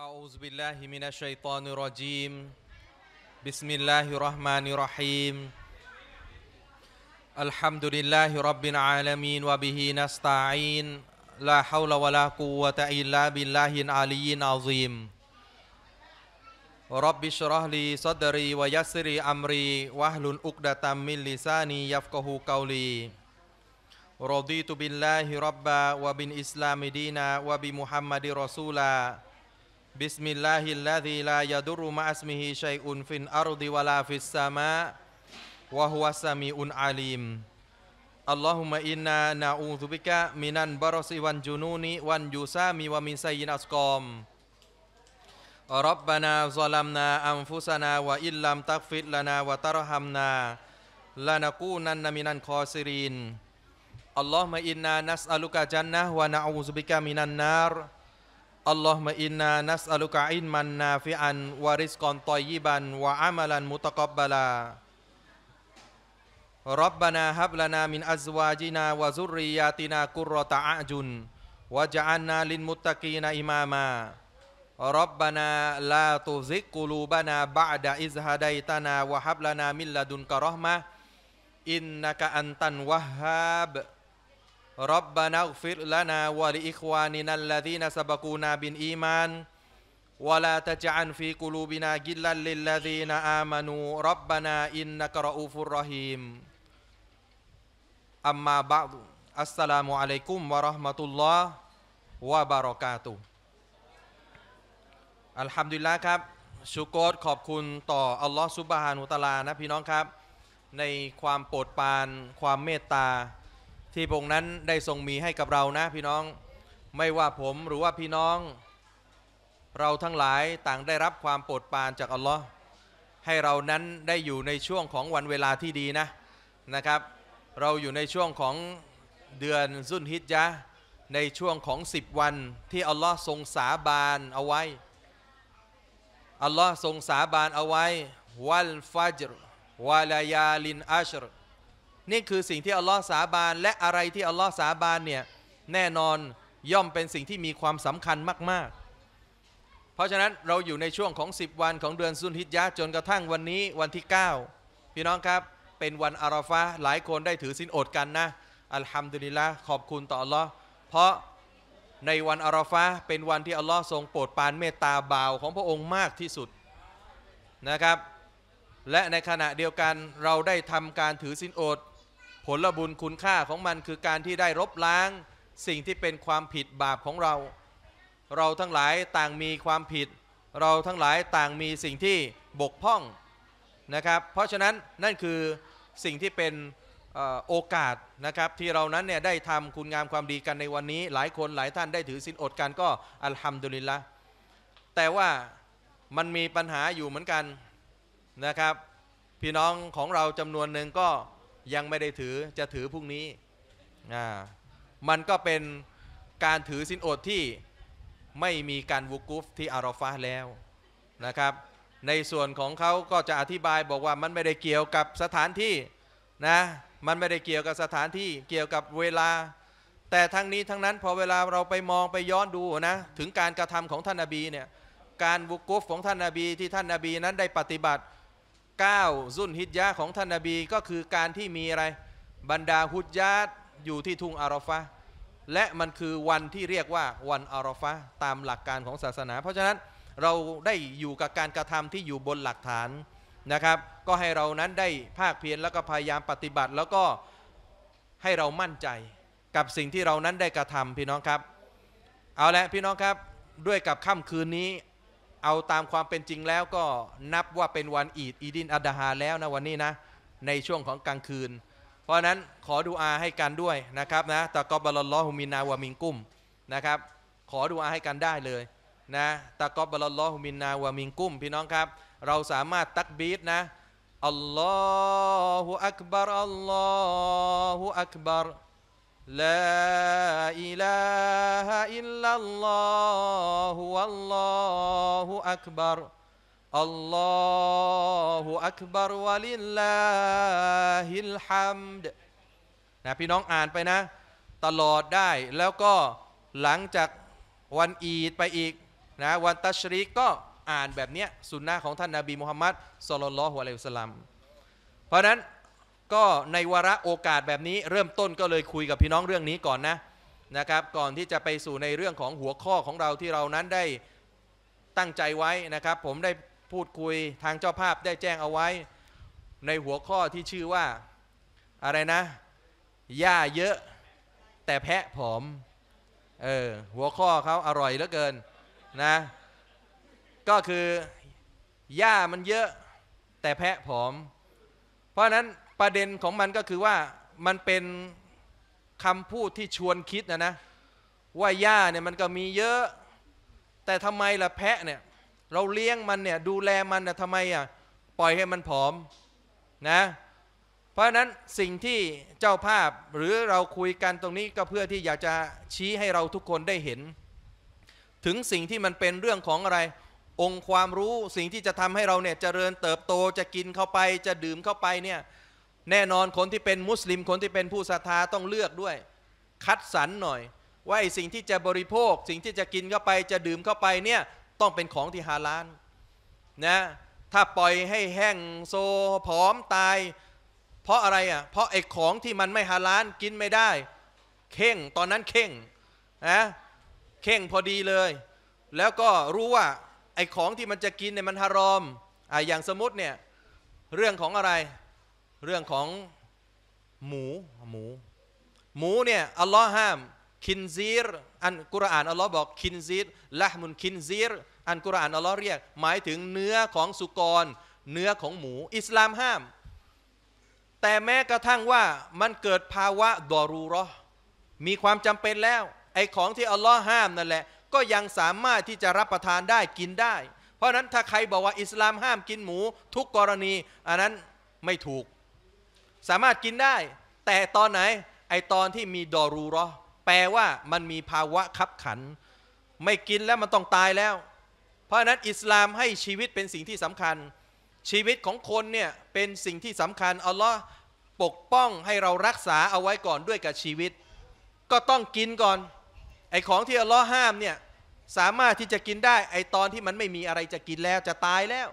أعوذ بالله من الشيطان الرجيم بسم الله الرحمن الرحيم الحمد لله رب العالمين وبه نستعين لا حول ولا قوة إلا بالله العلي العظيم رب اشرح لي صدري ويسر أمري واحلل عقدة من لساني يفقه قولي رضيت بالله ربا وبالإسلام دينا وبمحمد رسولا Bismillahilladzi la yadurru ma'asmihi syai'un fin ardi wala fis sama wa huwa samiun alim. Allahumma inna na'udzubika minan barasi wan jununi wan jusami wa min sayyin asqam. Rabbana zalamna anfusana wa illam taghfir lana wa tarhamna lanakunanna minal khasirin. Allahumma inna nas'aluka jannah wa na'udzubika minan nar. اللهم إنا نسألك علما نافعا ورزقا طيبا وعملا متقبلا ربنا هب لنا من أزواجنا وذرياتنا قرة أعين واجعلنا للمتقين إماما ربنا لا تزغ قلوبنا بعد إذ هديتنا وهب لنا من لدنك رحمة إنك أنت الوهاب รับบานอุฟิรลานาวะลิอิควานินัลลาดีนัสบกูนาบินอีมานวะลาตะจันฟีกุลูบินากิลลัลลิลลาดีนอามานูรับบานาอินนักรอูฟุรรหิมอัมมาบะดุอัสสลามุอะลัยกุมวะราะห์มะตุลลอฮ์วะบเระกาตุอัลฮัมดุลิลล์ครับชูกรขอบคุณต่ออัลลอฮ์ซุบฮานุตะลานะพี่น้องครับในความโปรดปรานความเมตตาที่พระองค์นั้นได้ทรงมีให้กับเรานะพี่น้อง ไม่ว่าผมหรือว่าพี่น้อง เราทั้งหลายต่างได้รับความโปรดปรานจากอัลลอฮ์ให้เรานั้นได้อยู่ในช่วงของวันเวลาที่ดีนะนะครับ เราอยู่ในช่วงของเดือนซุนฮิจยะในช่วงของ 10 วันที่อัลลอฮ์ทรงสาบานเอาไว้อัลลอฮ์ทรงสาบานเอาไว้วัลฟาจรวาลายาลินอัชร์นี่คือสิ่งที่อัลลอฮ์สาบาน และอะไรที่อัลลอฮ์สาบานเนี่ย แน่นอนย่อมเป็นสิ่งที่มีความสำคัญมาก ๆ เพราะฉะนั้นเราอยู่ในช่วงของ 10 วันของเดือนซุนฮิจยะจนกระทั่งวันนี้วันที่ 9 พี่น้องครับ เป็นวันอาราฟะหลายคนได้ถือสินอดกันนะ อัลฮัมดุลิลละขอบคุณต่ออัลลอฮ์เพราะในวันอาราฟะเป็นวันที่อัลลอฮ์ทรงโปรดปานเมตตาบ่าวของพระองค์มากที่สุดนะครับ และในขณะเดียวกันเราได้ทำการถือสินอดผลบุญคุณค่าของมันคือการที่ได้รบล้าง สิ่งที่เป็นความผิดบาปของเรา เราทั้งหลายต่างมีความผิด เราทั้งหลายต่างมีสิ่งที่บกพร่องนะครับเพราะฉะนั้นนั่นคือสิ่งที่เป็นโอกาสนะครับที่เรานั้นเนี่ยได้ทำคุณงามความดีกันในวันนี้ หลายคนหลายท่านได้ถือสินอดกันก็อัลฮัมดุลิลละแต่ว่ามันมีปัญหาอยู่เหมือนกันนะครับพี่น้องของเราจำนวนหนึ่งก็ยังไม่ได้ถือจะถือพรุ่งนี้ มันก็เป็นการถือสินอดที่ไม่มีการวุกุฟที่อารอฟาแล้วนะครับ ในส่วนของเขาก็จะอธิบายบอกว่ามันไม่ได้เกี่ยวกับสถานที่นะ มันไม่ได้เกี่ยวกับสถานที่เกี่ยวกับเวลา แต่ทั้งนี้ทั้งนั้นพอเวลาเราไปมองไปย้อนดูนะ ถึงการกระทำของท่านนาบีเนี่ย การบุกกุฟของท่านนาบีที่ท่านนาบีนั้นได้ปฏิบัติ9ซุนฮิจยะของท่านนาบีก็คือการที่มีอะไรบรรดาฮุจยะอยู่ที่ทุ่งอารอฟะและมันคือวันที่เรียกว่าวันอารอฟะตามหลักการของศาสนา เพราะฉะนั้นเราได้อยู่กับการกระทำที่อยู่บนหลักฐานนะครับ ก็ให้เรานั้นได้ภาคเพียรแล้วก็พยายามปฏิบัติแล้วก็ให้เรามั่นใจกับสิ่งที่เรานั้นได้กระทำพี่น้องครับ เอาละพี่น้องครับด้วยกับค่ำคืนนี้เอาตามความเป็นจริงแล้วก็นับว่าเป็นวันอีดอีดินอัดฮาแล้วนะวันนี้นะในช่วงของกลางคืน เพราะนั้นขอดูอาให้กันด้วยนะครับนะตะกอบบลลอฮุมินาวามิงกุ้มนะครับขอดูอาให้กันได้เลยนะตะกอบบลลอฮุมินาวามิงกุ้มพี่น้องครับ เราสามารถตักบีทนะอัลลอฮุอักบารอัลลอฮุอักบาร لا إله إلا الله والله أكبر الله أكبر ولله الحمد นะพี่น้องอ่านไปนะ ตลอดได้ แล้วก็หลังจากวันอีดไปอีก นะ วันตัชริกก็อ่านแบบเนี้ยสุนนะของท่านนาบีมุฮัมมัดสลลัลลอฮุอะลัยฮิวสลัม เพราะนั้นก็ ในวาระ โอกาสแบบนี้ เริ่มต้นก็เลยคุยกับพี่น้องเรื่องนี้ก่อนนะนะครับ ก่อนที่จะไปสู่ในเรื่องของหัวข้อของเราที่เรานั้นได้ตั้งใจไว้นะครับ ผมได้พูดคุยทางเจ้าภาพได้แจ้งเอาไว้ ในหัวข้อที่ชื่อว่าอะไรนะหญ้าเยอะ แต่แพะผอมเออหัวข้อเขาอร่อยเหลือเกินนะ ก็คือหญ้ามันเยอะ แต่แพะผอมเพราะนั้นประเด็นของมันก็คือว่ามันเป็นคำพูดที่ชวนคิดนะนะว่าหญ้าเนี่ยมันก็มีเยอะแต่ทำไมล่ะแพะเนี่ยเราเลี้ยงมันเนี่ยดูแลมันนะทำไมอ่ะปล่อยให้มันผอมนะเพราะฉะนั้นสิ่งที่เจ้าภาพหรือเราคุยกันตรงนี้ก็เพื่อที่อยากจะชี้ให้เราทุกคนได้เห็น ถึงสิ่งที่มันเป็นเรื่องของอะไร องค์ความรู้สิ่งที่จะทำให้เราเนี่ยจเจริญเติบโตจะกินเข้าไปจะดื่มเข้าไปเนี่ยแน่นอนคนที่เป็นมุสลิมคนที่เป็นผู้ศรัทธาต้องเลือกด้วย คัดสรรหน่อย ว่าไอสิ่งที่จะบริโภค สิ่งที่จะกินเข้าไปจะดื่มเข้าไปเนี่ยต้องเป็นของที่ฮาลาลนะถ้าปล่อยให้แห้งโซผอมตาย เพราะอะไรอ่ะ เพราะไอของที่มันไม่ฮาลาลกินไม่ได้เข่งตอนนั้นเข่งนะเข่งพอดีเลย แล้วก็รู้ว่าไอของที่มันจะกินเนี่ยมันฮารอมอ่ะอย่างสมมติเนี่ยเรื่องของอะไรเรื่องของหมู หมูหมูเนี่ยอัลลอฮ์ห้ามคินซีรอันกุรอานอัลลอฮ์บอก คินซีรละมุนคินซีรอันกุรอานอัลลอฮ์เรียก หมายถึงเนื้อของสุกร เนื้อของหมูอิสลามห้าม แต่แม้กระทั่งว่ามันเกิดภาวะดอรูรอมีความจำเป็นแล้ว ไอ้ของที่อัลลอฮ์ห้ามนั่นแหละก็ยังสามารถที่จะรับประทานได้กินได้ เพราะนั้นถ้าใครบอกว่าอิสลามห้ามกินหมู ทุกกรณีอันนั้นไม่ถูกสามารถกินได้ แต่ตอนไหน ไอตอนที่มีดอรูรอแปลว่ามันมีภาวะขับขัน ไม่กินแล้วมันต้องตายแล้ว เพราะนั้นอิสลามให้ชีวิตเป็นสิ่งที่สำคัญ ชีวิตของคนเนี่ย เป็นสิ่งที่สำคัญอัลลอฮ์ปกป้องให้เรารักษาเอาไว้ก่อนด้วยกับชีวิต ก็ต้องกินก่อน ไอของที่อัลลอฮ์ห้ามเนี่ย สามารถที่จะกินได้ไอตอนที่มันไม่มีอะไรจะกินแล้วจะตายแล้ว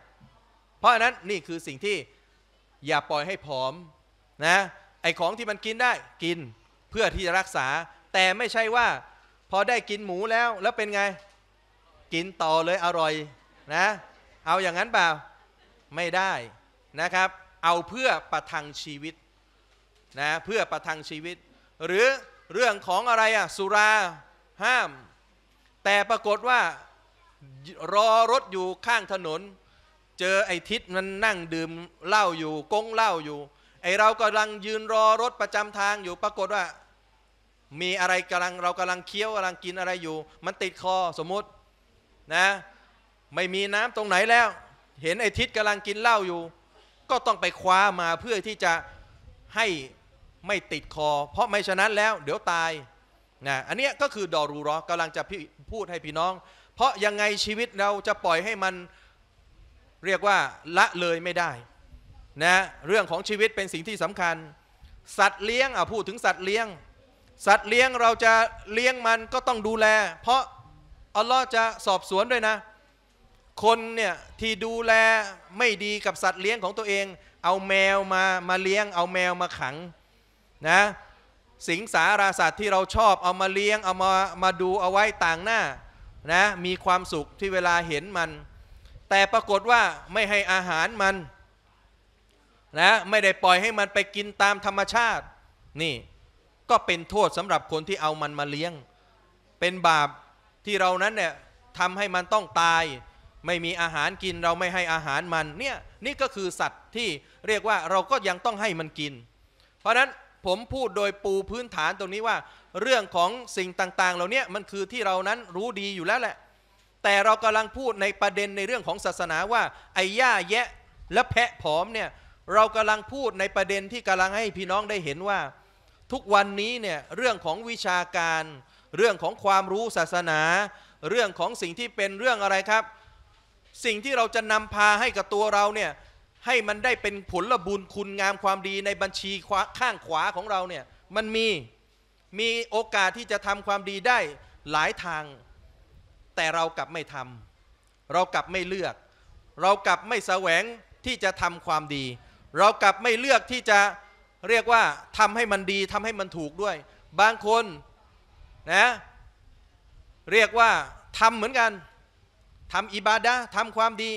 เพราะะนั้นนี่คือสิ่งที่อย่าปล่อยให้ผอมนะไอของที่มันกินได้กินเพื่อที่จะรักษา แต่ไม่ใช่ว่าพอได้กินหมูแล้วแล้วเป็นไง กินต่อเลยอร่อย นะเอาอย่างนั้นเปล่าไม่ได้นะครับ เอาเพื่อประทังชีวิตนะเพื่อประทังชีวิต หรือเรื่องของอะไรอะสุราห้าม แต่ปรากฏว่ารอรถอยู่ข้างถนน เจอไอ้ทิศมันนั่งดื่มเหล้าอยู่กงเหล้าอยู่ไอเรากำลังยืนรอรถประจำทางอยู่ปรากฏว่า มีอะไรกำลังเรากำลังเคี้ยวกำลังกินอะไรอยู่ มันติดคอสมมตินะ ไม่มีน้ำตรงไหนแล้ว เห็นไอ้ทิศกำลังกินเหล้าอยู่ ก็ต้องไปคว้ามาเพื่อที่จะให้ไม่ติดคอ เพราะไม่ฉะนั้นแล้วเดี๋ยวตายนะอันนี้ก็คือดอรูรอกำลังจะพูดให้พี่น้อง เพราะยังไงชีวิตเราจะปล่อยให้มันเรียกว่าละเลยไม่ได้นะเรื่องของชีวิตเป็นสิ่งที่สำคัญ สัตว์เลี้ยงอ่ะพูดถึงสัตว์เลี้ยง สัตว์เลี้ยงเราจะเลี้ยงมันก็ต้องดูแล เพราะอัลลอฮ์จะสอบสวนด้วยนะ คนเนี่ยที่ดูแลไม่ดีกับสัตว์เลี้ยงของตัวเอง เอาแมวมามาเลี้ยง เอาแมวมาขังนะสิงสาราสัตว์ที่เราชอบเอามาเลี้ยงเอามามาดูเอาไว้ต่างหน้านะมีความสุขที่เวลาเห็นมัน แต่ปรากฏว่าไม่ให้อาหารมันนะไม่ได้ปล่อยให้มันไปกินตามธรรมชาตินี่ก็เป็นโทษสำหรับคนที่เอามันมาเลี้ยง เป็นบาปที่เรานั้นเนี่ยทำให้มันต้องตาย ไม่มีอาหารกินเราไม่ให้อาหารมันเนี่ยนี่ก็คือสัตว์ที่เรียกว่าเราก็ยังต้องให้มันกิน เพราะนั้นผมพูดโดยปูพื้นฐานตรงนี้ว่า เรื่องของสิ่งต่างๆ เหล่านี้มันคือที่เรานั้นรู้ดีอยู่แล้วแหละ แต่เรากำลังพูดในประเด็นในเรื่องของศาสนาว่า ไอ้หญ้าแยะและแพะผอมเนี่ยเรากำลังพูดในประเด็นที่กำลังให้พี่น้องได้เห็นว่าทุกวันนี้เนี่ยเรื่องของวิชาการ เรื่องของความรู้ศาสนา เรื่องของสิ่งที่เป็นเรื่องอะไรครับ สิ่งที่เราจะนำพาให้กับตัวเราเนี่ยให้มันได้เป็นผลบุญคุณงามความดีในบัญชีข้างขวาของเราเนี่ยมันมีมีโอกาสที่จะทำความดีได้หลายทาง แต่เรากลับไม่ทำเรากลับไม่เลือก เรากลับไม่แสวงที่จะทำความดีเรากลับไม่เลือกที่จะ เรียกว่าทำให้มันดีทำให้มันถูกด้วยบางคนนะ เรียกว่าทำเหมือนกันทำอิบาดะทำความดี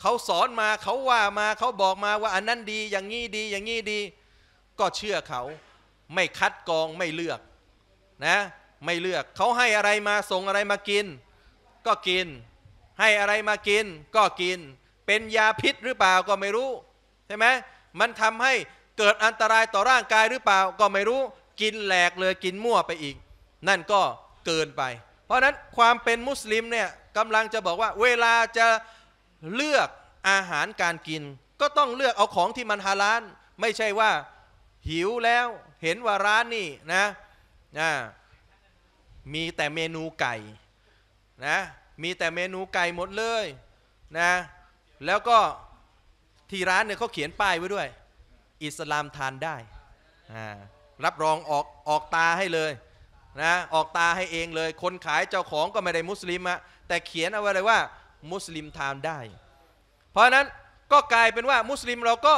เขาสอนมาเขาว่ามาเขาบอกมาว่าอันนั้นดีอย่างนี้ดี อย่างนี้ดี ก็เชื่อเขา ไม่คัดกองไม่เลือกนะ ไม่เลือกเขาให้อะไรมา ส่งอะไรมากิน ก็กิน ให้อะไรมากิน ก็กิน เป็นยาพิษหรือเปล่าก็ไม่รู้ใช่ไหมมันทำให้เกิดอันตรายต่อร่างกายหรือเปล่า ก็ไม่รู้กินแหลกเลยกินมั่วไปอีก นั่นก็เกินไป เพราะนั้นความเป็นมุสลิมเนี่ยกำลังจะบอกว่า เวลาจะเลือกอาหารการกิน ก็ต้องเลือกเอาของที่มันฮาลาลไม่ใช่ว่าหิวแล้วเห็นว่าร้านนี่นะนะมีแต่เมนูไก่นะมีแต่เมนูไก่หมดเลยนะแล้วก็ที่ร้านเนี่ยเขาเขียนป้ายไว้ด้วย อิสลามทานได้ รับรองออกออกตาให้เลยนะออกตาให้เองเลย คนขายเจ้าของก็ไม่ได้มุสลิมอะแต่เขียนเอาไว้เลยว่า มุสลิมทานได้ เพราะนั้นก็กลายเป็นว่ามุสลิมเราก็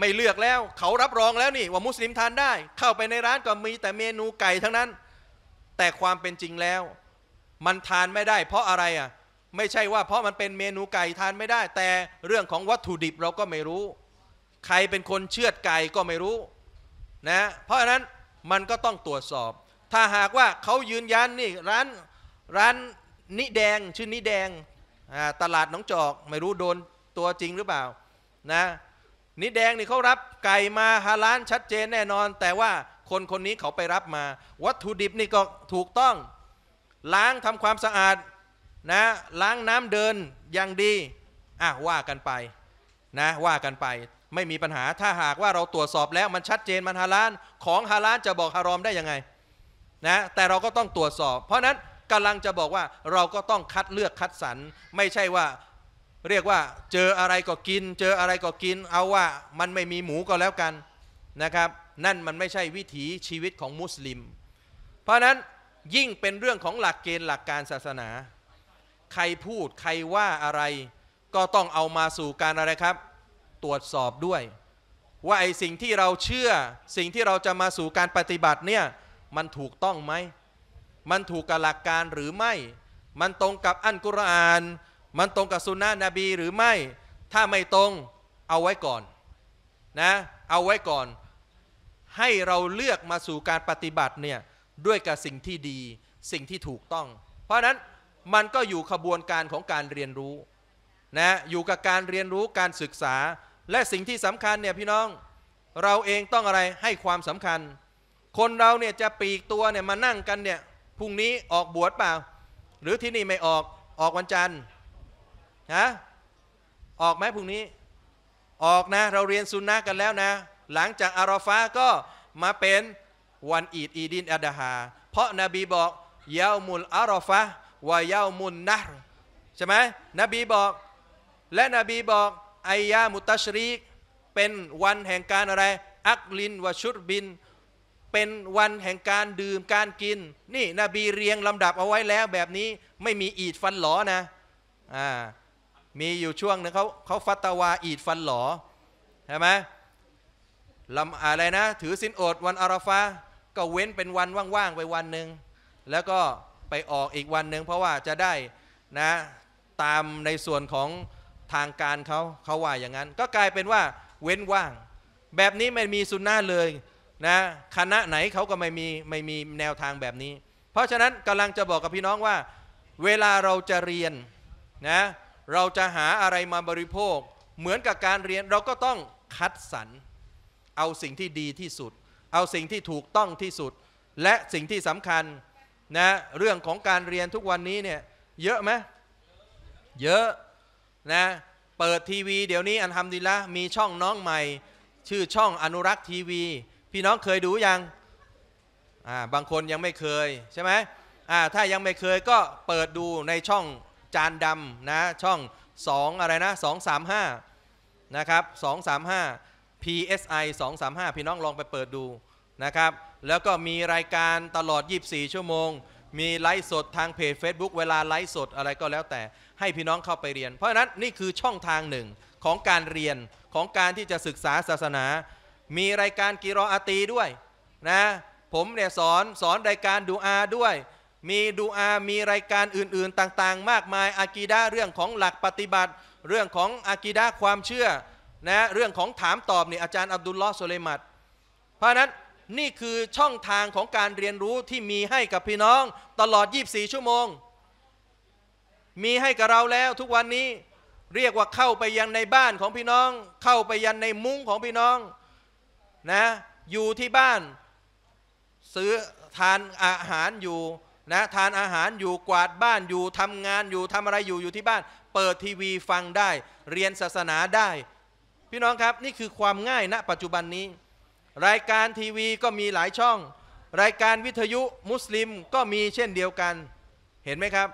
ไม่เลือกแล้ว เขารับรองแล้วนี่ว่ามุสลิมทานได้ เข้าไปในร้านก็มีแต่เมนูไก่ทั้งนั้น แต่ความเป็นจริงแล้ว มันทานไม่ได้เพราะอะไรอ่ะไม่ใช่ว่าเพราะมันเป็นเมนูไก่ทานไม่ได้แต่เรื่องของวัตถุดิบเราก็ไม่รู้ ใครเป็นคนเชือดไก่ก็ไม่รู้นะเพราะฉะนั้นมันก็ต้องตรวจสอบ ถ้าหากว่าเขายืนยันนี่ร้านร้านนิแดงชื่อนิแดงตลาดน้องจอกไม่รู้โดนตัวจริงหรือเปล่านะนิแดงนี่เขารับไก่มาฮาล้านชัดเจนแน่นอน แต่ว่าคนคนนี้เขาไปรับมา วัตถุดิบนี่ก็ถูกต้องล้างทำความสะอาดนะล้างน้ำเดินอย่างดีอ่ะว่ากันไปนะว่ากันไปไม่มีปัญหาถ้าหากว่าเราตรวจสอบแล้วมันชัดเจนมันฮาลานของฮาลานจะบอกฮารอมได้ยังไงนะแต่เราก็ต้องตรวจสอบ เพราะนั้นกำลังจะบอกว่าเราก็ต้องคัดเลือกคัดสรรไม่ใช่ว่าเรียกว่าเจออะไรก็กิน เจออะไรก็กิน เอาว่ามันไม่มีหมูก็แล้วกันนะครับ นั่นมันไม่ใช่วิถีชีวิตของมุสลิม เพราะนั้นยิ่งเป็นเรื่องของหลักเกณฑ์หลักการศาสนาใครพูดใครว่าอะไรก็ต้องเอามาสู่การอะไรครับ ตรวจสอบด้วย ว่าไอ้สิ่งที่เราเชื่อสิ่งที่เราจะมาสู่การปฏิบัติเนี่ยมันถูกต้องไหมมันถูกกับหลักการหรือไม่ มันตรงกับอัลกุรอาน มันตรงกับสุนนะนบีหรือไม่ ถ้าไม่ตรงเอาไว้ก่อนนะเอาไว้ก่อน ให้เราเลือกมาสู่การปฏิบัติเนี่ยด้วยกับสิ่งที่ดีสิ่งที่ถูกต้อง เพราะนั้นมันก็อยู่ขบวนการของการเรียนรู้นะอยู่กับการเรียนรู้ การศึกษา และสิ่งที่สำคัญเนี่ยพี่น้อง เราเองต้องอะไร ให้ความสำคัญ คนเราเนี่ยจะปีกตัวเนี่ยมานั่งกันเนี่ย พรุ่งนี้ออกบวชเปล่า หรือที่นี่ไม่ออก ออกวันจันทร์ ฮะ ออกไหมพรุ่งนี้ ออกนะ เราเรียนซุนนะกันแล้วนะ หลังจากอาราฟาก็มาเป็นวันอีดอีดินอัดฮาเพราะนาบีบอกเยาวมุลอาราฟาวายามุนนะใช่ไหมนบีบอก และนบีบอกอายามุตัชรีก เป็นวันแห่งการอะไร อักลินวชุดบิน เป็นวันแห่งการดื่มการกิน นี่นบีเรียงลำดับเอาไว้แล้วแบบนี้ไม่มีอีดฟันหลอนะอ่ามีอยู่ช่วงนึงเขาเขาฟัตวาอีดฟันหลอใช่ไหมลำอะไรนะ ถือสินอดวันอาราฟาก็เว้นเป็นวันว่างๆไปวันหนึ่งแล้วก็ไปออกอีกวันหนึ่งเพราะว่าจะได้นะตามในส่วนของทางการเขาเขาว่าอย่างนั้น ก็กลายเป็นว่าเว้นว่าง แบบนี้ไม่มีสุนนะเลยนะคณะไหนเขาก็ไม่มีไม่มีแนวทางแบบนี้ เพราะฉะนั้นกำลังจะบอกกับพี่น้องว่า เวลาเราจะเรียนนะเราจะหาอะไรมาบริโภค เหมือนกับการเรียนเราก็ต้องคัดสรรเอาสิ่งที่ดีที่สุด เอาสิ่งที่ถูกต้องที่สุด และสิ่งที่สำคัญนะเรื่องของการเรียนทุกวันนี้เนี่ยเยอะไหมเยอะนะเปิด ทีวีเดี๋ยวนี้อันทำดีละมีช่องน้องใหม่ ชื่อช่องอนุรักษ์ทีวี พี่น้องเคยดูยังอ่าบางคนยังไม่เคย ใช่ไหมอ่าถ้ายังไม่เคยก็เปิดดูในช่องจานดำนะช่อง 2 อะไรนะ235นะครับ235 PSI 235 พี่น้องลองไปเปิดดูนะครับแล้วก็มีรายการตลอด 24 ชั่วโมง มีไลฟ์สดทางเพจ Facebook เวลาไลฟ์สดอะไรก็แล้วแต่ ให้พี่น้องเข้าไปเรียน เพราะฉะนั้นนี่คือช่องทางหนึ่งของการเรียนของการที่จะศึกษาศาสนา มีรายการกีรออาตีด้วยนะผมเนี่ยสอนสอนรายการดูอาด้วย มีดูอามีรายการอื่นๆต่างๆ มากมาย อากีดาเรื่องของหลักปฏิบัติเรื่องของอากีดาความเชื่อนะเรื่องของถามตอบนี่อาจารย์อับดุลลอฮ์โซเลมัดเพราะนั้นนี่คือช่องทางของการเรียนรู้ที่มีให้กับพี่น้อง ตลอด 24 ชั่วโมง มีให้กับเราแล้ว ทุกวันนี้เรียกว่าเข้าไปยังในบ้านของพี่น้อง เข้าไปยังในมุ้งของพี่น้องนะ อยู่ที่บ้าน ซื้อทานอาหารอยู่นะทานอาหารอยู่กวาดบ้านอยู่ทำงานอยู่ทำอะไรอยู่อยู่ที่บ้าน เปิดทีวีฟังได้ เรียนศาสนาได้ พี่น้องครับ นี่คือความง่ายณนะปัจจุบันนี้รายการทีวีก็มีหลายช่อง รายการวิทยุมุสลิมก็มีเช่นเดียวกันเห็นไหมครับ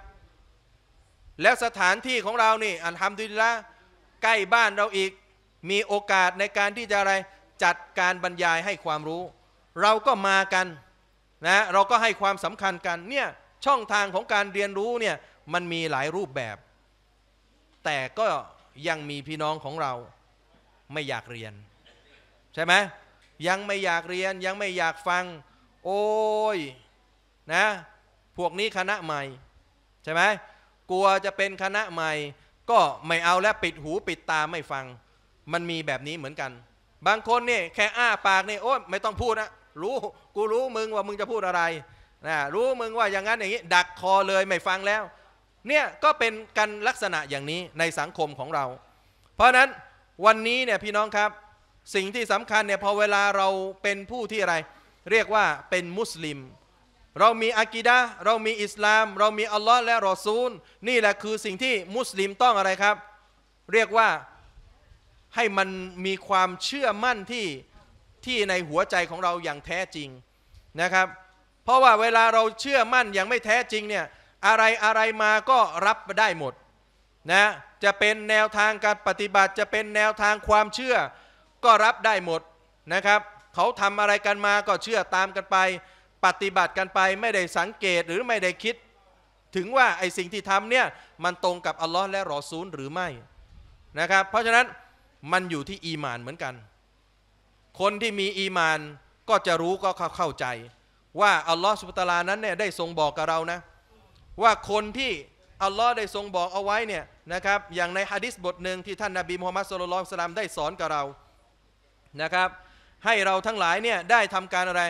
แล้วสถานที่ของเรานี่อันทำดุลละใกล้บ้านเราอีก มีโอกาสในการที่จะอะไรจัดการบรรยายให้ความรู้ เราก็มากันนะเราก็ให้ความสำคัญกันเนี่ยช่องทางของการเรียนรู้เนี่ยมันมีหลายรูปแบบ แต่ก็ยังมีพี่น้องของเราไม่อยากเรียน ใช่ไหมยังไม่อยากเรียนยังไม่อยากฟัง โอ้ยนะ พวกนี้คณะใหม่ ใช่ไหมกลัวจะเป็นคณะใหม่ ก็ไม่เอาแล้วปิดหูปิดตาไม่ฟัง มันมีแบบนี้เหมือนกัน บางคนนี่แค่อ้าปากนี่โอ้ยไม่ต้องพูดนะรู้กูรู้มึงว่ามึงจะพูดอะไรนะรู้มึงว่าอย่างนั้นอย่างนี้ดักคอเลยไม่ฟังแล้ว เนี่ยก็เป็นกันลักษณะอย่างนี้ในสังคมของเรา เพราะนั้นวันนี้เนี่ยพี่น้องครับสิ่งที่สำคัญเนี่ยพอเวลาเราเป็นผู้ที่อะไร เรียกว่าเป็นมุสลิม เรามีอากิดะเรามีอิสลาม เรามีอัลลอฮ์และรอซูล นี่แหละคือสิ่งที่มุสลิมต้องอะไรครับ เรียกว่าให้มันมีความเชื่อมั่นที่ที่ในหัวใจของเราอย่างแท้จริงนะครับ เพราะว่าเวลาเราเชื่อมั่นอย่างไม่แท้จริงเนี่ยอะไรอะไรมาก็รับได้หมดนะจะเป็นแนวทางการปฏิบัติ จะเป็นแนวทางความเชื่อก็รับได้หมดนะครับ เขาทำอะไรกันมาก็เชื่อตามกันไป ปฏิบัติกันไปไม่ได้สังเกตหรือไม่ได้คิด ถึงว่าไอ้สิ่งที่ทำเนี่ยมันตรงกับอัลลอฮ์และรอซูลหรือไม่นะครับเพราะฉะนั้นมันอยู่ที่อีมานเหมือนกัน คนที่มีอีมานก็จะรู้ก็เข้าใจ ว่าอัลลอฮ์สุบตาลานั้นเนี่ยได้ทรงบอกกับเรานะว่าคนที่อัลลอฮ์ได้ทรงบอกเอาไว้เนี่ยนะครับอย่างในฮะดิษบทหนึ่งที่ท่านนาบีมูฮัมมัดสุลลัลสลามได้สอนกับเรานะครับให้เราทั้งหลายเนี่ยได้ทำการอะไร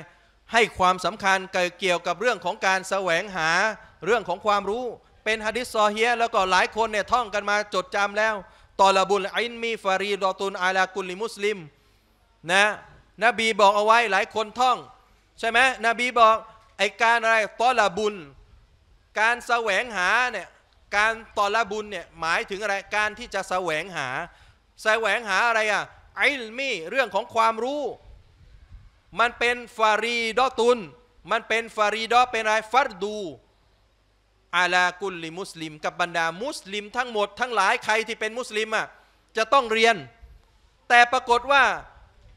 ให้ความสำคัญเกี่ยวกับเรื่องของการแสวงหาเรื่องของความรู้ เป็นฮะดิษซอเฮียแล้วก็หลายคนเนี่ยท่องกันมาจดจำแล้วตอลบุลอินมีฟารีรอตุนอาลากุลิมุสลิมนะนบีบอกเอาไว้หลายคนท่อง ใช่ไหมนบีบอกไอการอะไรตอลบุลการแสวงหาเนี่ยการตอลบุลเนี่ยหมายถึงอะไรการที่จะแสวงหาแสวงหาอะไรอ่ะไอลมีเรื่องของความรู้ มันเป็นฟารีดอตุนมันเป็นฟารีดอเป็นอะไรฟัดดูอาลากุลลิมุสลิมกับบรรดามุสลิมทั้งหมด ทั้งหลายใครที่เป็นมุสลิมอ่ะจะต้องเรียน แต่ปรากฏว่า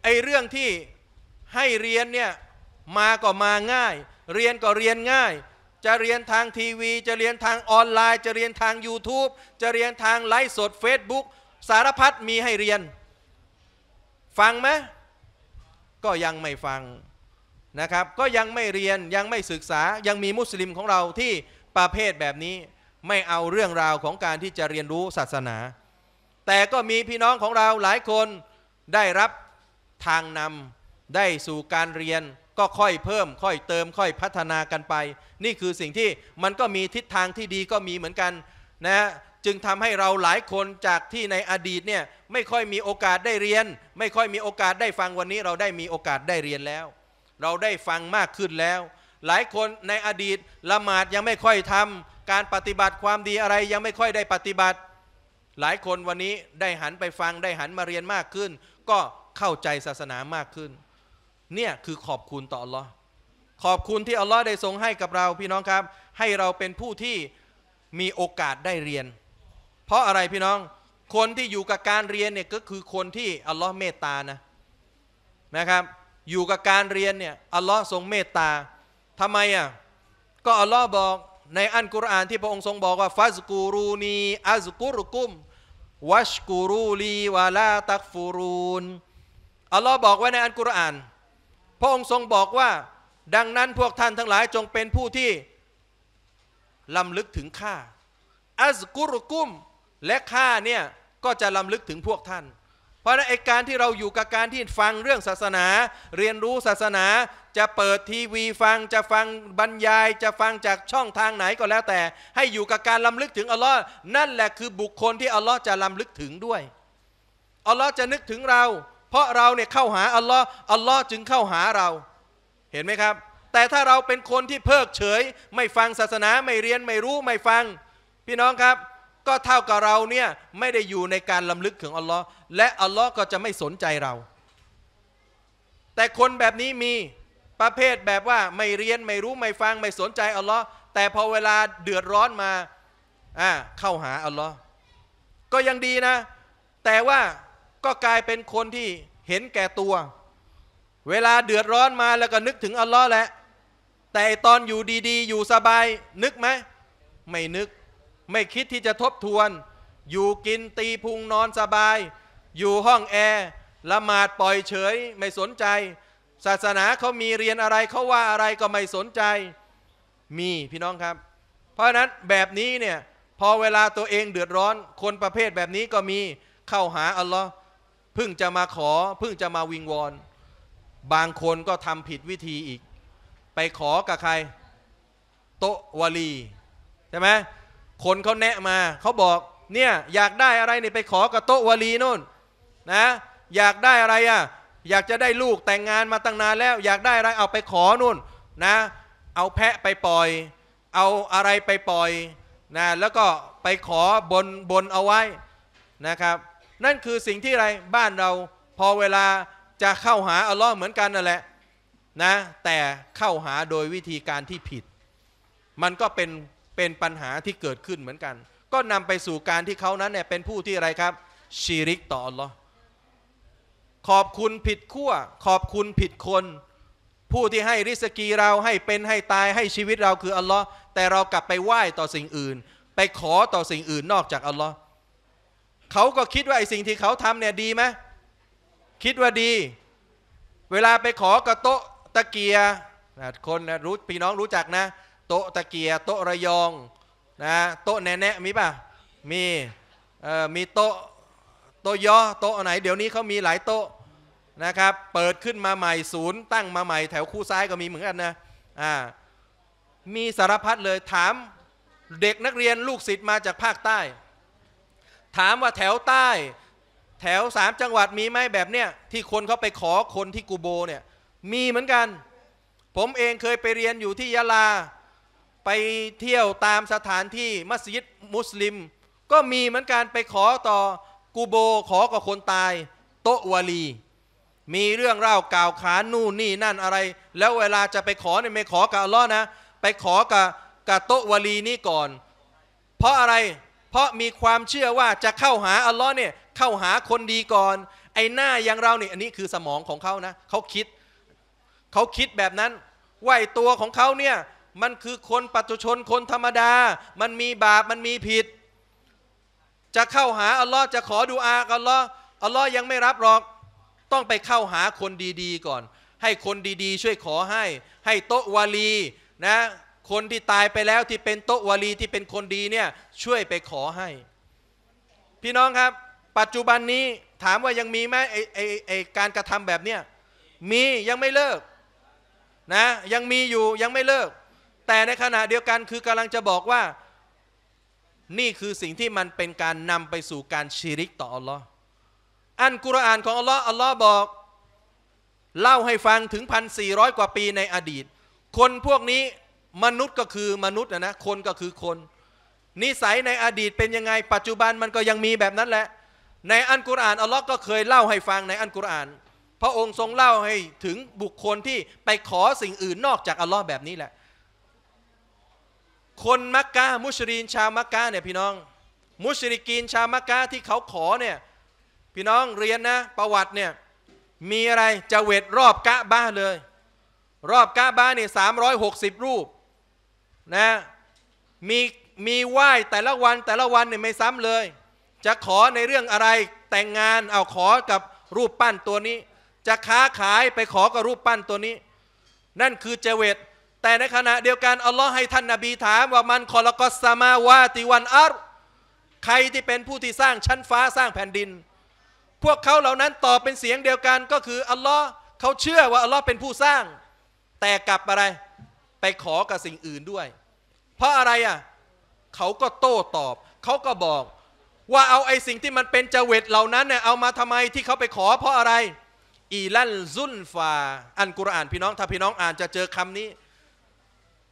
ไอเรื่องที่ให้เรียนเนี่ยมาก็มาง่าย เรียนก็เรียนง่าย จะเรียนทางทีวี จะเรียนทางออนไลน์ จะเรียนทาง YouTube จะเรียนทางไลฟ์สด Facebook สารพัดมีให้เรียนฟังไหมก็ยังไม่ฟังนะครับ ก็ยังไม่เรียนยังไม่ศึกษายังมีมุสลิมของเราที่ประเภทแบบนี้ ไม่เอาเรื่องราวของการที่จะเรียนรู้ศาสนา แต่ก็มีพี่น้องของเราหลายคนได้รับทางนำได้สู่การเรียนก็ค่อยเพิ่ม ค่อยเติมค่อยพัฒนากันไป นี่คือสิ่งที่มันก็มีทิศทางที่ดีก็มีเหมือนกันนะจึงทำให้เราหลายคนจากที่ในอดีตเนี่ยไม่ค่อยมีโอกาสได้เรียน ไม่ค่อยมีโอกาสได้ฟังวันนี้เราได้มีโอกาสได้เรียนแล้ว เราได้ฟังมากขึ้นแล้ว หลายคนในอดีตละหมาดยังไม่ค่อยทำการปฏิบัติความดีอะไรยังไม่ค่อยได้ปฏิบัติ หลายคนวันนี้ได้หันไปฟังได้หันมาเรียนมากขึ้น ก็เข้าใจศาสนามากขึ้น เนี่ยคือขอบคุณต่ออัลลอฮ์ขอบคุณที่อัลลอฮ์ได้ทรงให้กับเราพี่น้องครับ ให้เราเป็นผู้ที่มีโอกาสได้เรียนเพราะอะไรพี่น้อง คนที่อยู่กับการเรียนเนี่ย ก็คือคนที่อัลลอฮ์เมตตานะนะครับ อยู่กับการเรียนเนี่ยอัลลอฮ์ทรงเมตตา ทำไมอ่ะ ก็อัลลอฮ์บอกในอันกุรอานที่พระองค์ทรงบอกว่าฟาสกูรูนีอัสกุรกุมวัชกูรูลีวาลาตักฟูรูนอัลลอฮ์บอกไว้ในอันกุรอาน พระองค์ทรงบอกว่าดังนั้นพวกท่านทั้งหลายจงเป็นผู้ที่ลำลึกถึงข้าอัสกุรกุมและข้าเนี่ยก็จะลํำลึกถึงพวกท่าน เพราะนั้นไอการที่เราอยู่กับการที่ฟังเรื่องศาสนา เรียนรู้ศาสนา จะเปิดทีวีฟังจะฟังบรรยาย จะฟังจากช่องทางไหนก็แล้วแต่ให้อยู่กับการลํำลึกถึงอัลลอฮ์นั่นแหละคือบุคคลที่อัลลอฮ์จะลํำลึกถึงด้วยอัลลอฮ์จะนึกถึงเรา เพราะเราเนี่ย เข้าหาอัลลอฮ์อัลลอฮ์จึงเข้าหาเรา เห็นไหมครับ แต่ถ้าเราเป็นคนที่เพิกเฉย ไม่ฟังศาสนาไม่เรียนไม่รู้ไม่ฟัง พี่น้องครับก็เท่ากับเราเนี่ยไม่ได้อยู่ในการลำลึกถึงอัลลอฮ์และอัลลอฮ์ก็จะไม่สนใจเรา แต่คนแบบนี้มีประเภทแบบว่าไม่เรียนไม่รู้ไม่ฟังไม่สนใจอัลลอฮ์แต่พอเวลาเดือดร้อนมาอ่าเข้าหาอัลลอฮ์ก็ยังดีนะ แต่ว่าก็กลายเป็นคนที่เห็นแก่ตัว เวลาเดือดร้อนมาแล้วก็นึกถึงอัลลอฮ์แหละแต่ตอนอยู่ดี ๆ อยู่สบายนึกไหมไม่นึกไม่คิดที่จะทบทวน อยู่กินตีพุงนอนสบาย อยู่ห้องแอร์ ละหมาดปล่อยเฉยไม่สนใจ ศาสนาเขามีเรียนอะไรเขาว่าอะไรก็ไม่สนใจ มีพี่น้องครับ เพราะะนั้นแบบนี้เนี่ย พอเวลาตัวเองเดือดร้อน คนประเภทแบบนี้ก็มีเข้าหาอัลลอฮ์พึ่งจะมาขอ พึ่งจะมาวิงวอน บางคนก็ทำผิดวิธีอีก ไปขอกับใครโตวลีใช่ไหมคนเขาแนะมาเขาบอกเนี่ยอยากได้อะไรเนี่ยไปขอกระโตวารีนู่นนะอยากได้อะไรอ่ะอยากจะได้ลูกแต่งงานมาตั้งนานแล้ว อยากได้อะไรเอาไปขอนู่นนะเอาแพะไปปล่อย เอาอะไรไปปล่อยนะแล้วก็ไปขอบนบนเอาไว้นะครับ นั่นคือสิ่งที่อะไรบ้านเราพอเวลาจะเข้าหาอัลลอฮ์เหมือนกันนั่นแหละนะแต่เข้าหาโดยวิธีการที่ผิด มันก็เป็นเป็นปัญหาที่เกิดขึ้นเหมือนกัน ก็นำไปสู่การที่เขานั้นเนี่ยเป็นผู้ที่อะไรครับชีริกต่ออัลลอฮ์ขอบคุณผิดขั้ว ขอบคุณผิดคน ผู้ที่ให้ริสกีเราให้เป็นให้ตายให้ชีวิตเราคืออัลลอฮ์แต่เรากลับไปไหว้ต่อสิ่งอื่น ไปขอต่อสิ่งอื่นนอกจากอัลลอฮ์เขาก็คิดว่าไอ้สิ่งที่เขาทำเนี่ยดีไหมคิดว่าดี เวลาไปขอกระโตะตะเกียคนนะรู้พี่น้องรู้จักนะโต๊ะตะเกีย โต๊ะระยองนะโต๊ะแนะแนะมีป่ะ มีมีโต๊ะ โต๊ะยอโต๊ะไหน เดี๋ยวนี้เขามีหลายโต๊ะ นะครับ เปิดขึ้นมาใหม่ศูนย์ตั้งมาใหม่แถวคู่ซ้ายก็มีเหมือนกันนะ อ่ามีสารพัดเลยถามเด็กนักเรียนลูกศิษย์มาจากภาคใต้ ถามว่าแถวใต้ แถวสามจังหวัดมีไหมแบบเนี้ยที่คนเขาไปขอคนที่กูโบเนี่ยมีเหมือนกัน ผมเองเคยไปเรียนอยู่ที่ยะลาไปเที่ยวตามสถานที่มัสยิดมุสลิม ก็มีเหมือนกันไปขอต่อกูโบขอกับคนตาย โตวาลี มีเรื่องเล่ากล่าวขานนู่นนี่นั่นอะไร แล้วเวลาจะไปขอเนี่ยไม่ขอกับอัลลอฮ์นะ ไปขอกับกับโตวาลีนี่ก่อน เพราะอะไรเพราะมีความเชื่อว่าจะเข้าหาอัลลอฮ์เนี่ยเข้าหาคนดีก่อน ไอ้หน้าอย่างเราเนี่ยอันนี้คือสมองของเขานะเขาคิดเขาคิดแบบนั้น ไหวตัวของเขาเนี่ยมันคือคนปัจจุชนคนธรรมดา มันมีบาปมันมีผิด จะเข้าหาอัลลอฮ์จะขอดูอาอัลลอฮ์อัลลอฮ์ยังไม่รับหรอก ต้องไปเข้าหาคนดีๆก่อน ให้คนดีๆ ช่วยขอให้ ให้โตวาลีนะคนที่ตายไปแล้วที่เป็นโตวาลีที่เป็นคนดีเนี่ยช่วยไปขอให้ พี่น้องครับปัจจุบันนี้ถามว่ายังมีไหมไอไอไอการกระทำแบบเนี้ยมียังไม่เลิกนะยังมีอยู่ยังไม่เลิกแต่ในขณะเดียวกันคือกำลังจะบอกว่านี่คือสิ่งที่มันเป็นการนำไปสู่การชีริกต่ออัลลอฮ์อันกุรอานของอัลลอฮ์อัลลอฮ์บอก เล่าให้ฟังถึง 1,400 กว่าปีในอดีต คนพวกนี้มนุษย์ก็คือมนุษย์นะนะคนก็คือคน นิสัยในอดีตเป็นยังไงปัจจุบันมันก็ยังมีแบบนั้นแหละ ในอันกุรอานอัลลอฮ์ก็เคยเล่าให้ฟังในอันกุรอาน พระองค์ทรงเล่าให้ถึงบุคคลที่ไปขอสิ่งอื่นนอกจากอัลลอฮ์แบบนี้แหละคนมักกะมุชรีนชาวมักกะเนี่ยพี่น้อง มุชริกีนชาวมักกะที่เขาขอเนี่ยพี่น้องเรียนนะ ประวัติเนี่ยมีอะไรจะเวทรอบ กะบ้าเลย รอบกะบ้าเนี่ยสามร้อยหกสิบรูปนะมีมีไหว้แต่ละวันแต่ละวันเนี่ยไม่ซ้ำเลย จะขอในเรื่องอะไรแต่งงานเอาขอกับรูปปั้นตัวนี้ จะค้าขายไปขอกับรูปปั้นตัวนี้ นั่นคือเจเวตแต่ในขณะเดียวกันอัลลอฮ์ให้ท่านนาบีถามว่ามันคอลกอสมาวาติวันอัรใครที่เป็นผู้ที่สร้างชั้นฟ้าสร้างแผ่นดิน พวกเขาเหล่านั้นตอบเป็นเสียงเดียวกันก็คืออัลลอฮ์เขาเชื่อว่าอัลลอฮ์เป็นผู้สร้าง แต่กลับอะไรไปขอกับสิ่งอื่นด้วย เพราะอะไรอ่ะเขาก็โต้ตอบ เขาก็บอก ว่าเอาไอ้สิ่งที่มันเป็นจเวตเหล่านั้นเนี่ยเอามาทำไมที่เขาไปขอ เพราะอะไรอีลันซุนฟาอันกุรอานพี่น้องถ้าพี่น้องอ่านจะเจอคำนี้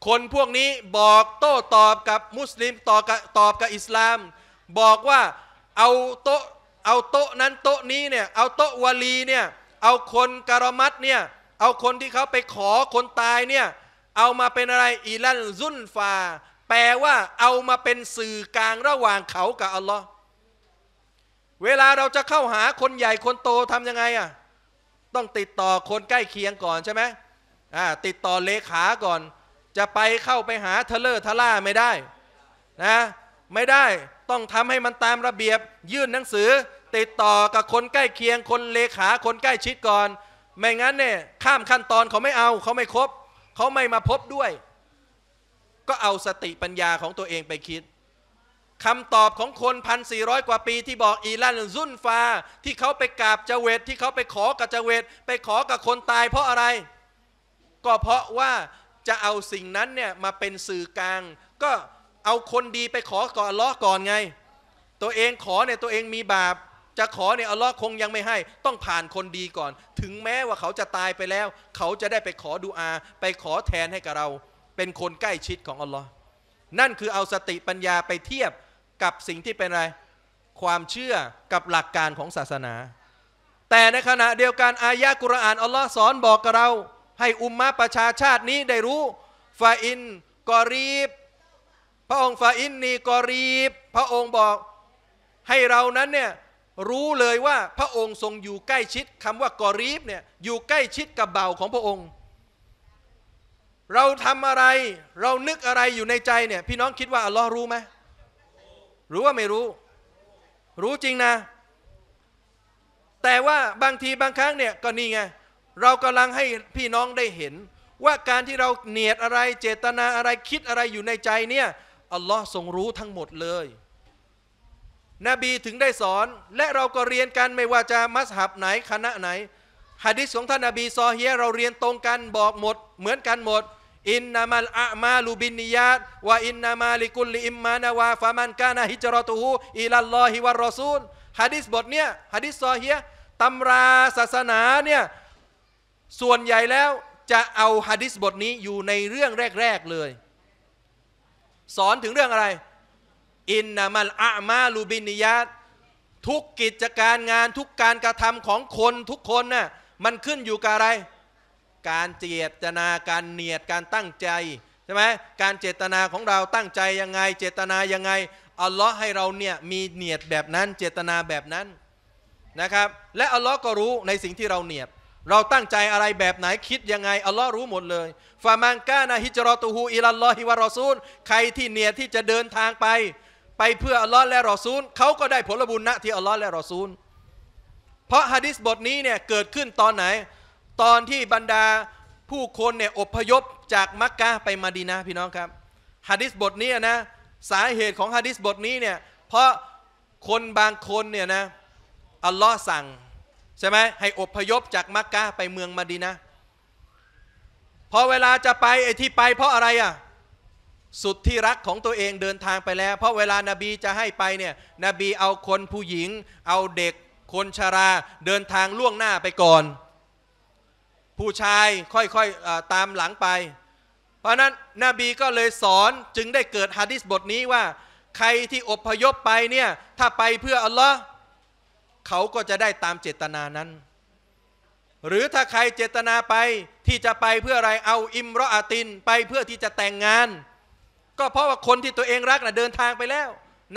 คนพวกนี้บอกโต้ตอบกับมุสลิมตอบกับตอบกับอิสลาม บอกว่าเอาโต๊ะเอาโต๊ะนั้นโต๊ะนี้เนี่ยเอาโต๊ะวลีเนี่ยเอาคนการมัดเนี่ยเอาคนที่เขาไปขอคนตายเนี่ยเอามาเป็นอะไรอีลันซุนฟา แปลว่าเอามาเป็นสื่อกลางระหว่างเขากับอัลลอฮ์เวลาเราจะเข้าหาคนใหญ่คนโตทำยังไงอ่ะต้องติดต่อคนใกล้เคียงก่อนใช่ไหมอ่าติดต่อเลขา ก่อนจะไปเข้าไปหาทะเลอทะล่าไม่ได้นะไม่ได้ต้องทำให้มันตามระเบียบยื่นหนังสือ ติดต่อกับคนใกล้เคียงคนเลขาคนใกล้ชิดก่อน ไม่งั้นเนี่ย ข้ามขั้นตอนเขาไม่เอา เขาไม่ครบเขาไม่มาพบด้วย ก็เอาสติปัญญาของตัวเองไปคิดคำตอบของคนพันสี่ร้อยกว่าปีที่บอกอีลันซุนฟาที่เขาไปกราบจเวตที่เขาไปขอกับจเวตไปขอกับคนตายเพราะอะไร ก็เพราะว่าจะเอาสิ่งนั้นเนี่ยมาเป็นสื่อกลาง ก็เอาคนดีไปขอก่อนล้อก่อนไงตัวเองขอเนี่ยตัวเองมีบาป จะขอเนี่ยอัลลอฮ์คงยังไม่ให้ ต้องผ่านคนดีก่อน ถึงแม้ว่าเขาจะตายไปแล้ว เขาจะได้ไปขอดูอาไปขอแทนให้กับเรา เป็นคนใกล้ชิดของอัลลอฮ์นั่นคือเอาสติปัญญาไปเทียบกับสิ่งที่เป็นอะไร ความเชื่อกับหลักการของศาสนา แต่ในขณะเดียวกันอายะกุรอานอัลลอฮ์สอนบอกกับเราให้อุมมะประชาชาตินี้ได้รู้ฟาอินกอรีบ พระองค์ฟาอินนีกอรีบพระองค์บอก ให้เรานั้นเนี่ยรู้เลยว่าพระองค์ทรงอยู่ใกล้ชิดคำว่ากอรีบเนี่ยอยู่ใกล้ชิด กับเบาของพระองค์ เราทำอะไร เรานึกอะไรอยู่ในใจเนี่ยพี่น้องคิดว่าอัลลอฮ์รู้ไหมรู้ว่าไม่รู้ รู้จริงนะแต่ว่าบางทีบางครั้งเนี่ยก็นี่ไงเรากำลังให้พี่น้องได้เห็นว่าการที่เราเนียดอะไรเจตนาอะไรคิดอะไรอยู่ในใจเนี่ย อัลลอฮ์ทรงรู้ทั้งหมดเลยนบีถึงได้สอนและเราก็เรียนกันไม่ว่าจะมัสฮับไหนคณะไหนฮะดิษของท่านนบีซอเฮียเราเรียนตรงกันบอกหมดเหมือนกันหมดอินนามะลอะมาลูบินนิยาตวาอินนามาลิกุลลิอิมมานาวาฟามันกานาฮิจรอตูฮูอิลัลลอฮิวะรอซูลฮะดิษบทเนี้ยฮะดิษซอเฮียตำราศาสนาเนี่ยส่วนใหญ่แล้วจะเอาฮะดิษบทนี้อยู่ในเรื่องแรกๆ เลย สอนถึงเรื่องอะไร อินนามัลอามาลูบินิยาตทุกกิจการงานทุกการกระทำของคนทุกคนนะ่ะมันขึ้นอยู่กับอะไร การเจตนาการเนียดการตั้งใจใช่ไหมการเจตนาของเราตั้งใจยังไง เจตนายังไงอัลลอฮ์ให้เราเนี่ยมีเนียดแบบนั้นเจตนาแบบนั้นนะครับ และอัลลอฮ์ก็รู้ในสิ่งที่เราเนียดเราตั้งใจอะไรแบบไหนคิดยังไงอัลลอฮ์รู้หมดเลยฟามังกานาฮิจรอตูฮูอิลัลลอฮิวะรอซูลใครที่เนียที่จะเดินทางไป ไปเพื่ออัลลอฮ์และรอซูลเขาก็ได้ผลบุญณที่อัลลอฮ์และรอซูล เพราะฮะดิษบทนี้เนี่ยเกิดขึ้นตอนไหน ตอนที่บรรดาผู้คนเนี่ยอพยพจากมักกะไปมาดีนาพี่น้องครับฮะดิษบทนี้นะสาเหตุของฮะดิษบทนี้เนี่ยเพราะคนบางคนเนี่ยนะอัลลอฮ์สั่งใช่ไหมให้อพยพจากมักกะไปเมืองมาดีนะพอเวลาจะไปไอ้ที่ไปเพราะอะไรอ่ะสุดที่รักของตัวเองเดินทางไปแล้ว เพราะเวลานาบีจะให้ไปเนี่ยนบีเอาคนผู้หญิงเอาเด็กคนชาราเดินทางล่วงหน้าไปก่อน ผู้ชายค่อยๆตามหลังไป เพราะนั้นนบีก็เลยสอนจึงได้เกิดฮะดิษบทนี้ว่า ใครที่อพยพไปเนี่ยถ้าไปเพื่ออัลลอฮ์เขาก็จะได้ตามเจตนานั้น หรือถ้าใครเจตนาไปที่จะไปเพื่ออะไรเอาอิมรออาตินไปเพื่อที่จะแต่งงาน ก็เพราะว่าคนที่ตัวเองรักนะ่ะเดินทางไปแล้ว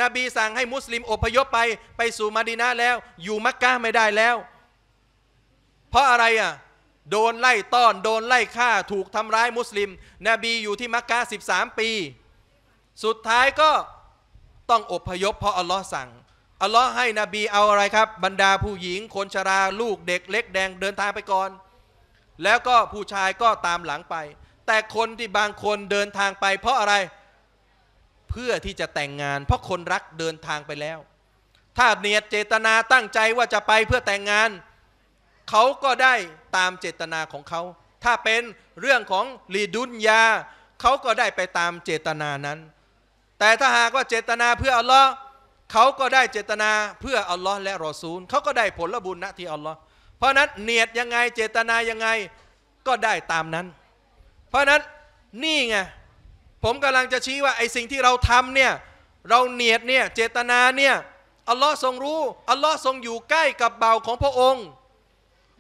นบีสั่งให้มุสลิมอพยพไปไปสู่มาดินาแล้วอยู่มักกะไม่ได้แล้ว เพราะอะไรอ่ะโดนไล่ต้อนโดนไล่ฆ่าถูกทำร้ายมุสลิม นบีอยู่ที่มักกะ13 ปี สุดท้ายก็ต้องอพยพ เพราะอัลลอฮ์สั่งอัลลอฮ์ให้นบีเอาอะไรครับ บรรดา ผู้หญิง คนชรา ลูกเด็กเล็กแดงเดินทางไปก่อน แล้วก็ผู้ชายก็ตามหลังไป แต่คนที่บางคนเดินทางไปเพราะอะไร เพื่อที่จะแต่งงาน เพราะคนรักเดินทางไปแล้ว ถ้าเนียดเจตนาตั้งใจว่าจะไปเพื่อแต่งงาน เขาก็ได้ตามเจตนาของเขา ถ้าเป็นเรื่องของลีดุนยาเขาก็ได้ไปตามเจตนานั้น แต่ถ้าหากว่าเจตนาเพื่ออัลลอฮ์เขาก็ได้เจตนาเพื่ออัลลอฮ์และรอซูลเขาก็ได้ผลบุญณที่อัลลอฮ์เพราะนั้นเนียดยังไงเจตนายังไงก็ได้ตามนั้น เพราะนั้นนี่ไง ผมกำลังจะชี้ว่าไอสิ่งที่เราทำเนี่ยเราเนียดเนี่ยเจตนาเนี่ยอัลลอฮ์ทรงรู้ อัลลอฮ์ทรงอยู่ใกล้กับเบาของพระองค์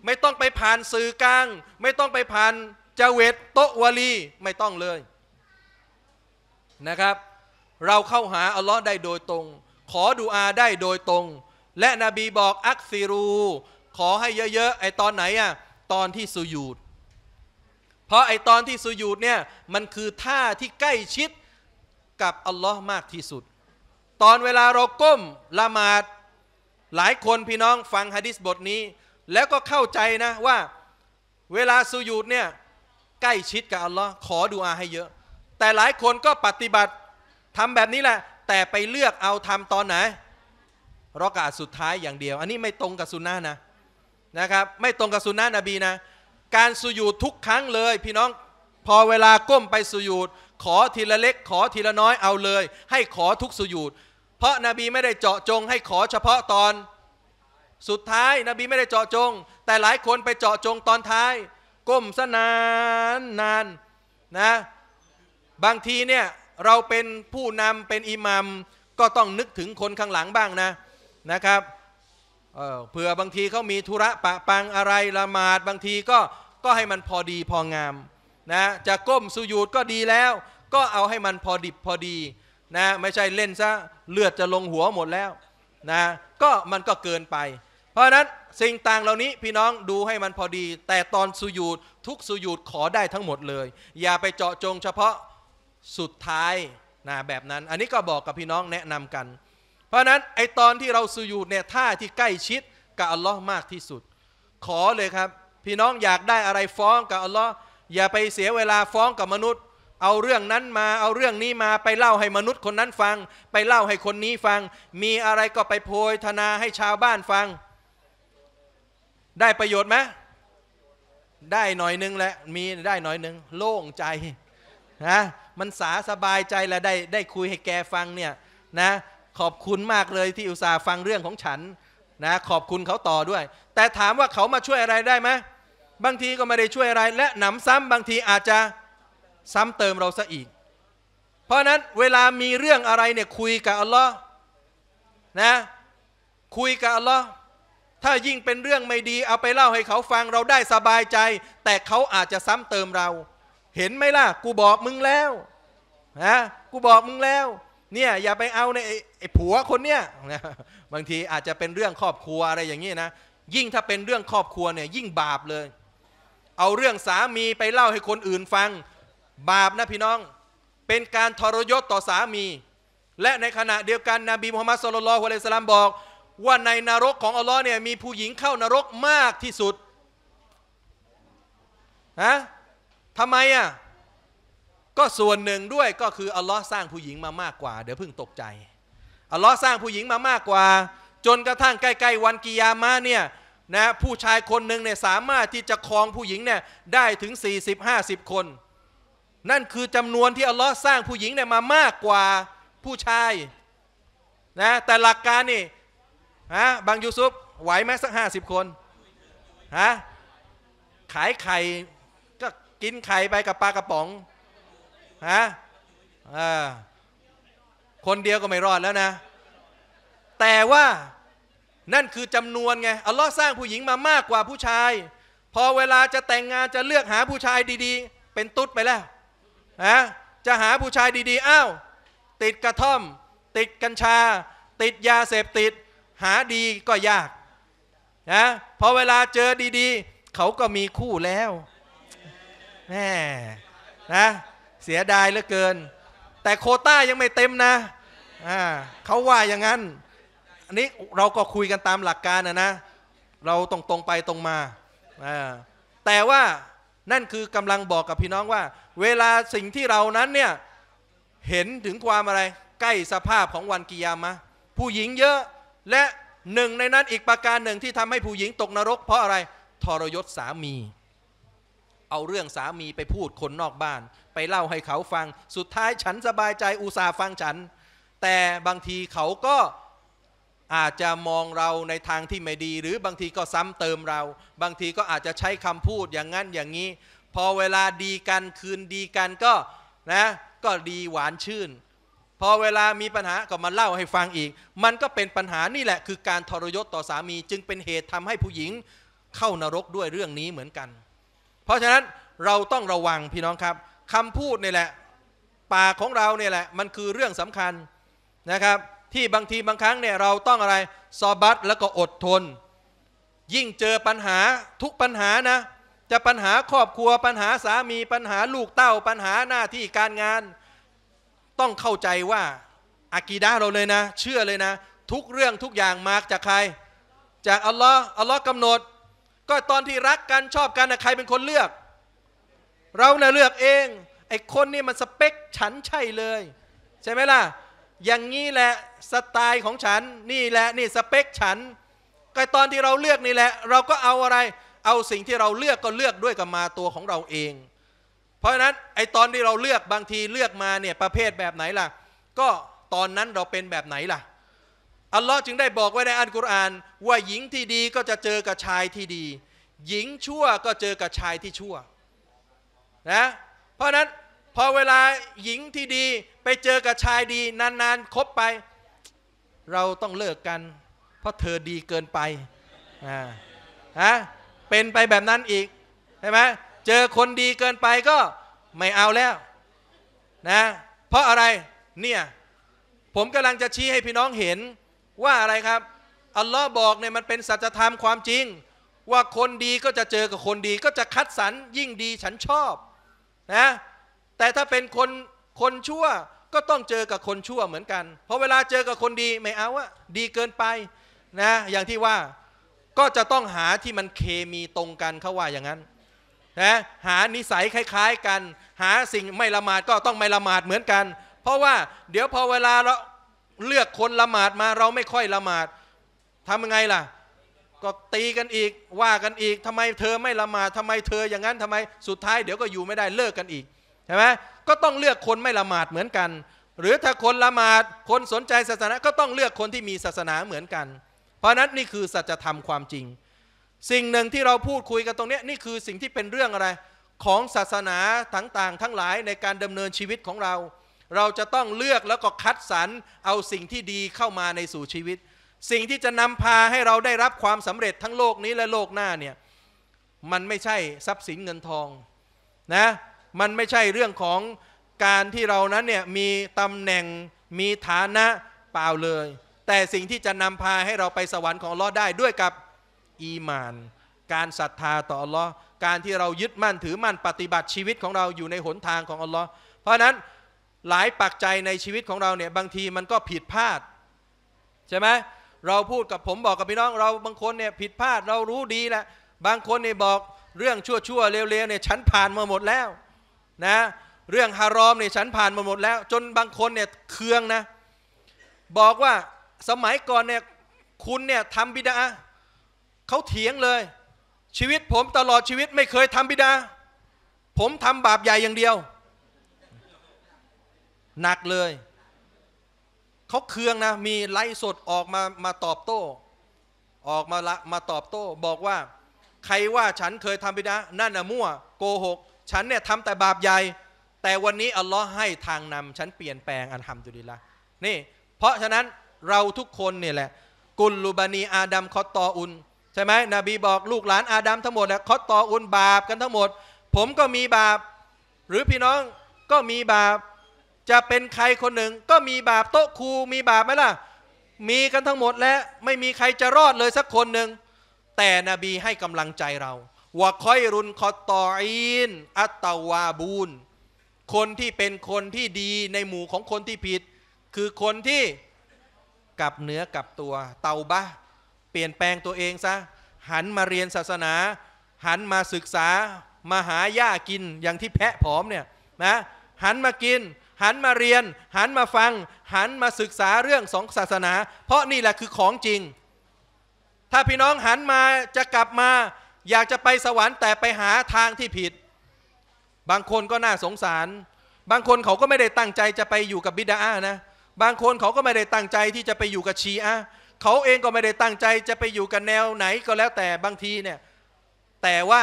ไม่ต้องไปผ่านสื่อกลาง ไม่ต้องไปผ่านจเวตโตวลี ไม่ต้องเลยนะครับ เราเข้าหาอัลลอฮ์ได้โดยตรงขอดุอาได้โดยตรง และนบีบอกอักซีรู ขอให้เยอะๆไอตอนไหนอะตอนที่สุยูด เพราะไอตอนที่สุยูดเนี่ยมันคือท่าที่ใกล้ชิดกับอัลลอฮ์มากที่สุด ตอนเวลาเราก้มละหมาดหลายคนพี่น้องฟังฮะดิษบทนี้ แล้วก็เข้าใจนะว่าเวลาสุยูดเนี่ยใกล้ชิดกับอัลลอฮ์ขอดุอาให้เยอะ แต่หลายคนก็ปฏิบัติทำแบบนี้แหละแต่ไปเลือกเอาทำตอนไหนรอกาสุดท้ายอย่างเดียว อันนี้ไม่ตรงกับสุนนะนะนะครับ ไม่ตรงกับสุนนะนบีนะ การสุยูดทุกครั้งเลย พี่น้องพอเวลาก้มไปสุยูดขอทีละเล็กขอทีละน้อยเอาเลย ให้ขอทุกสุยูดเพราะนาบีไม่ได้เจาะจง ให้ขอเฉพาะตอน สุดท้ายนบีไม่ได้เจาะจง แต่หลายคนไปเจาะจงตอนท้ายก้มสนานนานนะ บางทีเนี่ยเราเป็นผู้นำเป็นอิหมัมก็ต้องนึกถึงคนข้างหลังบ้างนะนะครับเเผื่อบางทีเขามีธุระปะปังอะไรละหมาด บางทีก็ก็ให้มันพอดีพองามนะจะก้มสุยูดก็ดีแล้ว ก็เอาให้มันพอดิบพอดีนะไม่ใช่เล่นซะเลือดจะลงหัวหมดแล้วนะก็มันก็เกินไป เพราะนั้นสิ่งต่างเหล่านี้พี่น้องดูให้มันพอดี แต่ตอนสุยูดทุกสุยูดขอได้ทั้งหมดเลย อย่าไปเจาะจงเฉพาะสุดท้ายนะแบบนั้น อันนี้ก็บอกกับพี่น้องแนะนำกัน เพราะนั้นไอตอนที่เราสุยูดเนี่ยท่าที่ใกล้ชิดกับอัลลอฮ์มากที่สุด ขอเลยครับ พี่น้องอยากได้อะไรฟ้องกับอัลลอฮ์อย่าไปเสียเวลาฟ้องกับมนุษย์ เอาเรื่องนั้นมาเอาเรื่องนี้มาไปเล่าให้มนุษย์คนนั้นฟัง ไปเล่าให้คนนี้ฟัง มีอะไรก็ไปโพยธนาให้ชาวบ้านฟัง ได้ประโยชน์ไหมได้หน่อยนึงแหละมีได้หน่อยนึง โล่งใจนะมันสาสบายใจแล้วได้ได้คุยให้แกฟังเนี่ยนะขอบคุณมากเลยที่อุตส่าห์ฟังเรื่องของฉันนะขอบคุณเขาต่อด้วย แต่ถามว่าเขามาช่วยอะไรได้ไหมบางทีก็ไม่ได้ช่วยอะไรและหนำซ้ำบางทีอาจจะซ้ำเติมเราซะอีก เพราะนั้นเวลามีเรื่องอะไรเนี่ย คุยกับอัลลอฮ์นะคุยกับอัลลอฮ์ถ้ายิ่งเป็นเรื่องไม่ดี เอาไปเล่าให้เขาฟังเราได้สบายใจ แต่เขาอาจจะซ้ำเติมเราเห็นไหมล่ะ กูบอกมึงแล้วฮะกูบอกมึงแล้ว เนี่ยอย่าไปเอาในไอ้ผัวคนเนี้ยบางทีอาจจะเป็นเรื่องครอบครัวอะไรอย่างนี้นะ ยิ่งถ้าเป็นเรื่องครอบครัวเนี่ยยิ่งบาปเลย เอาเรื่องสามีไปเล่าให้คนอื่นฟัง บาปนะพี่น้อง เป็นการทรยศต่อสามี และในขณะเดียวกันนบีมุฮัมมัดสุลลัลฮุอะลัยสลามบอก ว่าในนรกของอัลลอฮ์เนี่ยมี ผู้หญิงเข้านรกมากที่สุดฮะทำไมอ่ะ ก็ส่วนหนึ่งด้วยก็คืออัลลอฮ์สร้างผู้หญิงมามากกว่า เดี๋ยวพึ่งตกใจอัลลอฮ์สร้างผู้หญิงมามากกว่า จนกระทั่งใกล้ๆวันกิยามะเนี่ยนะผู้ชายคนหนึ่งเนี่ยสามารถที่จะครองผู้หญิงเนี่ยได้ถึง 40-50 คน นั่นคือจำนวนที่อัลลอฮ์สร้างผู้หญิงเนี่ยมามากกว่าผู้ชายนะแต่หลักการนี่ฮะบางยูซุปไหวไหมสัก50 คนฮะขายไข่กินไข่ไป กับปลากระป๋อง ฮะคนเดียวก็ไม่รอดแล้วนะ แต่ว่านั่นคือจำนวนไง อัลลอฮ์สร้างผู้หญิงมามากกว่าผู้ชาย พอเวลาจะแต่งงานจะเลือกหาผู้ชายดีๆ เป็นตุ๊ดไปแล้วนะจะหาผู้ชายดีๆอ้าวติดกระท่อม ติดกัญชา ติดยาเสพติด หาดีก็ยากนะพอเวลาเจอดีๆ เขาก็มีคู่แล้วแน่นะเสียดายเหลือเกิน แต่โคต้ายังไม่เต็มนะ เขาว่าอย่างนั้น อันนี้เราก็คุยกันตามหลักการนะนะ เราตรงๆไปตรงมา แต่ว่านั่นคือกำลังบอกกับพี่น้องว่า เวลาสิ่งที่เรานั้นเนี่ย เห็นถึงความอะไรใกล้สภาพของวันกิยามะผู้หญิงเยอะ และหนึ่งในนั้นอีกประการหนึ่งที่ทำให้ผู้หญิงตกนรก เพราะอะไรทรยศสามีเอาเรื่องสามีไปพูดคนนอกบ้าน ไปเล่าให้เขาฟัง สุดท้ายฉันสบายใจอุตส่าห์ฟังฉัน แต่บางทีเขาก็อาจจะมองเราในทางที่ไม่ดี หรือบางทีก็ซ้ำเติมเรา บางทีก็อาจจะใช้คำพูดอย่างนั้นอย่างนี้ พอเวลาดีกันคืนดีกันก็นะ ก็ดีหวานชื่น พอเวลามีปัญหาก็มาเล่าให้ฟังอีก มันก็เป็นปัญหานี่แหละ คือการทรยศต่อสามีจึงเป็นเหตุทำให้ผู้หญิงเข้านรกด้วยเรื่องนี้เหมือนกันเพราะฉะนั้นเราต้องระวังพี่น้องครับคำพูดนี่แหละปากของเราเนี่ยแหละมันคือเรื่องสำคัญนะครับ ที่บางทีบางครั้งเนี่ยเราต้องอะไรซอบัตแล้วก็อดทน ยิ่งเจอปัญหาทุกปัญหานะ จะปัญหาครอบครัว ปัญหาสามีปัญหาลูกเต้า ปัญหาหน้าที่การงาน ต้องเข้าใจว่าอากีดาเราเลยนะ เชื่อเลยนะ ทุกเรื่องทุกอย่างมาจากใครจากอัลลอฮ์อัลลอฮ์กำหนดก็ตอนที่รักกัน ชอบกันนะใครเป็นคนเลือก เราเน่ยเลือกเอง ไอ้คนนี่มันสเปคฉันใช่เลยใช่ไหมล่ะ อย่างนี้แหละสไตล์ของฉันนี่แหละนี่สเปคฉัน ก็ตอนที่เราเลือกนี่แหละ เราก็เอาอะไรเอาสิ่งที่เราเลือกก็เลือกด้วยกับมาตัวของเราเอง เพราะฉะนั้นไอ้ตอนที่เราเลือกบางทีเลือกมาเนี่ย ประเภทแบบไหนล่ะ ก็ตอนนั้นเราเป็นแบบไหนล่ะอัลลอฮ์จึงได้บอกไว้ในอัลกุรอานว่าหญิงที่ดีก็จะเจอกับชายที่ดี หญิงชั่วก็เจอกับชายที่ชั่วนะเพราะนั้นพอเวลาหญิงที่ดีไปเจอกับชายดีนานๆ คบไป เราต้องเลิกกัน เพราะเธอดีเกินไปอ่าฮะเป็นไปแบบนั้นอีกใช่ไหมเจอคนดีเกินไปก็ไม่เอาแล้วนะเพราะอะไรเนี่ยผมกำลังจะชี้ให้พี่น้องเห็นว่าอะไรครับอัลลอฮ์บอกเนี่ยมันเป็นสัจธรรมความจริง ว่าคนดีก็จะเจอกับคนดี ก็จะคัดสรรยิ่งดีฉันชอบ นะ แต่ถ้าเป็นคนคนชั่วก็ต้องเจอกับคนชั่วเหมือนกันเพราะเวลาเจอกับคนดีไม่เอาอะดีเกินไปนะ อย่างที่ว่าก็จะต้องหาที่มันเคมีตรงกันเขาว่าอย่างนั้น นะ หานิสัยคล้ายๆกัน หาสิ่งไม่ละหมาดก็ต้องไม่ละหมาดเหมือนกัน เพราะว่า เดี๋ยวพอเวลาเราเลือกคนละหมาดมาเราไม่ค่อยละหมาด ทำยังไงล่ะ ก็ตีกันอีกว่ากันอีก ทำไมเธอไม่ละหมาด ทำไมเธออย่างนั้นทำไม สุดท้ายเดี๋ยวก็อยู่ไม่ได้เลิกกันอีก ใช่ไหม ก็ต้องเลือกคนไม่ละหมาดเหมือนกัน หรือถ้าคนละหมาด คนสนใจศาสนาก็ต้องเลือกคนที่มีศาสนาเหมือนกัน เพราะนั้นนี่คือสัจธรรมความจริง สิ่งหนึ่งที่เราพูดคุยกันตรงนี้นี่คือสิ่งที่เป็นเรื่องอะไรของศาสนาต่างๆ ทั้งหลายในการดำเนินชีวิตของเราเราจะต้องเลือกแล้วก็คัดสรร เอาสิ่งที่ดีเข้ามาในสู่ชีวิต สิ่งที่จะนำพาให้เราได้รับความสำเร็จทั้งโลกนี้และโลกหน้าเนี่ยมันไม่ใช่ทรัพย์สินเงินทองนะมันไม่ใช่เรื่องของการที่เรานั้นเนี่ยมีตำแหน่งมีฐานะเปล่าเลย แต่สิ่งที่จะนำพาให้เราไปสวรรค์ของลอดได้ด้วยกับอีมานการศรัทธาต่ออัลลอฮ์การที่เรายึดมั่นถือมั่นปฏิบัติชีวิตของเราอยู่ในหนทางของอัลลอฮ์เพราะนั้นหลายปักใจในชีวิตของเราเนี่ยบางทีมันก็ผิดพลาดใช่ไหมเราพูดกับผมบอกกับพี่น้อง เราบางคนเนี่ยผิดพลาดเรารู้ดีแหละบางคนเนี่ยบอกเรื่องชั่วชั่วเร็วๆเนี่ยฉันผ่านมาหมดแล้วนะ เรื่องฮารอมเนี่ยฉันผ่านมาหมดแล้ว จนบางคนเนี่ยเคืองนะ บอกว่าสมัยก่อนเนี่ยคุณเนี่ยทำบิดาเขาเถียงเลย ชีวิตผมตลอดชีวิตไม่เคยทำบิดาผมทำบาปใหญ่อย่างเดียวหนักเลย เขาเคืองนะมีไลฟ์สดออกมามาตอบโต้ ออกมาละมาตอบโต้ บอกว่า ใครว่าฉันเคยทำบิดานั่นน่ะมั่วโกหก ฉันเนี่ยทำแต่บาปใหญ่ แต่วันนี้ อัลลอฮ์ให้ทางนำฉันเปลี่ยนแปลงอันทำดุลิละนี่ เพราะฉะนั้นเราทุกคนเนี่ยแหละกุลลูบานีอาดัมคอตตออุนใช่ไหมนบีบอกลูกหลานอาดัมทั้งหมดนะคอตตออุนบาปกันทั้งหมด ผมก็มีบาป หรือพี่น้องก็มีบาปจะเป็นใครคนหนึ่งก็มีบาปโต๊ะครูมีบาปไหมล่ะ มีกันทั้งหมดและไม่มีใครจะรอดเลยสักคนหนึ่ง แต่นบีให้กำลังใจเราวะคอยรุนคอตออีนอัตวาบูนคนที่เป็นคนที่ดีในหมู่ของคนที่ผิด คือคนที่กลับเนื้อกลับตัวเตาบะเปลี่ยนแปลงตัวเองซะหันมาเรียนศาสนา หันมาศึกษามาหาหญ้ากินอย่างที่แพะผอมเนี่ยนะหันมากินหันมาเรียน หันมาฟัง หันมาศึกษาเรื่องสองศาสนา เพราะนี่แหละคือของจริง ถ้าพี่น้องหันมาจะกลับมา อยากจะไปสวรรค์แต่ไปหาทางที่ผิด บางคนก็น่าสงสาร บางคนเขาก็ไม่ได้ตั้งใจจะไปอยู่กับบิดานะบางคนเขาก็ไม่ได้ตั้งใจที่จะไปอยู่กับชีอะเขาเองก็ไม่ได้ตั้งใจ จะไปอยู่กับแนวไหนก็แล้วแต่บางทีเนี่ย แต่ว่า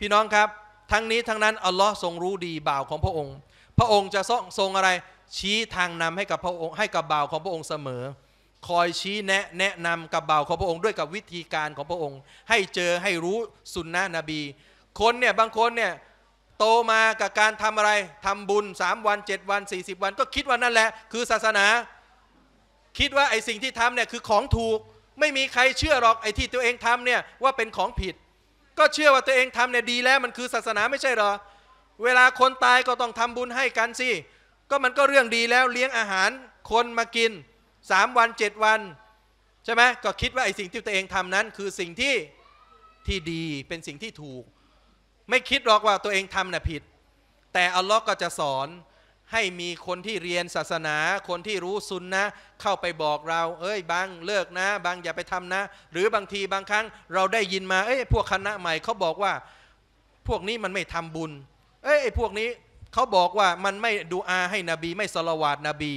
พี่น้องครับ ทั้งนี้ทั้งนั้นอัลลอฮ์ทรงรู้ดีบ่าวของพระองค์พระองค์จะทรงอะไร ชี้ทางนำให้กับพระองค์ ให้กับบ่าวของพระองค์เสมอ คอยชี้แนะแนะนำกับบ่าวของพระองค์ ด้วยกับวิธีการของพระองค์ ให้เจอให้รู้สุนนะนบี คนเนี่ยบางคนเนี่ยโตมากับการทำอะไรทำบุญ 3 วัน 7 วัน 40 วัน ก็คิดว่านั่นแหละ คือศาสนา คิดว่าไอ้สิ่งที่ทำเนี่ยคือของถูก ไม่มีใครเชื่อหรอกไอ้ที่ตัวเองทำเนี่ยว่าเป็นของผิด ก็เชื่อว่าตัวเองทำเนี่ยดีแล้วมันคือศาสนาไม่ใช่หรอเวลาคนตายก็ต้องทำบุญให้กันสิ ก็มันก็เรื่องดีแล้วเลี้ยงอาหาร คนมากินสามวันเจ็ดวัน ใช่ไหมก็คิดว่าไอ้สิ่งที่ตัวเองทำนั้น คือสิ่งที่ที่ดีเป็นสิ่งที่ถูก ไม่คิดหรอกว่าตัวเองทำน่ะผิด แต่อัลลอฮ์ก็จะสอนให้มีคนที่เรียนศาสนา คนที่รู้ซุนนะ เข้าไปบอกเรา เอ้ยบางเลิกนะ บางอย่าไปทำนะ หรือบางทีบางครั้ง เราได้ยินมา เอ้ยพวกคณะใหม่เขาบอกว่า พวกนี้มันไม่ทำบุญเอ้ไอ้พวกนี้เขาบอกว่ามันไม่ดูอาให้นบี ไม่สละวาดนบี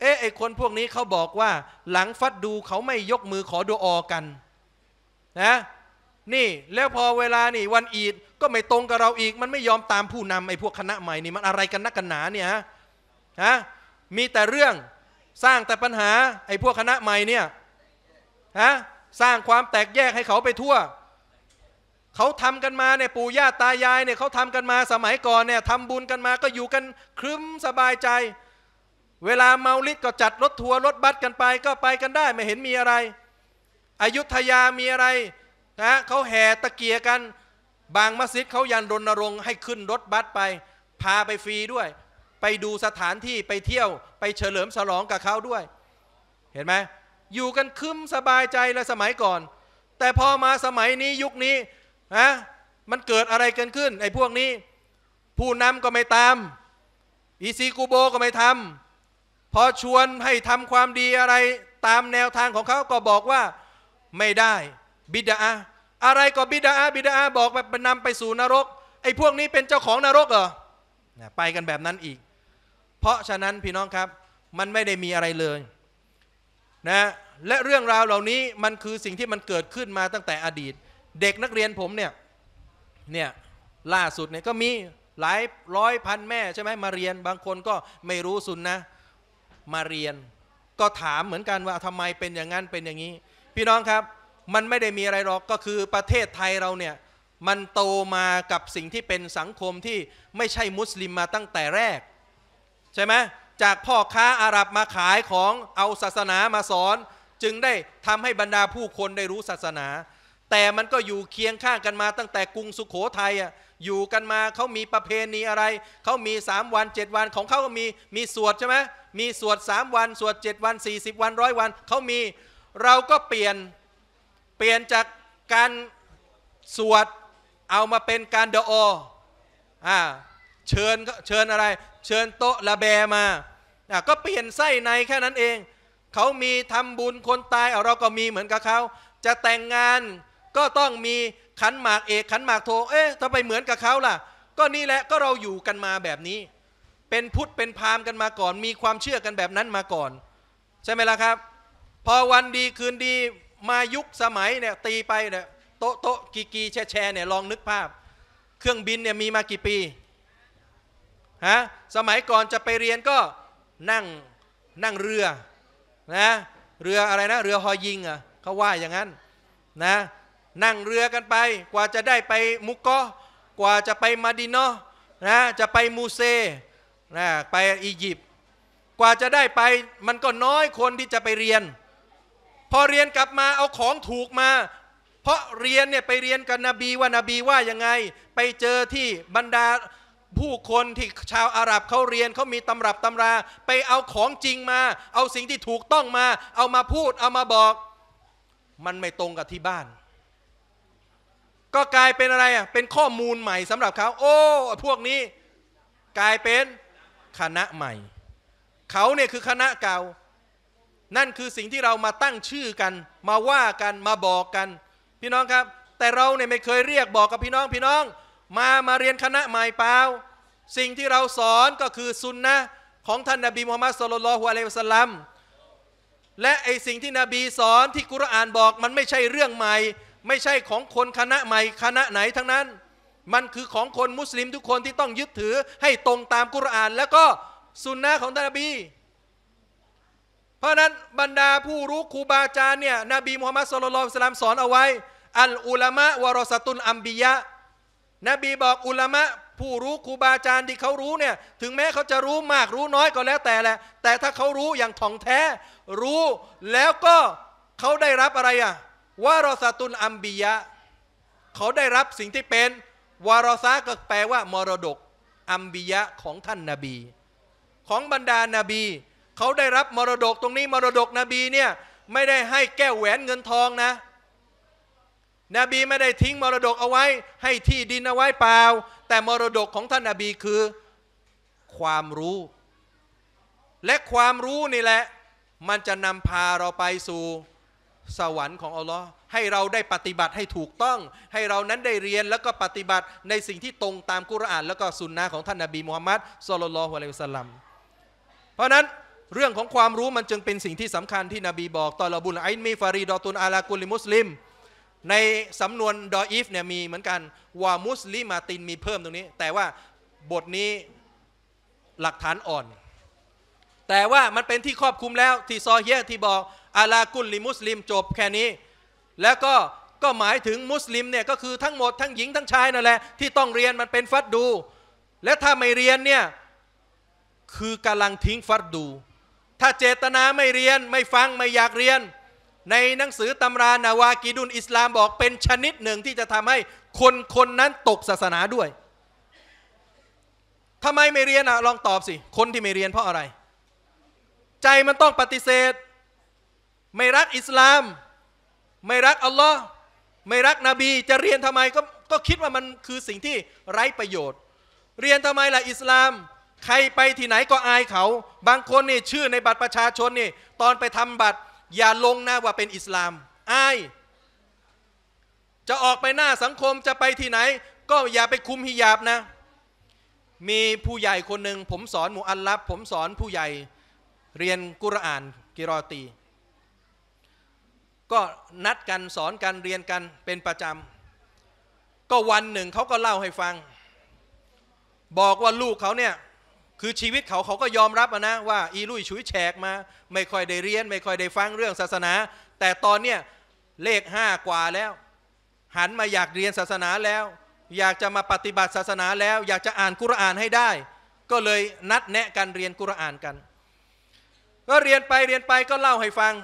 เอ้ไอ้คนพวกนี้ เขาบอกว่าหลังฟัดดูเขาไม่ยกมือขอดูออกันนะนี่แล้วพอเวลานี่ วันอีดก็ไม่ตรงกับเราอีก มันไม่ยอมตามผู้นำไอ้พวกคณะใหม่นี่มันอะไรกันนักกันหนาเนี่ยฮะฮะมีแต่เรื่องสร้างแต่ปัญหาไอ้พวกคณะใหม่เนี่ยฮะสร้างความแตกแยกให้เขาไปทั่วเขาทำกันมาเนี่ยปู่ย่าตายายเนี่ยเขาทำกันมาสมัยก่อนเนี่ยทำบุญกันมาก็อยู่กันครึ้มสบายใจ เวลาเมาลิดก็จัดรถทัวร์รถบัสกันไปก็ไปกันได้ไม่เห็นมีอะไรอายุทยามีอะไรนะเขาแห่ตะเกียกัน บางมัสยิดเขายันรณรงค์ให้ขึ้นรถบัสไป พาไปฟรีด้วย ไปดูสถานที่ไปเที่ยวไปเฉลิมฉลองกับเขาด้วย เห็นไหมอยู่กันคึ้มสบายใจเลยสมัยก่อน แต่พอมาสมัยนี้ยุคนี้ฮะมันเกิดอะไรเกินขึ้นไอ้พวกนี้ ผู้นำก็ไม่ตามอีซีกูโบก็ไม่ทำพอชวนให้ทำความดีอะไรตามแนวทางของเขาก็บอกว่า ไม่ได้บิดาอะไรก็บิดาบิดาบอกแบบนำไปสู่นรกไอ้พวกนี้เป็นเจ้าของนรกเหรอไปกันแบบนั้นอีก เพราะฉะนั้นพี่น้องครับมันไม่ได้มีอะไรเลยนะและเรื่องราวเหล่านี้มันคือสิ่งที่มันเกิดขึ้นมาตั้งแต่อดีตเด็กนักเรียนผมเนี่ยเนี่ยล่าสุดเนี่ยก็มีหลายร้อยพันแม่ใช่ไหมมาเรียนบางคนก็ไม่รู้สุนนะ มาเรียนก็ถามเหมือนกันว่าทำไมเป็นอย่างนั้นเป็นอย่างนี้ พี่น้องครับมันไม่ได้มีอะไรหรอกก็คือประเทศไทยเราเนี่ยมันโตมากับสิ่งที่เป็นสังคมที่ไม่ใช่มุสลิมมาตั้งแต่แรกใช่ไหมจากพ่อค้าอาหรับมาขายของเอาศาสนามาสอนจึงได้ทำให้บรรดาผู้คนได้รู้ศาสนาแต่มันก็อยู่เคียงข้างกันมาตั้งแต่กรุงสุขโขทัยอ่ะอยู่กันมาเขามีประเพณีอะไรเขามี3วัน7 วันของเขาก็มีมีสวดใช่ไหมมีสวด3วันสวด7วัน40วันร้อยวันเขามีเราก็เปลี่ยนเปลี่ยนจากการสวดเอามาเป็นการเดออ่าเชิญเชิญอะไร เชิญโต๊ะระแบมาอ่ะก็เปลี่ยนไส้ในแค่นั้นเองเขามีทำบุญคนตายเราก็มีเหมือนกับเขาจะแต่งงานก็ต้องมีขันหมากเอก ขันหมากโท เอ๊ะทำไมเหมือนกับเขาล่ะ ก็นี่แหละก็เราอยู่กันมาแบบนี้ เป็นพุทธเป็นพราหมณ์กันมาก่อน มีความเชื่อกันแบบนั้นมาก่อน ใช่ไหมล่ะครับ พอวันดีคืนดีมายุคสมัยเนี่ย ตีไปเนี่ยโต๊ะโต๊ะกีกีแชแชเนี่ยลองนึกภาพ เครื่องบินเนี่ยมีมากี่ปีฮะ สมัยก่อนจะไปเรียนก็นั่งนั่งเรือนะ เรืออะไรนะเรือหอยิงอ่ะเขาว่าอย่างนั้น นะนั่งเรือกันไปกว่าจะได้ไปมุกโกกว่าจะไปมาดินอนนะจะไปมูเซนะไปอียิปต์กว่าจะได้ไปมันก็น้อยคนที่จะไปเรียนพอเรียนกลับมาเอาของถูกมา เพราะเรียนเนี่ยไปเรียนกับนบีว่านาบีว่ายังไง ไปเจอที่บรรดา ผู้คนที่ชาวอาหรับเขาเรียนเขามีตำรับตำรา ไปเอาของจริงมา เอาสิ่งที่ถูกต้องมา เอามาพูดเอามาบอก มันไม่ตรงกับที่บ้านก็กลายเป็นอะไรอ่ะ เป็นข้อมูลใหม่สำหรับเขา โอ้พวกนี้ กลายเป็นคณะใหม่ เขาเนี่ยคือคณะเก่า นั่นคือสิ่งที่เรามาตั้งชื่อกัน มาว่ากัน มาบอกกัน พี่น้องครับ แต่เราเนี่ยไม่เคยเรียกบอกกับพี่น้อง พี่น้องมามาเรียนคณะใหม่เปล่า สิ่งที่เราสอนก็คือซุนนะของท่านนบีมูฮัมมัดสุลลัลฮุอะลัยฮิวสลัม และไอสิ่งที่นบีสอนที่กุรอานบอกมันไม่ใช่เรื่องใหม่ไม่ใช่ของคนคณะใหม่คณะไหนทั้งนั้น มันคือของคนมุสลิมทุกคนที่ต้องยึดถือ ให้ตรงตามกุรอาน แล้วก็สุนนะของนบี เพราะนั้นบรรดาผู้รู้ครูบาอาจารย์เนี่ย นบีมูฮัมมัดสุลลัลสลามสอนเอาไว้ อัลอุลามะวรสตุลอัมบิยะนบีบอกอุลามะผู้รู้ครูบาอาจารย์ที่เขารู้เนี่ย ถึงแม้เขาจะรู้มากรู้น้อยก็แล้วแต่แหละ แต่ถ้าเขารู้อย่างถ่องแท้รู้แล้วก็เขาได้รับอะไรอ่ะวารสตุนอัมบียะ เขาได้รับสิ่งที่เป็นวารสาก็แปลว่า มรดกอัมบียะของท่านนาบี ของบรรดานาบี เขาได้รับมรดกตรงนี้ มรดกนบีเนี่ยไม่ได้ให้แก้วแหวนเงินทองนะนบีไม่ได้ทิ้งมรดกเอาไว้ให้ที่ดินเอาไว้เปล่าแต่มรดกของท่านนาบีคือ ความรู้ และความรู้นี่แหละ มันจะนำพาเราไปสู่สวรรค์ของอัลลอฮ์ให้เราได้ปฏิบัติให้ถูกต้อง ให้เรานั้นได้เรียนแล้วก็ปฏิบัติในสิ่งที่ตรงตามกุรอาน แล้วก็สุนนะของท่านนาบีมูฮัมมัดสุลลัลฮุอะลัยฮิสลัม เพราะนั้นเรื่องของความรู้มันจึงเป็นสิ่งที่สำคัญที่นบีบอก ตอลบุลไอมีฟารีดอตุนอาลากุลิมุสลิมในสำนวนดออีฟเนี่ยมีเหมือนกันว่ามุสลิมาตินมีเพิ่มตรงนี้ แต่ว่าบทนี้หลักฐานอ่อน แต่ว่ามันเป็นที่ครอบคลุมแล้วที่ซอเยที่บอกอาลากุลลิมุสลิมจบแค่นี้ แล้วก็ก็หมายถึงมุสลิมเนี่ยก็คือทั้งหมดทั้งหญิงทั้งชายนั่นแหละที่ต้องเรียนมันเป็นฟัดดู และถ้าไม่เรียนเนี่ย คือกำลังทิ้งฟัดดู ถ้าเจตนาไม่เรียนไม่ฟังไม่อยากเรียนในหนังสือตำรานาวากีดุนอิสลามบอกเป็นชนิดหนึ่งที่จะทำให้คนคนนั้นตกศาสนาด้วยทำไมไม่เรียนอะลองตอบสิคนที่ไม่เรียนเพราะอะไร ใจมันต้องปฏิเสธไม่รักอิสลาม ไม่รักอัลลอฮ์ไม่รักนบีจะเรียนทำไมก็ก็คิดว่ามันคือสิ่งที่ไร้ประโยชน์ เรียนทำไมล่ะอิสลาม ใครไปที่ไหนก็อายเขา บางคนนี่ชื่อในบัตรประชาชนนี่ ตอนไปทำบัตร อย่าลงหน้าว่าเป็นอิสลามอายจะออกไปหน้าสังคมจะไปที่ไหน ก็อย่าไปคุมฮิญาบนะ มีผู้ใหญ่คนหนึ่งผมสอนหมู่อัลลับผมสอนผู้ใหญ่ เรียนกุรอาน กิรอตีก็นัดกันสอนกันเรียนกันเป็นประจำ ก็วันหนึ่งเขาก็เล่าให้ฟัง บอกว่าลูกเขาเนี่ยคือชีวิตเขาเขาก็ยอมรับนะว่าอีลุยชุยแฉกมา ไม่ค่อยได้เรียนไม่ค่อยได้ฟังเรื่องศาสนา แต่ตอนเนี้ยเลขห้ากว่าแล้ว หันมาอยากเรียนศาสนาแล้ว อยากจะมาปฏิบัติศาสนาแล้ว อยากจะอ่านกุรอานให้ได้ ก็เลยนัดแนะกันเรียนกุรอานกัน ก็เรียนไปเรียนไปก็เล่าให้ฟัง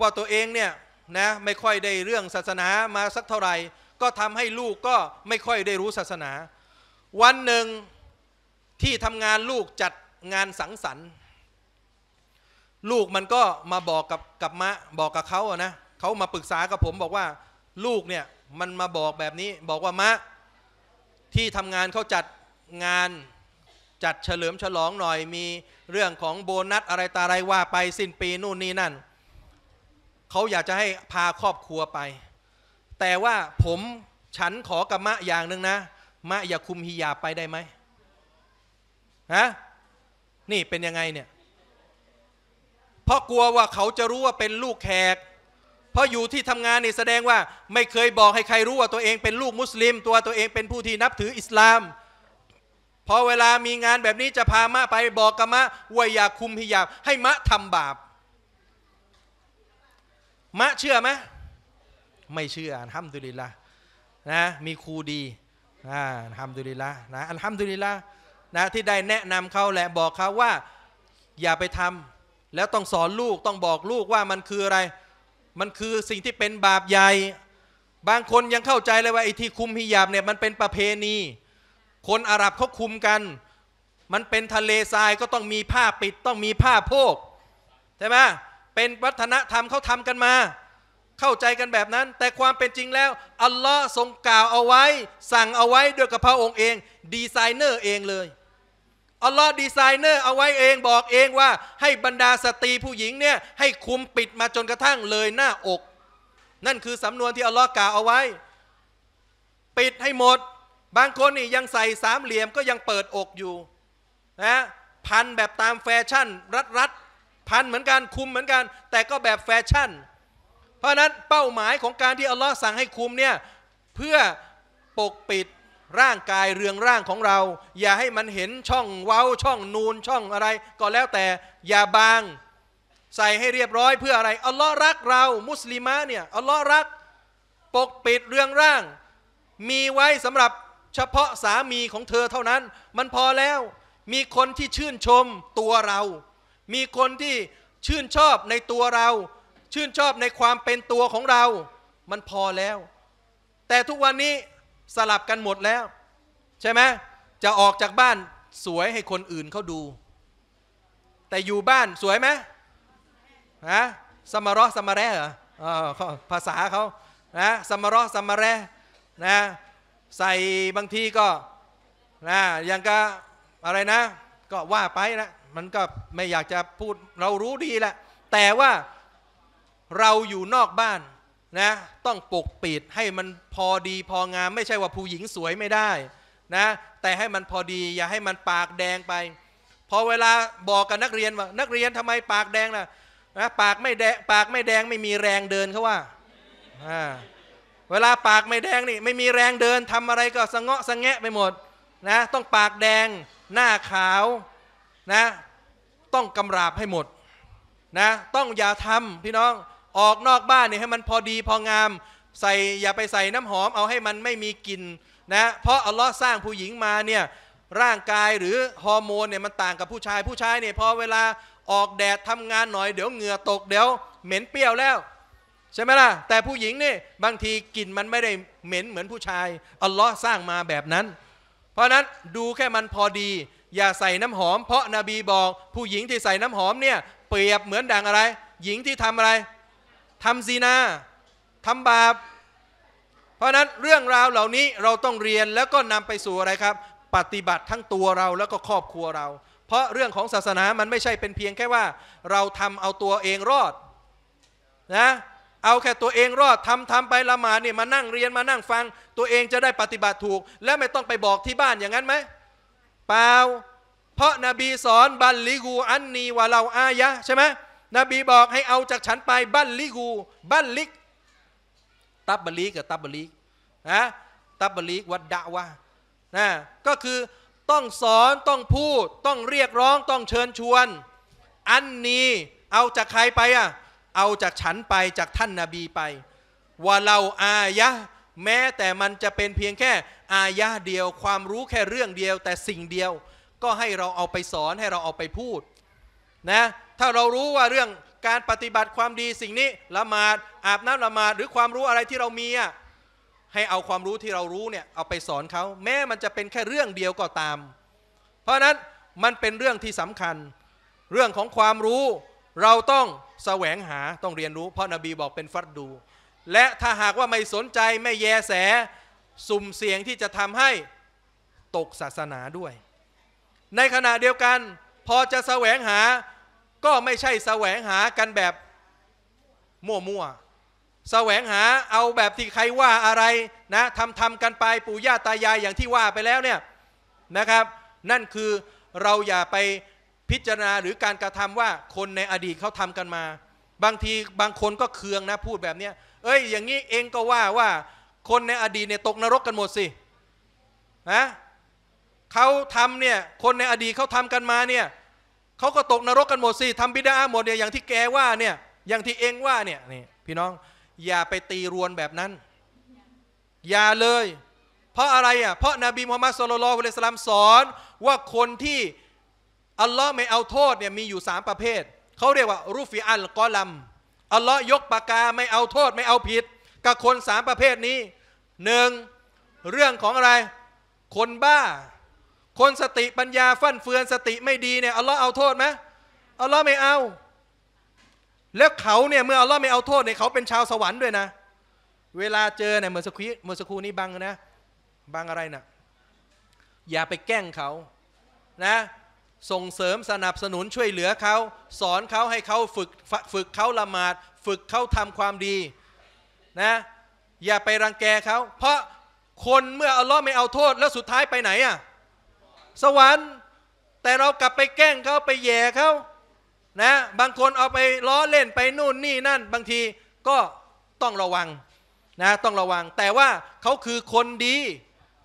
ว่าตัวเองเนี่ยนะไม่ค่อยได้เรื่องศาสนามาสักเท่าไหร่ ก็ทำให้ลูกก็ไม่ค่อยได้รู้ศาสนา วันหนึ่งที่ทำงานลูกจัดงานสังสรรค์ ลูกมันก็มาบอกกับกับมะบอกกับเขาอะนะเขามาปรึกษากับผมบอกว่าลูกเนี่ยมันมาบอกแบบนี้บอกว่ามะ ที่ทำงานเขาจัดงาน จัดเฉลิมฉลองหน่อยมีเรื่องของโบนัสอะไรตาอะไรว่า ไปสิ้นปีนู่นนี่นั่นเขาอยากจะให้พาครอบครัวไป แต่ว่าผมฉันขอกับมะอย่างหนึ่งนะ มะอย่าคุมฮิยาไปได้ไหม ฮะ นี่เป็นยังไงเนี่ย เพราะกลัวว่าเขาจะรู้ว่าเป็นลูกแขก เพราะอยู่ที่ทำงานนี่แสดงว่า ไม่เคยบอกให้ใครรู้ว่าตัวเองเป็นลูกมุสลิม ตัวตัวเองเป็นผู้ที่นับถืออิสลาม พอเวลามีงานแบบนี้จะพามะไปบอกกับมะว่าอย่าคุมฮิยา ให้มะทำบาปมะเชื่อไหมไม่เชื่ออัห้ามดุลิลละนะ มีครูดีนะห้ามดุลิลละนะ อันห้ามดุลิลละนะ ที่ได้แนะนำเขาและบอกเขาว่า อย่าไปทำ แล้วต้องสอนลูกต้องบอกลูกว่ามันคืออะไร มันคือสิ่งที่เป็นบาปใหญ่ บางคนยังเข้าใจเลยว่าไอ้ที่คุมฮิยาบเนี่ย มันเป็นประเพณี คนอาหรับเขาคุมกัน มันเป็นทะเลทรายก็ต้องมีผ้าปิดต้องมีผ้าโพกใช่ไหมเป็นวัฒนธรรมเขาทำกันมา เข้าใจกันแบบนั้นแต่ความเป็นจริงแล้วอัลลอฮ์ทรงกล่าวเอาไว้ สั่งเอาไว้ ด้วยกับพระองค์เอง ดีไซเนอร์เองเลย อัลลอฮ์ดีไซเนอร์เอาไว้เองบอกเองว่า ให้บรรดาสตรีผู้หญิงเนี่ยให้คุมปิดมาจนกระทั่งเลยหน้าอก นั่นคือสำนวนที่อัลลอฮ์กล่าวเอาไว้ ปิดให้หมด บางคนนี่ยังใส่สามเหลี่ยมก็ยังเปิดอกอยู่นะพันแบบตามแฟชั่น รัดรัดพันเหมือนกันคุมเหมือนกัน แต่ก็แบบแฟชั่น เพราะนั้นเป้าหมายของการที่อัลลอฮ์สั่งให้คุมเนี่ยเพื่อปกปิดร่างกายเรืองร่างของเรา อย่าให้มันเห็นช่องเว้าช่องนูนช่องอะไร ก็แล้วแต่อย่าบาง ใส่ให้เรียบร้อยเพื่ออะไร อัลลอฮ์รักเรา มุสลิมะเนี่ยอัลลอฮ์รัก ปกปิดเรืองร่าง มีไว้สำหรับเฉพาะสามีของเธอเท่านั้น มันพอแล้วมีคนที่ชื่นชมตัวเรามีคนที่ชื่นชอบในตัวเรา ชื่นชอบในความเป็นตัวของเรา มันพอแล้ว แต่ทุกวันนี้สลับกันหมดแล้ว ใช่ไหมจะออกจากบ้านสวยให้คนอื่นเขาดู แต่อยู่บ้านสวยไหมฮะสมารอสมาแร่เหรอภาษาเขานะสมารอสมาแร่นะ ใส่บางทีก็นะอย่างก็อะไรนะ ก็ว่าไปนะมันก็ไม่อยากจะพูดเรารู้ดีแหละแต่ว่าเราอยู่นอกบ้านนะต้องปกปิดให้มันพอดีพองาม ไม่ใช่ว่าผู้หญิงสวยไม่ได้นะแต่ให้มันพอดี อย่าให้มันปากแดงไป พอเวลาบอกกับนักเรียนว่า นักเรียนทำไมปากแดงล่ะนะปากไม่แดงปากไม่แดงไม่มีแรงเดินเขาว่า เวลาปากไม่แดงนี่ไม่มีแรงเดิน ทำอะไรก็สะเงาะสะแงะไปหมดนะต้องปากแดงหน้าขาวนะต้องกำราบให้หมดนะต้องอย่าทำพี่น้องออกนอกบ้านเนี่ยให้มันพอดี พองามใส่อย่าไปใส่น้ำหอมเอาให้มันไม่มีกลิ่นนะเพราะอัลลอฮ์สร้างผู้หญิงมาเนี่ยร่างกายหรือฮอร์โมนเนี่ยมันต่างกับผู้ชายผู้ชายเนี่ยพอเวลาออกแดดทำงานหน่อย เดี๋ยวเหงื่อตก เดี๋ยวเหม็นเปรี้ยวแล้ว ใช่ไหมล่ะแต่ผู้หญิงนี่บางทีกลิ่นมันไม่ได้เหม็นเหมือนผู้ชายอัลลอฮ์สร้างมาแบบนั้น เพราะนั้นดูแค่มันพอดีอย่าใส่น้ำหอมเพราะนบีบอก ผู้หญิงที่ใส่น้ำหอมเนี่ยเปรียบเหมือนดังอะไร หญิงที่ทำอะไร ทำซีนา ทำบาป เพราะนั้นเรื่องราวเหล่านี้เราต้องเรียนแล้วก็นำไปสู่อะไรครับ ปฏิบัติทั้งตัวเราแล้วก็ครอบครัวเรา เพราะเรื่องของศาสนามันไม่ใช่เป็นเพียงแค่ว่า เราทำเอาตัวเองรอดนะ เอาแค่ตัวเองรอดทำทำไปละหมาดเนี่ยมานั่งเรียนมานั่งฟัง ตัวเองจะได้ปฏิบัติถูกและไม่ต้องไปบอกที่บ้านอย่างนั้นไหมเปล่าเพราะนบีสอนบัลลิกู อันนีว่าเราอายะ ใช่ไหมนบีบอกให้เอาจากฉันไปบัลลิกูบัลลิกตับบลิกกับตับบลิกนะตับบลิกวัดดะวะนะก็คือต้องสอนต้องพูด ต้องเรียกร้องต้องเชิญชวน อันนี้เอาจากใครไปอ่ะเอาจากฉันไปจากท่านนาบีไปว่าเราอายะแม้แต่มันจะเป็นเพียงแค่อายะเดียว ความรู้แค่เรื่องเดียว แต่สิ่งเดียวก็ให้เราเอาไปสอนให้เราเอาไปพูดนะถ้าเรารู้ว่าเรื่องการปฏิบัติความดีสิ่งนี้ละหมาดอาบน้ำละหมาดหรือความรู้อะไรที่เรามีอ่ะให้เอาความรู้ที่เรารู้เนี่ยเอาไปสอนเขาแม้มันจะเป็นแค่เรื่องเดียวก็ตาม เพราะนั้นมันเป็นเรื่องที่สำคัญ เรื่องของความรู้เราต้องแสวงหาต้องเรียนรู้ เพราะนบีบอกเป็นฟัดดูและถ้าหากว่าไม่สนใจไม่แยแสสุ่มเสียงที่จะทำให้ตกศาสนาด้วย ในขณะเดียวกันพอจะแสวงหาก็ไม่ใช่แสวงหากันแบบมั่วๆแสวงหาเอาแบบที่ใครว่าอะไรนะทำทำกันไปปู่ย่าตายายอย่างที่ว่าไปแล้วเนี่ยนะครับ นั่นคือเราอย่าไปพิจารณาหรือการกระทำว่าคนในอดีตเขาทำกันมา บางทีบางคนก็เคืองนะพูดแบบเนี้ยเอ้ยอย่างนี้เองก็ว่าว่าคนในอดีตเนี่ยตกนรกกันหมดสินะเขาทำเนี่ยคนในอดีตเขาทำกันมาเนี่ยเขาก็ตกนรกกันหมดสิทำบิดาหมดเนี่ยอย่างที่แกว่าเนี่ยอย่างที่เองว่าเนี่ยนี่พี่น้องอย่าไปตีรวนแบบนั้น อย่าเลย เพราะอะไรอ่ะเพราะนาบีมุฮัมมัดสุลลัลวะสลามสอนว่าคนที่ อัลลอฮ์ไม่เอาโทษเนี่ยมีอยู่สามประเภท เขาเรียกว่ารูฟิอัลกอลัมอัลลอฮ์ยกปากกาไม่เอาโทษไม่เอาผิด กับคนสามประเภทนี้ หนึ่งเรื่องของอะไร คนบ้า คนสติปัญญาฟั่นเฟือนสติไม่ดีเนี่ยอัลลอฮ์เอาโทษไหมอัลลอฮ์ไม่เอา แล้วเขาเนี่ย เมื่ออัลลอฮ์ไม่เอาโทษเนี่ยเขาเป็นชาวสวรรค์ด้วยนะ เวลาเจอเนี่ยเหมือนสักครู่เมื่อสักครู่นี้บังนะ บังอะไรนะ่ะ อย่าไปแกล้งเขานะส่งเสริมสนับสนุนช่วยเหลือเขาสอนเขาให้เขาฝึก ฝึกเขาละหมาด ฝึกเขาทำความดี นะ อย่าไปรังแกเขาเพราะคนเมื่ออัลลอฮ์ไม่เอาโทษ แล้ว สุดท้ายไปไหนอ่ะสวรรค์ แต่เรากลับไปแกล้งเขาไปแย่เขานะ บางคนเอาไปล้อ เล่นไปนู่นนี่นั่น บางทีก็ต้องระวังนะต้องระวัง แต่ว่าเขาคือคนดี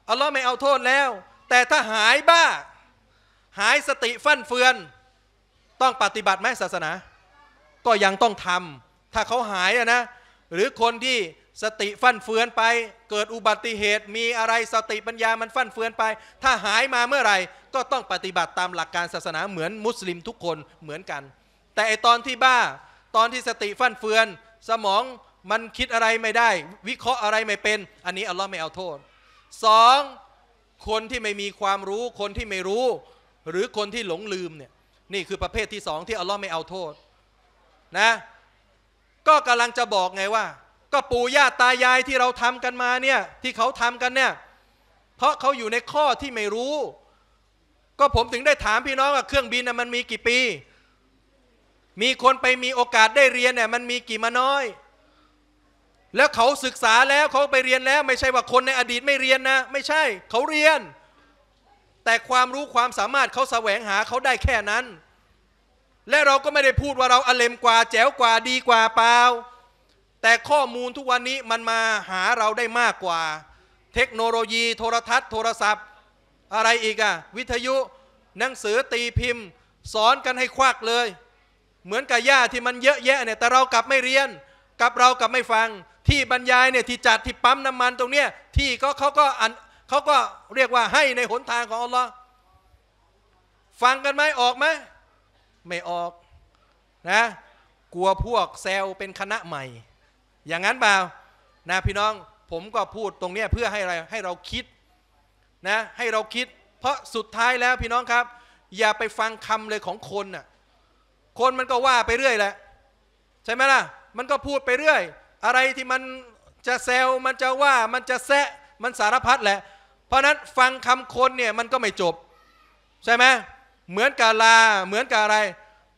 อัลลอฮ์ไม่เอาโทษแล้ว แต่ถ้าหายบ้าหายสติฟั่นเฟือน ต้องปฏิบัติไหมศาสนา ก็ยังต้องทำถ้าเขาหายนะ หรือคนที่สติฟั่นเฟือนไป เกิดอุบัติเหตุ มีอะไรสติปัญญามันฟั่นเฟือนไป ถ้าหายมาเมื่อไหร่ก็ต้องปฏิบัติตามหลักการศาสนาเหมือนมุสลิมทุกคนเหมือนกัน แต่ไอตอนที่บ้า ตอนที่สติฟั่นเฟือนสมองมันคิดอะไรไม่ได้ วิเคราะห์อะไรไม่เป็น อันนี้อัลลอฮ์ไม่เอาโทษสองคนที่ไม่มีความรู้คนที่ไม่รู้หรือคนที่หลงลืมเนี่ย นี่คือประเภทที่สองที่อัลลอฮ์ไม่เอาโทษนะ ก็กำลังจะบอกไงว่า ก็ปู่ย่าตายายที่เราทำกันมาเนี่ยที่เขาทำกันเนี่ย เพราะเขาอยู่ในข้อที่ไม่รู้ ก็ผมถึงได้ถามพี่น้องว่าเครื่องบินน่ะมันมีกี่ปี มีคนไปมีโอกาสได้เรียนเนี่ยมันมีกี่มาน้อย แล้วเขาศึกษาแล้วเขาไปเรียนแล้ว ไม่ใช่ว่าคนในอดีตไม่เรียนนะ ไม่ใช่ เขาเรียนแต่ความรู้ความสามารถเขาแสวงหาเขาได้แค่นั้น และเราก็ไม่ได้พูดว่าเราอเลมกว่า แจ๋วกว่าดีกว่าเปล่าแต่ข้อมูลทุกวันนี้มันมาหาเราได้มากกว่า เทคโนโลยีโทรทัศน์โทรศัพท์ อะไรอีกอะวิทยุ หนังสือตีพิมพ์ สอนกันให้ควักเลย เหมือนกับย่าที่มันเยอะแยะเนี่ยแต่เรากลับไม่เรียนกับเรากลับไม่ฟัง ที่บรรยายเนี่ยที่จัดที่ปั๊มน้ำมันตรงเนี้ยที่ก็เขาก็เขาก็เรียกว่าให้ในหนทางของอัลลอฮ์ฟังกันไหมออกไหมไม่ออก นะ กลัวพวกแซลเป็นคณะใหม่ อย่างนั้นเปล่านะพี่น้อง ผมก็พูดตรงนี้เพื่อให้อะไร ให้เราคิด นะ ให้เราคิด เพราะสุดท้ายแล้วพี่น้องครับ อย่าไปฟังคำเลยของคนน่ะ คนมันก็ว่าไปเรื่อยแหละใช่ไหมล่ะ มันก็พูดไปเรื่อย อะไรที่มันจะแซวมันจะว่ามันจะแซะมันสารพัดแหละเพราะนั้นฟังคำคนเนี่ยมันก็ไม่จบ ใช่ไหมเหมือนกับลาเหมือนกับอะไร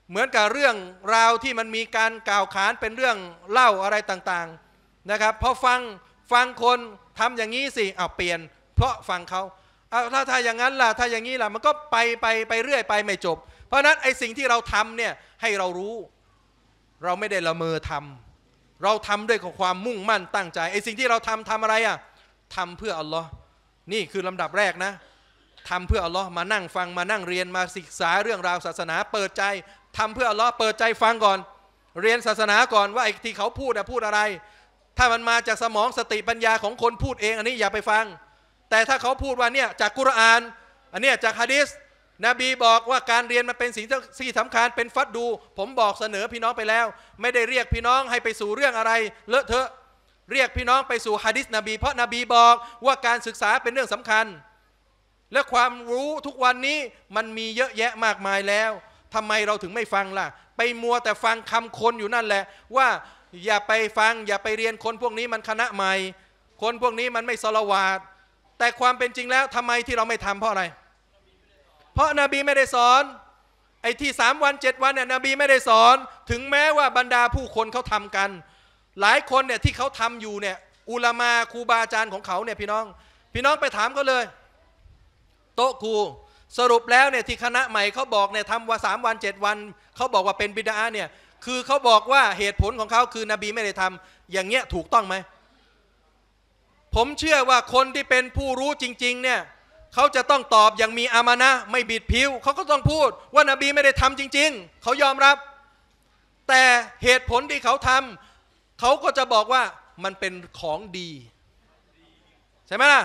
เหมือนกับเรื่องราวที่มันมีการกล่าวขานเป็นเรื่องเล่าอะไรต่างๆนะครับพอฟังฟังคนทำอย่างนี้สิเอาเปลี่ยน เพราะฟังเขาเอาถ้าถ้าอย่างนั้นล่ะถ้าอย่างนี้ล่ะ มันก็ไปไปไปเรื่อย ไปไม่จบ เพราะนั้นไอสิ่งที่เราทำเนี่ยให้เรารู้ เราไม่ได้ละเมอทำเราทำด้วยความมุ่งมั่นตั้งใจไอสิ่งที่เราทำทำอะไรอ่ะทำเพื่ออัลลอฮ์นี่คือลำดับแรกนะทำเพื่ออัลลอฮ์มานั่งฟังมานั่งเรียนมาศึกษาเรื่องราว ศาสนาเปิดใจทำเพื่ออัลลอฮ์เปิดใจฟังก่อน เรียนศาสนาก่อนว่าไอ้ที่เขาพูดอะพูดอะไร ถ้ามันมาจากสมองสติปัญญาของคนพูดเองอันนี้อย่าไปฟัง แต่ถ้าเขาพูดว่าเนี่ยจากกุรอาน อันเนี้ยจากฮะดิษนบีบอกว่าการเรียนมันเป็นสิ่งที่สำคัญเป็นฟัดดู ผมบอกเสนอพี่น้องไปแล้ว ไม่ได้เรียกพี่น้องให้ไปสู่เรื่องอะไร เลอะเทอะเรียกพี่น้องไปสู่ฮะดิษนบี เพราะนบีบอกว่าการศึกษาเป็นเรื่องสำคัญ และความรู้ทุกวันนี้มันมีเยอะแยะมากมายแล้ว ทำไมเราถึงไม่ฟังล่ะ ไปมัวแต่ฟังคำคนอยู่นั่นแหละ ว่าอย่าไปฟังอย่าไปเรียนคนพวกนี้มันคณะใหม่ คนพวกนี้มันไม่สละวาดแต่ความเป็นจริงแล้วทำไมที่เราไม่ทำเพราะอะไร เพราะนบีไม่ได้สอน ไอ้ที่สามวันเจ็ดวันเนี่ยนบีไม่ได้สอนถึงแม้ว่าบรรดาผู้คนเขาทำกันหลายคนเนี่ยที่เขาทำอยู่เนี่ยอุลามาครูบาอาจารย์ของเขาเนี่ยพี่น้อง พี่น้องไปถามเขาเลย โต๊ะครู สรุปแล้วเนี่ยที่คณะใหม่เขาบอกเนี่ยทำว่าสามวันเจ็ดวัน เขาบอกว่าเป็นบิดาเนี่ย คือเขาบอกว่าเหตุผลของเขาคือนบีไม่ได้ทำ อย่างเงี้ย ถูกต้องไหม ผมเชื่อว่าคนที่เป็นผู้รู้จริง ๆเนี่ยเขาจะต้องตอบอย่างมีอามานะไม่บิดผิวเขาก็ต้องพูดว่านบีไม่ได้ทำจริง ๆ เขายอมรับ แต่เหตุผลที่เขาทำเขาก็จะบอกว่ามันเป็นของดีใช่ไหมล่ะ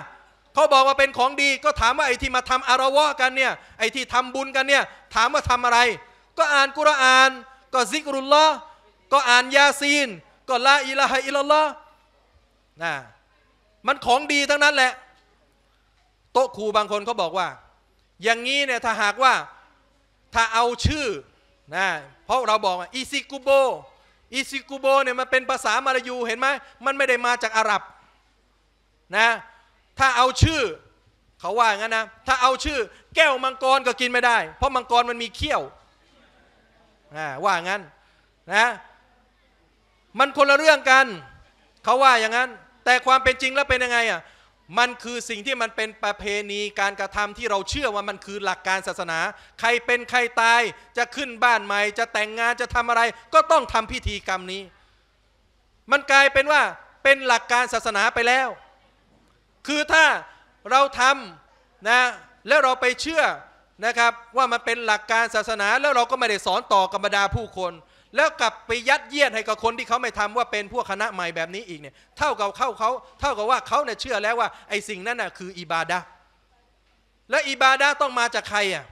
เขาบอกว่าเป็นของดี ก็ถามว่าไอ้ที่มาทำอารวะกันเนี่ยไอ้ที่ทำบุญกันเนี่ยถามว่าทำอะไร ก็อ่านกุรอาน ก็ซิกรุลละก็อ่านยาซีน ก็ละอิละฮะอิลละนะมันของดีทั้งนั้นแหละโต๊ะครูบางคนเขาบอกว่า อย่างนี้เนี่ยถ้าหากว่าถ้าเอาชื่อนะเพราะเราบอกว่าอิซิกุโบอิซิกุโบเนี่ยมันเป็นภาษามาลายูเห็นไหมมันไม่ได้มาจากอาหรับนะถ้าเอาชื่อเขาว่างั้นนะถ้าเอาชื่อ แก้วมังกรก็กินไม่ได้ เพราะมังกรมันมีเขี้ยวว่างั้นนะมันคนละเรื่องกัน เขาว่าอย่างนั้น แต่ความเป็นจริงแล้วเป็นยังไงอ่ะมันคือสิ่งที่มันเป็นประเพณีการกระทำที่เราเชื่อว่ามันคือหลักการศาสนา ใครเป็นใครตายจะขึ้นบ้านใหม่ จะแต่งงานจะทำอะไร ก็ต้องทำพิธีกรรมนี้ มันกลายเป็นว่าเป็นหลักการศาสนาไปแล้ว คือถ้าเราทำนะแล้วเราไปเชื่อนะครับ ว่ามันเป็นหลักการศาสนา แล้วเราก็ไม่ได้สอนต่อกับรมดาผู้คนแล้วกลับไปยัดเยียดให้กับคนที่เขาไม่ทำว่าเป็นพวกคณะใหม่แบบนี้อีกเนี่ยเท่ากับเข้าเขาเท่ากับว่าเขาเนี่ยเชื่อแล้วว่าไอ้สิ่งนั้นน่ะคืออิบาดะและอิบาดะต้องมาจากใครอ่ะ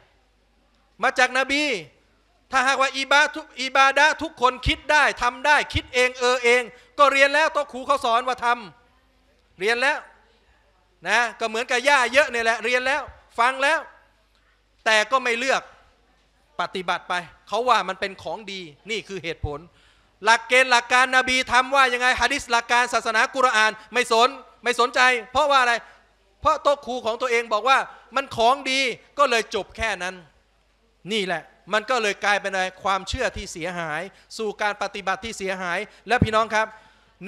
มาจากนบี ถ้าหากว่าอิบาทุกอิบาดะทุกคนคิดได้ทำได้ คิดเอง เออเอง ก็เรียนแล้วต้องครูเขาสอนว่าทำ เรียนแล้วนะก็เหมือนกับย่าเยอะเนี่ยแหละ เรียนแล้ว ฟังแล้ว แต่ก็ไม่เลือกปฏิบัติไปเขาว่ามันเป็นของดี นี่คือเหตุผล หลักเกณฑ์หลักการนาบีทำว่ายังไงฮะดิษหลักการศาสนากุรอานไม่สนไม่สนใจเพราะว่าอะไร เพราะโต๊ะครูของตัวเองบอกว่ามันของดีก็เลยจบแค่นั้น นี่แหละมันก็เลยกลายเป็นอะไรความเชื่อที่เสียหาย สู่การปฏิบัติที่เสียหาย และพี่น้องครับ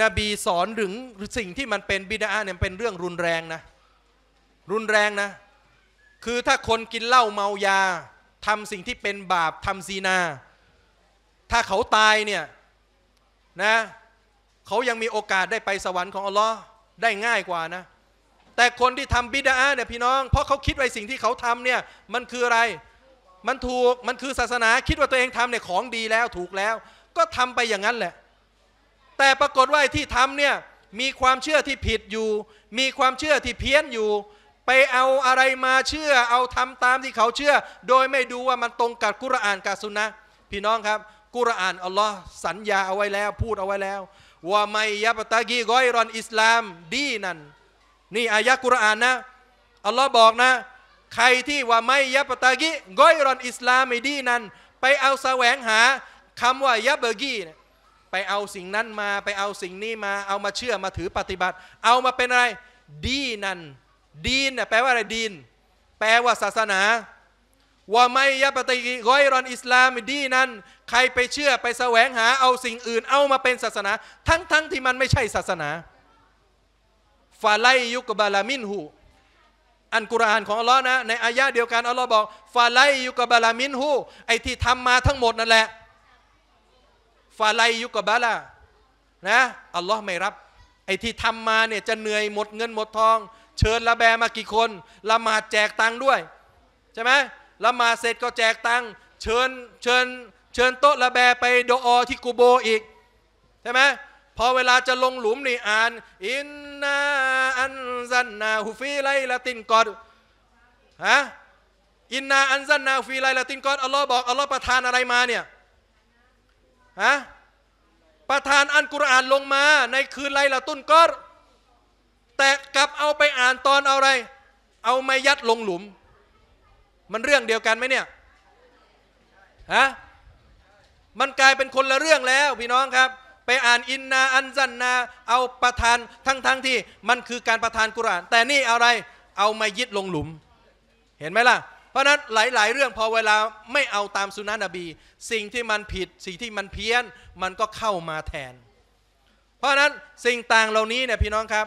นบีสอนถึงสิ่งที่มันเป็นบิดาเนี่ยเป็นเรื่องรุนแรงนะรุนแรงนะ คือถ้าคนกินเหล้าเมายาทำสิ่งที่เป็นบาปทำซีนา ถ้าเขาตายเนี่ยนะเขายังมีโอกาสได้ไปสวรรค์ของอัลลอฮ์ได้ง่ายกว่านะ แต่คนที่ทำบิดาเนี่ยพี่น้อง เพราะเขาคิดไว้สิ่งที่เขาทำเนี่ยมันคืออะไรมันถูกมันคือศาสนาคิดว่าตัวเองทำเนี่ยของดีแล้วถูกแล้วก็ทำไปอย่างนั้นแหละ แต่ปรากฏว่าที่ทำเนี่ยมีความเชื่อที่ผิดอยู่ มีความเชื่อที่เพี้ยนอยู่ไปเอาอะไรมาเชื่อ เอาทำตามที่เขาเชื่อ โดยไม่ดูว่ามันตรงกับกุรอานกาสุนนะพี่น้องครับ กุรอานอัลลอฮ์สัญญาเอาไว้แล้วพูดเอาไว้แล้ว ว่าไม่ยับตะกีก้อยรอนอิสลาม ดีนั่นนี่อายะกุรอานนะอัลลอฮ์บอกนะ ใครที่ว่าไม่ยับตะกีก้อยรอนอิสลามไม่ดีนั่นไปเอาแสวงหา คำว่ายับเบอร์กี้ไปเอาสิ่งนั้นมาไปเอาสิ่งนี้มาเอามาเชื่อมาถือปฏิบัติ เอามาเป็นอะไร ดีนั่นดีนแปลว่าอะไร ดีนแปลว่าศาสนาว่าไม่ยะปฏิร้อยรอนอิสลามดีนั้นใครไปเชื่อไปแสวงหาเอาสิ่งอื่น เอามาเป็นศาสนา ทั้งๆทที่มันไม่ใช่ศาสนาฟาไลยุกบาลามินหูอันกุรานของอัลลอฮ์นะ ในอายะเดียวกันอัลลอฮ์บอกฟาไลยุกบาลามินหูไอที่ทำมาทั้งหมดนั่นแหละฟาไลยุกบาลานะอัลลอฮ์ไม่รับ ไอที่ทำมาเนี่ยจะเหนื่อยหมดเงินหมดทองเชิญละแบมากี่คน ละหมาดแจกตังค์ด้วยใช่ไหมละหมาดเสร็จก็แจกตังค์ เชิญเชิญเชิญโต๊ะละแบไปโดออที่กูโบอีกใช่ไหมพอเวลาจะลงหลุมนี่อ่าน อินนาอันซันนาฮูฟีไลละตินกอดฮะอินนาอันซันนาฟีไลละตินกอดอัลลอฮ์บอกอัลลอฮ์ประทานอะไรมาเนี่ยฮะประทานอันกุรอานลงมา ในคืนไลละตุนกอดแต่กลับเอาไปอ่านตอนเอาอะไร เอาไม่ยัดลงหลุม มันเรื่องเดียวกันไหมเนี่ยฮะมันกลายเป็นคนละเรื่องแล้วพี่น้องครับ ไปอ่านอินนาอันซันนา เอาประทานทั้งๆทที่ มันคือการประทานกุรานแต่นี่อะไร เอามายิดลงหลุม เห็นไหมล่ะ เพราะนั้นหลาย ๆ เรื่องพอเวลาไม่เอาตามสุนัขนบี สิ่งที่มันผิดสิ่งที่มันเพี้ยน มันก็เข้ามาแทน เพราะนั้นสิ่งต่างเหล่านี้เนี่ยพี่น้องครับ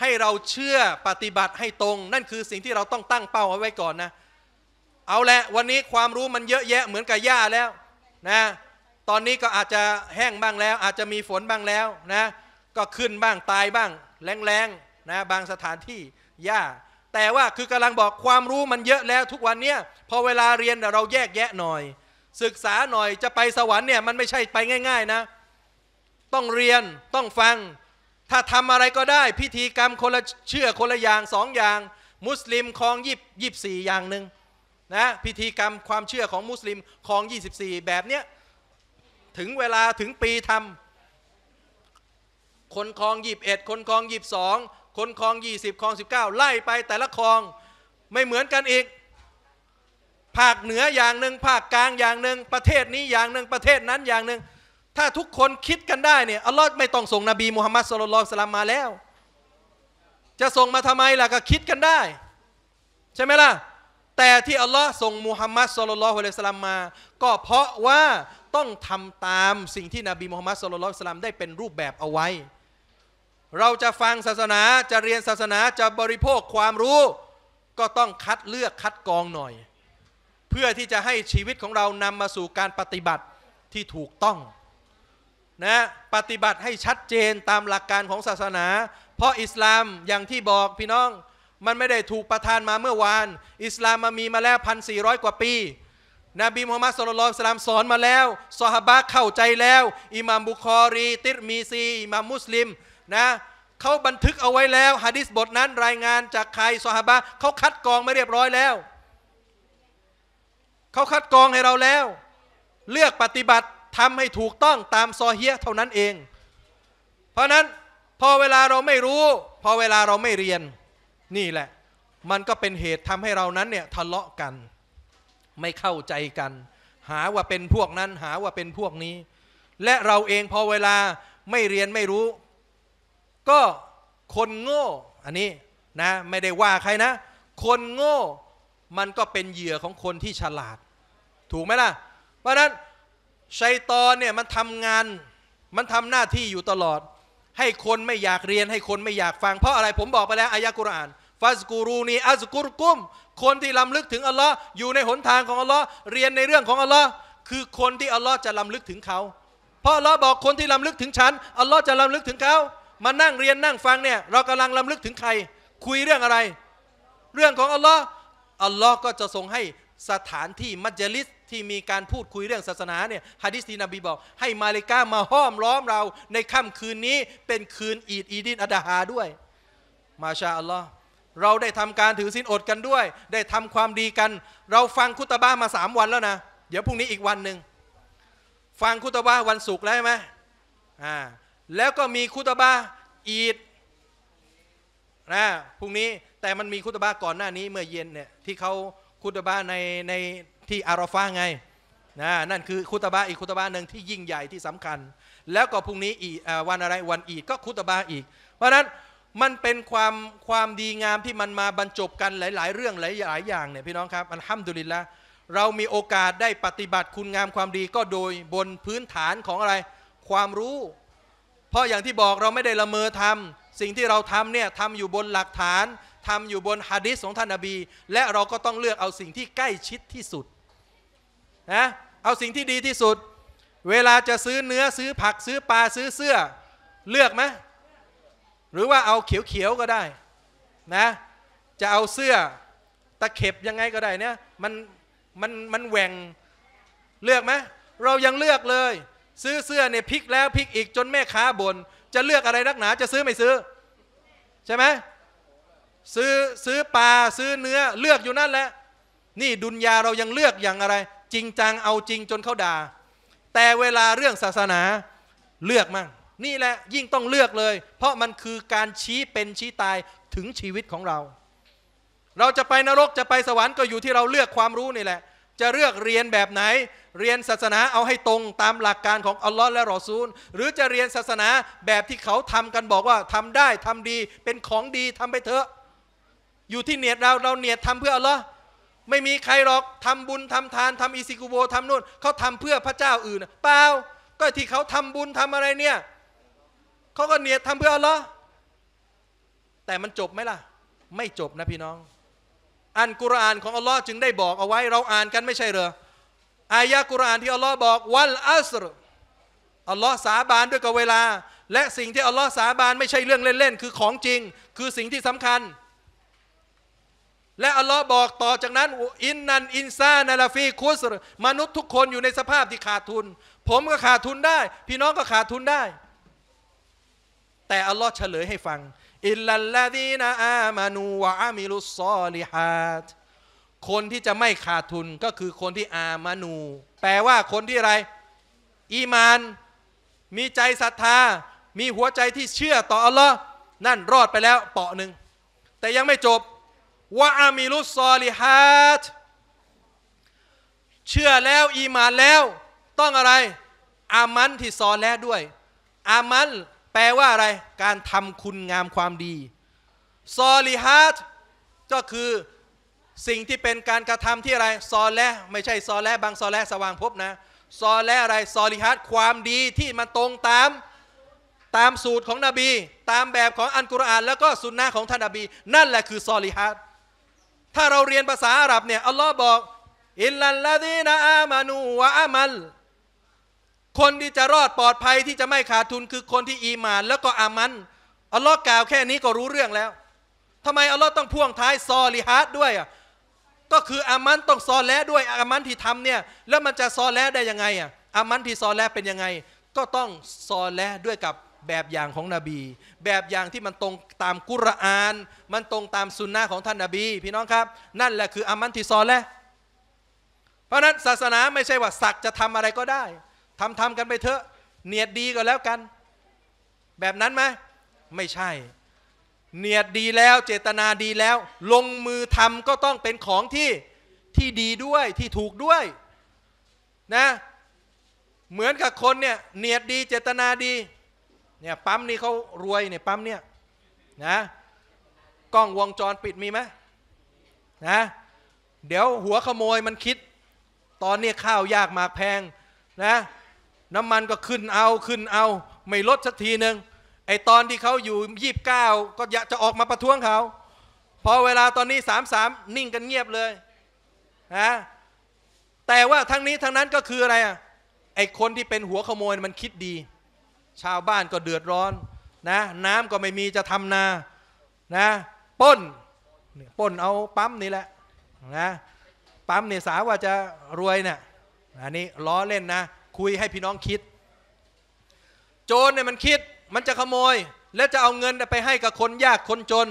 ให้เราเชื่อปฏิบัติให้ตรง นั่นคือสิ่งที่เราต้องตั้งเป้าเอาไว้ก่อนนะเอาละวันนี้ความรู้มันเยอะแยะเหมือนกับหญ้าแล้วนะตอนนี้ก็อาจจะแห้งบ้างแล้ว อาจจะมีฝนบ้างแล้วนะ ก็ขึ้นบ้างตายบ้าง แรงๆนะบางสถานที่หญ้าแต่ว่าคือกำลังบอกความรู้มันเยอะแล้วทุกวันเนี้ยพอเวลาเรียนเราแยกแยะหน่อย ศึกษาหน่อยจะไปสวรรค์เนี่ยมันไม่ใช่ไปง่ายๆนะต้องเรียนต้องฟังถ้าทำอะไรก็ได้พิธีกรรมคนละเชื่อคนละอย่างสองอย่าง มุสลิมคลองยี่ยี่สี่อย่างหนึ่งนะพิธีกรรมความเชื่อของมุสลิมคลอง 24 แบบเนี้ยถึงเวลาถึงปีทำคนคลองยเอ็ดคนคลองยสองคนคลองยี่สิบคลองสิบเก้าไล่ไปแต่ละคลองไม่เหมือนกันอีกภาคเหนืออย่างหนึ่งภาคกลางอย่างหนึ่งประเทศนี้อย่างหนึ่งประเทศนั้นอย่างหนึ่งถ้าทุกคนคิดกันได้เนี่ยอัลลอฮ์ไม่ต้องส่งนบีมูฮัมมัดสุลลัลสลามมาแล้วจะส่งมาทำไมล่ะก็คิดกันได้ ใช่ไหมล่ะแต่ที่อัลลอฮ์ส่งมูฮัมมัดสุลลัลฮุลสลามมา ก็เพราะว่าต้องทำตามสิ่งที่นบีมูฮัมมัดสุลลัลสลามได้เป็นรูปแบบเอาไว้ เราจะฟังศาสนาจะเรียนศาสนาจะบริโภคความรู้ ก็ต้องคัดเลือกคัดกองหน่อย เพื่อที่จะให้ชีวิตของเรานำมาสู่การปฏิบัติที่ถูกต้องนะปฏิบัติให้ชัดเจนตามหลักการของศาสนา เพราะอิสลามอย่างที่บอกพี่น้อง มันไม่ได้ถูกประทานมาเมื่อวาน อิสลามมามีมาแล้วพันสี่ร้อยกว่าปีนบีมูฮัมมัดสุลลัลสลามสอนมาแล้วสฮาบะเข้าใจแล้ว อิหม่ามบุคอรี ติรมีซี อิหม่ามมุสลิมนะเขาบันทึกเอาไว้แล้วฮะดิษบทนั้นรายงานจากใครสฮาบะเขาคัดกรองมาเรียบร้อยแล้วเขาคัดกรองให้เราแล้ว เลือกปฏิบัติทำให้ถูกต้องตามซอเฮียเท่านั้นเอง เพราะนั้นพอเวลาเราไม่รู้ พอเวลาเราไม่เรียน นี่แหละมันก็เป็นเหตุทำให้เรานั้นเนี่ยทะเลาะกัน ไม่เข้าใจกัน หาว่าเป็นพวกนั้น หาว่าเป็นพวกนี้ และเราเองพอเวลาไม่เรียนไม่รู้ ก็คนโง่ อันนี้นะไม่ได้ว่าใครนะ คนโง่ มันก็เป็นเหยื่อของคนที่ฉลาด ถูกไหมล่ะเพราะนั้นชัยตอนเนี่ยมันทำงาน มันทำหน้าที่อยู่ตลอด ให้คนไม่อยากเรียนให้คนไม่อยากฟัง เพราะอะไรผมบอกไปแล้วอายะกุรอานฟาสกูรูนีอัสกุรกุม คนที่ลำลึกถึงอัลลอฮ์อยู่ในหนทางของอัลลอฮ์เรียนในเรื่องของอัลลอฮ์คือคนที่อัลลอฮ์จะลำลึกถึงเขาเพราะอัลลอฮ์บอกคนที่ลำลึกถึงฉัน อัลลอฮ์จะลำลึกถึงเขามานั่งเรียนนั่งฟังเนี่ยเรากำลังลำลึกถึงใคร คุยเรื่องอะไร เรื่องของอัลลอฮ์อัลลอฮ์ก็จะทรงให้สถานที่มัจลิสที่มีการพูดคุยเรื่องศาสนาเนี่ยฮะดิษที่นบีบอก ให้มาลิกามาห้อมล้อมเราในค่ำคืนนี้เป็นคืนอีดอีดินอัดฮาด้วย มาชาอัลลอฮ์เราได้ทำการถือศีลอดกันด้วย ได้ทำความดีกัน เราฟังคุตบ้ามาสามวันแล้วนะ เดี๋ยวพรุ่งนี้อีกวันหนึ่ง ฟังคุตบ้าวันศุกร์แล้วใช่ไหมอ่าแล้วก็มีคุตบ้าอีดนะพรุ่งนี้แต่มันมีคุตบ้าก่อนหน้านี้ เมื่อเย็นเนี่ยที่เขาคุตบ้าในในที่ อาราฟาไงนะนั่นคือคุตบะอีกคุตบะหนึ่งที่ยิ่งใหญ่ที่สำคัญ แล้วก็ พรุ่งนี้อีกวันอะไรวันอีกก็คุตบะอีก เพราะฉะนั้นมันเป็นความความดีงามที่มันมาบรรจบกันหลาย ๆ เรื่อง หลาย ๆ อย่าง เนี่ย พี่ น้องครับอัลฮัมดุลิลละเรามีโอกาสได้ปฏิบัติคุณงามความดีก็โดยบนพื้นฐานของอะไรความรู้ เพราะอย่างที่บอกเราไม่ได้ละเมอทำสิ่งที่เราทำเนี่ยทำอยู่บนหลักฐานทำอยู่บนฮะดิษของท่านอบี และเราก็ต้องเลือกเอาสิ่งที่ใกล้ชิดที่สุดนะเอาสิ่งที่ดีที่สุด เวลาจะซื้อเนื้อซื้อผัก ซื้อปลา ซื้อเสื้อเลือกไหมหรือว่าเอาเขียวๆก็ได้ นะ จะเอาเสื้อ ตะเข็บยังไงก็ได้เนี่ยมันมันมันแหว่งเลือกไหมเรายังเลือกเลย ซื้อเสื้อเนี่ยพลิกแล้วพลิกอีกจนแม่ค้าบน่นจะเลือกอะไรนักหนาจะซื้อไม่ซื้อ ใช่ไหมซื้อซื้อปลา ซื้อเนื้อเลือกอยู่นั่นแหละนี่ดุนยาเรายังเลือกอย่างอะไรจริงจังเอาจริงจนเขาด่า แต่เวลาเรื่องศาสนาเลือกมั่งนี่แหละยิ่งต้องเลือกเลย เพราะมันคือการชี้เป็นชี้ตายถึงชีวิตของเรา เราจะไปนรกจะไปสวรรค์ก็อยู่ที่เราเลือกความรู้นี่แหละ จะเลือกเรียนแบบไหน เรียนศาสนาเอาให้ตรงตามหลักการของอัลลอฮ์และรอซูลหรือจะเรียนศาสนาแบบที่เขาทำกันบอกว่าทำได้ทำดี เป็นของดีทำไปเถอะ อยู่ที่เนียดเราเราเนียดทำเพื่ออัลลอฮ์ไม่มีใครหรอกทำบุญทำทานทำอิซิกุโบทำนู่นเขาทำเพื่อพระเจ้าอื่น เปล่าก็ที่เขาทำบุญทำอะไรเนี่ย เขาก็เนียดทำเพื่ออัลลอฮ์แต่มันจบไหมล่ะ ไม่จบนะพี่น้อง อันกุรอานของอัลลอฮ์จึงได้บอกเอาไว้เราอ่านกันไม่ใช่เหรออายะกุรอานที่อัลลอฮ์บอกวันอัสรอัลลอฮ์สาบานด้วยกับเวลา และสิ่งที่อัลลอฮ์สาบานไม่ใช่เรื่องเล่นๆ คือของจริง คือสิ่งที่สำคัญและอัลลอฮ์บอกต่อจากนั้นอินนันอินซานาลาฟีคุสรมนุษย์ทุกคนอยู่ในสภาพที่ขาดทุน ผมก็ขาดทุนได้ พี่น้องก็ขาดทุนได้ แต่อัลลอฮ์เฉลยให้ฟังอิลลัลลาดีนาอามานูวะอามิลุสซอลิฮัดคนที่จะไม่ขาดทุนก็คือคนที่อามานู แปลว่าคนที่อะไร อีมาน มีใจศรัทธา มีหัวใจที่เชื่อต่ออัลลอฮ์นั่นรอดไปแล้ว เปาะหนึ่งแต่ยังไม่จบวะอามิลุสซอลิฮัดเชื่อแล้ว อีมานแล้ว ต้องอะไร อามันที่ซอแล้วด้วย อามันแปลว่าอะไร การทำคุณงามความดี ซอลิฮัดก็คือสิ่งที่เป็นการกระทำที่อะไรซอแลไม่ใช่ ซอแลบางซอแลสว่างพบนะ ซอแลอะไรซอลิฮัดความดีที่มันตรงตาม ตามสูตรของนบี ตามแบบของอันกุรอานแล้วก็สุนนะของท่านนบี นั่นแหละคือซอลิฮัดถ้าเราเรียนภาษาอาหรับเนี่ย อัลลอฮ์บอกอิลลัลลาดีนาอามานูวะอามัลคนที่จะรอดปลอดภัยที่จะไม่ขาดทุนคือคนที่อีมาน แล้วก็อามันอัลลอฮ์กล่าวแค่นี้ก็รู้เรื่องแล้ว ทำไม อัลลอฮ์ต้องพ่วงท้ายซอลิฮัดด้วยอ่ะ ก็คืออามันต้องซอแล้ด้วยอามันที่ทำเนี่ยแล้วมันจะซอแล้ได้ยังไงอ่ะ อามันที่ซอแล้เป็นยังไง ก็ต้องซอแล้ด้วยกับแบบอย่างของนบี แบบอย่างที่มันตรงตามกุรอานมันตรงตามสุนนะของท่านนบี พี่น้องครับนั่นแหละคืออามันติซอลแหละเพราะนั้นศาสนาไม่ใช่ว่าศักจะทำอะไรก็ได้ทำทำกันไปเถอะ เนียดดีก็แล้วกัน แบบนั้นไหมไม่ใช่ เนียดดีแล้วเจตนาดีแล้ว ลงมือทำก็ต้องเป็นของที่ที่ดีด้วยที่ถูกด้วยนะ เหมือนกับคนเนี่ยเนียดดีเจตนาดีเนี่ยปั๊มนี่เขารวยเนี่ยปั๊มเนี่ยนะกล้องวงจรปิดมีไหมนะเดี๋ยวหัวขโมยมันคิด ตอนนี้ข้าวยากหมากแพงนะ น้ำมันก็ขึ้นเอาขึ้นเอา ไม่ลดสักทีหนึ่งไอตอนที่เขาอยู่ยีบเก้าก็จะออกมาประท้วงเขาพอเวลาตอนนี้สามสามนิ่งกันเงียบเลยนะแต่ว่าทั้งนี้ทั้งนั้นก็คืออะไรอ่ะไอคนที่เป็นหัวขโมยมันคิดดีชาวบ้านก็เดือดร้อนนะ น้ำก็ไม่มีจะทำนานะ ป้นป้นเอาปั๊มนี่แหละนะปั๊มเนี่ยสาว่าจะรวยเนะี่ยอันนี้ล้อเล่นนะ คุยให้พี่น้องคิด โจรเนี่ยมันคิดมันจะขโมย และจะเอาเงินไปให้กับคนยากคนจน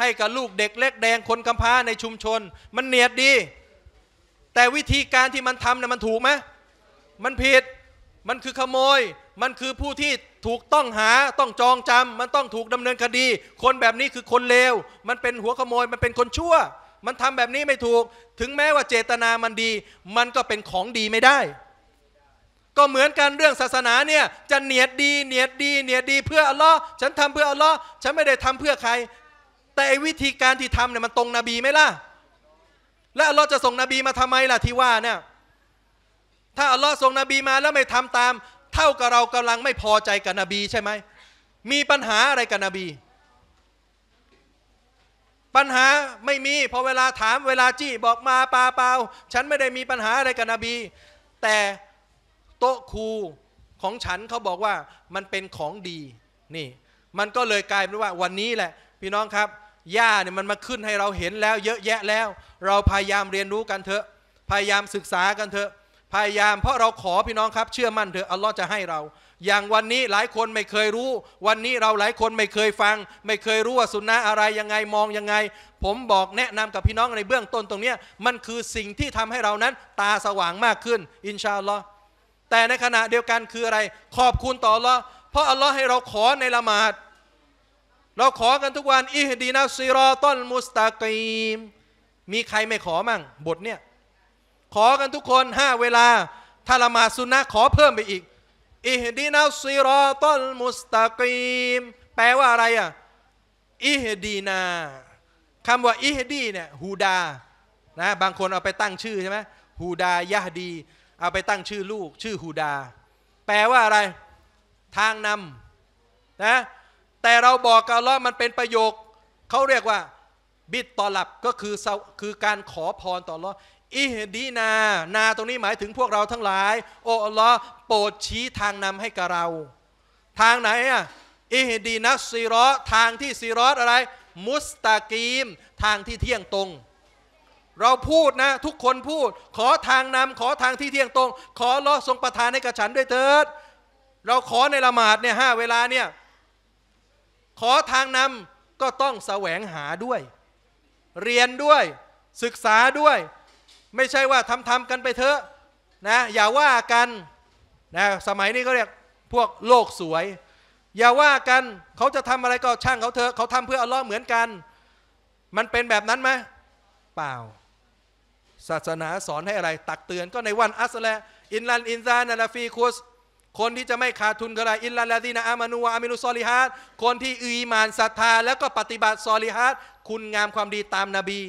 ให้กับลูกเด็กเล็กแดงคนกำพร้าในชุมชน มันเนียดดี แต่วิธีการที่มันทำเนี่ยมันถูกไหมมันผิดมันคือขโมยมันคือผู้ที่ถูกต้องหาต้องจองจำ มันต้องถูกดำเนินคดี คนแบบนี้คือคนเลวมันเป็นหัวขโมยมันเป็นคนชั่ว มันทำแบบนี้ไม่ถูกถึงแม้ว่าเจตนามันดี มันก็เป็นของดีไม่ได้ ก็เหมือนกันเรื่องศาสนาเนี่ย จะเนียดดีเนียดดีเนียดดีเพื่ออัลลอฮ์ฉันทำเพื่ออัลลอฮ์ฉันไม่ได้ทำเพื่อใคร แต่วิธีการที่ทำเนี่ยมันตรงนบีไหมล่ะ และอัลลอฮ์จะส่งนบีมาทำไมล่ะที่ว่าเนี่ย ถ้าอัลลอฮ์ส่งนบีมาแล้วไม่ทำตามเท่ากับเรากำลังไม่พอใจกับนบีใช่ไหม มีปัญหาอะไรกับนบี ปัญหาไม่มี พอเวลาถามเวลาจี้บอกมาปาเปล่าฉันไม่ได้มีปัญหาอะไรกับนบี แต่โต๊ะครูของฉันเขาบอกว่ามันเป็นของดีนี่ มันก็เลยกลายเป็นว่าวันนี้แหละ พี่น้องครับหญ้าเนี่ยมันมาขึ้นให้เราเห็นแล้ว เยอะแยะแล้ว เราพยายามเรียนรู้กันเถอะ พยายามศึกษากันเถอะพยายามเพราะเราขอพี่น้องครับ เชื่อมั่นเถอะอัลลอฮ์จะให้เรา อย่างวันนี้หลายคนไม่เคยรู้ วันนี้เราหลายคนไม่เคยฟัง ไม่เคยรู้ว่าสุนนะอะไร ยังไงมอง ยังไง ผมบอกแนะนำกับพี่น้องในเบื้องต้นตรงนี้มันคือสิ่งที่ทำให้เรานั้นตาสว่างมากขึ้น อินชาอัลลอฮ์แต่ในขณะเดียวกันคืออะไร ขอบคุณต่ออัลลอฮ์เพราะอัลลอฮ์ให้เราขอในละหมาดเราขอกันทุกวัน อิฮดีนัสซีรอต้นมุสตากีมมีใครไม่ขอมั่งบทเนี่ยขอกันทุกคนห้าเวลาถ้าละหมาดสุนนะขอเพิ่มไปอีกอิฮดีนาซีรอตอลมุสตากีมแปลว่าอะไรอ่ะอิฮดีนาคำว่าอิฮดีเนี่ยฮูดานะบางคนเอาไปตั้งชื่อใช่ไหมฮูดายะดี เอาไปตั้งชื่อลูก ชื่อฮูดา แปลว่าอะไร ทางนำนะแต่เราบอกกัแล้อมันเป็นประโยค เขาเรียกว่า บิดตอลับก็คือคือการขอพรต่อล้ออิฮดีนานาตรงนี้หมายถึงพวกเราทั้งหลาย โอ้ลอโปรดชี้ทางนำให้กับเรา ทางไหนอ่ะอิฮดีนัสซีรอทางที่ซีรออะไร มุสตากีม ทางที่เที่ยงตรง เราพูดนะ ทุกคนพูด ขอทางนำขอทางที่เที่ยงตรง ขอลอทรงประทานให้กับฉันด้วยเถิด เราขอในละหมาดเนี่ยห้าเวลาเนี่ยขอทางนำก็ต้องแสวงหาด้วย เรียนด้วยศึกษาด้วยไม่ใช่ว่าทำทำกันไปเถอะนะอย่าว่ากันนะสมัยนี้ก็เรียกพวกโลกสวย อย่าว่ากันเขาจะทำอะไรก็ช่างเขาเถอะเขาทำเพื่ออัลลอฮ์เหมือนกัน มันเป็นแบบนั้นไหมเปล่า ศาสนาสอนให้อะไร ตักเตือนก็ในวันอัสละอินลันอินซานลาฟีคุสคนที่จะไม่ขาดทุนก็ไรอินลาลาดีนาอามานูาอามินุซอลิฮัดคนที่อีมานศรัทธา แล้วก็ปฏิบัติซอลิฮัดคุณงามความดีตามนาบี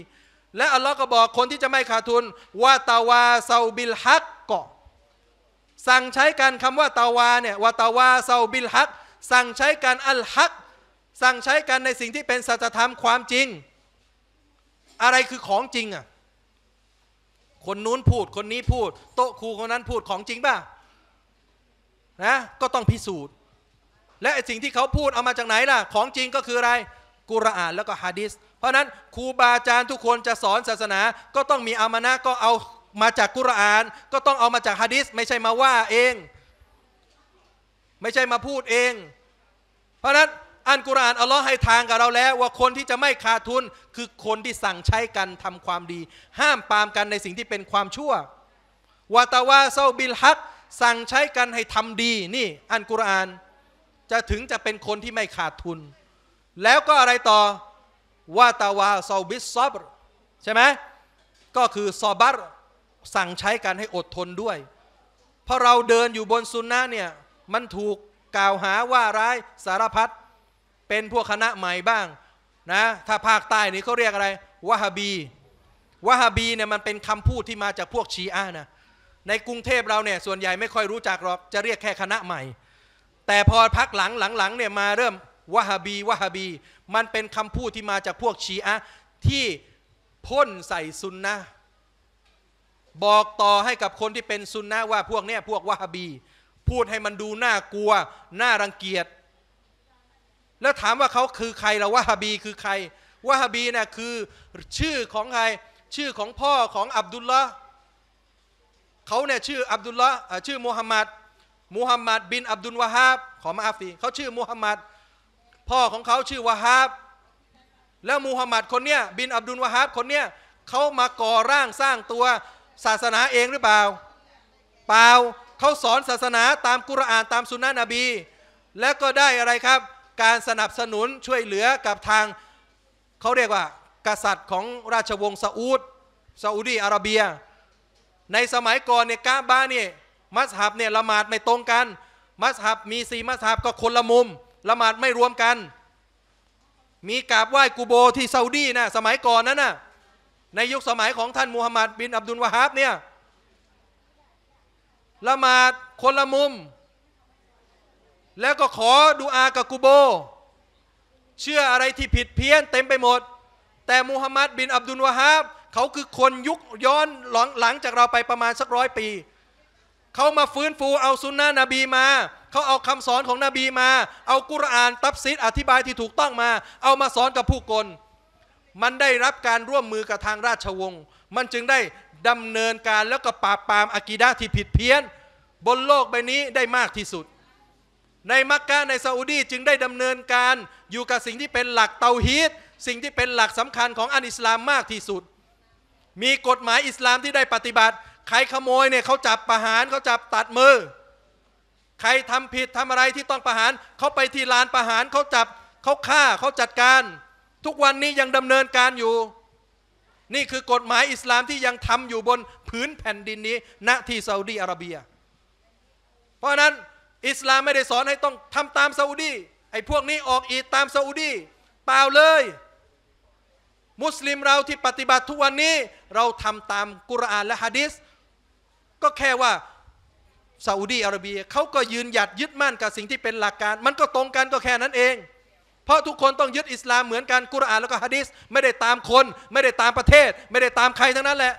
และอัลลอฮ์ก็บอกคนที่จะไม่ขาดทุนว่าตาวาเซาบิลฮักก็สั่งใช้การคำว่าตาวาเนี่ยว่าตาวาเซาบิลฮักสั่งใช้การอัลฮัก สั่งใช้การในสิ่งที่เป็นสัจธรรมความจริง อะไรคือของจริงอ่ะคนนู้นพูดคนนี้พูดโต๊ะครูคนนั้นพูดของจริงป่ะนะก็ต้องพิสูจน์ และสิ่งที่เขาพูดเอามาจากไหนล่ะ ของจริงก็คืออะไร กุรอานแล้วก็ฮะดิษเพราะนั้นครูบาอาจารย์ทุกคนจะสอนศาสนา ก็ต้องมีอามานะก็เอามาจากกุรอาน ก็ต้องเอามาจากฮะดิษไม่ใช่มาว่าเอง ไม่ใช่มาพูดเอง เพราะนั้นอันกุรอานอัลลอฮ์ให้ ทางกับเราแล้วว่าคนที่จะไม่ขาดทุนคือคนที่สั่งใช้กันทำความดี ห้ามปามกันในสิ่งที่เป็นความชั่ววาตาวาเซาบิลฮักสั่งใช้กันให้ทำดีนี่ อันกุรอานจะถึงจะเป็นคนที่ไม่ขาดทุน แล้วก็อะไรต่อว่าตาวาซาบิสซอบใช่ไหมก็คือซอบัตสั่งใช้กันให้อดทนด้วย เพราะเราเดินอยู่บนซุนนะเนี่ย มันถูกกล่าวหาว่าร้ายสารพัดเป็นพวกคณะใหม่บ้างนะถ้าภาคใต้นี่เขาเรียกอะไรวะฮบีวะฮบีเนี่ยมันเป็นคำพูดที่มาจากพวกชีอะนะ ในกรุงเทพเราเนี่ยส่วนใหญ่ไม่ค่อยรู้จักหรอกจะเรียกแค่คณะใหม่ แต่พอพักหลังหลังๆเนี่ยมาเริ่มวะฮบี วะฮบี มันเป็นคำพูดที่มาจากพวกชีอะที่พ่นใส่ซุนนะบอกต่อให้กับคนที่เป็นซุนนะว่าพวกเนี้ยพวกวะฮบี พูดให้มันดูน่ากลัว น่ารังเกียจ แล้วถามว่าเขาคือใครลระวะฮบีคือใคร วะฮบีนะ่ะคือชื่อของใคร ชื่อของพ่อของอับดุลละเขาเนี่ยชื่ออับดุลละชื่อมูฮัมหมัด มูฮัมหมัดบินอับดุลวะฮาบขอมาอาฟีเขาชื่อมูฮัมหมัดพ่อของเขาชื่อวะฮับแล้วมูฮัมหมัดคนเนี้ยบินอับดุลวะฮับคนเนี้ยเขามาก่อร่างสร้างตัวศาสนาเองหรือเปล่า เปล่าเขาสอนศาสนาตามกุรอานตามสุนนะนบี และก็ได้อะไรครับ การสนับสนุนช่วยเหลือกับทางเขาเรียกว่า กษัตริย์ของราชวงศ์ซาอุดซาอุดีอาระเบีย ในสมัยก่อนเนี่ยกาบ้าเนี่ยมัสฮับเนี่ยละหมาดไม่ตรงกัน มัสฮับมีสีมัสฮับก็คนละมุมละหมาดไม่รวมกัน มีกราบไหว้กูโบที่ซาอุดีนะสมัยก่อนนั้นนะในยุคสมัยของท่านมูฮัมหมัดบินอับดุลวาฮับเนี่ย ละหมาดคนละมุม แล้วก็ขอดูอากับกูโบ เชื่ออะไรที่ผิดเพี้ยนเต็มไปหมด แต่มูฮัมหมัดบินอับดุลวาฮับเขาคือคนยุคย้อนหลังหลังจากเราไปประมาณสักร้อยปี เขามาฟื้นฟูเอาซุนนะนบีมาเขาเอาคำสอนของนบีมา เอากุรานตับซิดอธิบายที่ถูกต้องมา เอามาสอนกับผู้คน มันได้รับการร่วมมือกับทางราชวงศ์ มันจึงได้ดำเนินการแล้วก็ปราบปรามอากีดะที่ผิดเพี้ยน บนโลกใบนี้ได้มากที่สุด ในมักกะในซาอุดีจึงได้ดำเนินการอยู่กับสิ่งที่เป็นหลักเตาฮีตสิ่งที่เป็นหลักสำคัญของอันอิสลามมากที่สุด มีกฎหมายอิสลามที่ได้ปฏิบัติใครขโมยเนี่ยเขาจับประหารเขาจับตัดมือใครทำผิดทำอะไรที่ต้องประหารเขาไปที่ลานประหารเขาจับเขาฆ่าเขาจัดการ ทุกวันนี้ยังดำเนินการอยู่ นี่คือกฎหมายอิสลามที่ยังทำอยู่บนพื้นแผ่นดินนี้ ณที่ซาอุดีอาระเบีย เพราะนั้นอิสลามไม่ได้สอนให้ต้องทำตามซาอุดีไอ้พวกนี้ออกอีดตามซาอุดีเปล่าเลย มุสลิมเราที่ปฏิบัติทุกวันนี้เราทำตามกุรอานและฮะดิษก็แค่ว่าซาอุดีอาระเบียเขาก็ยืนหยัดยึดมั่นกับสิ่งที่เป็นหลักการ มันก็ตรงกันก็แค่นั้นเอง เพราะทุกคนต้องยึดอิสลามเหมือนกันกุรอานแล้วก็ฮะดิษไม่ได้ตามคน ไม่ได้ตามประเทศ ไม่ได้ตามใครทั้งนั้นแหละ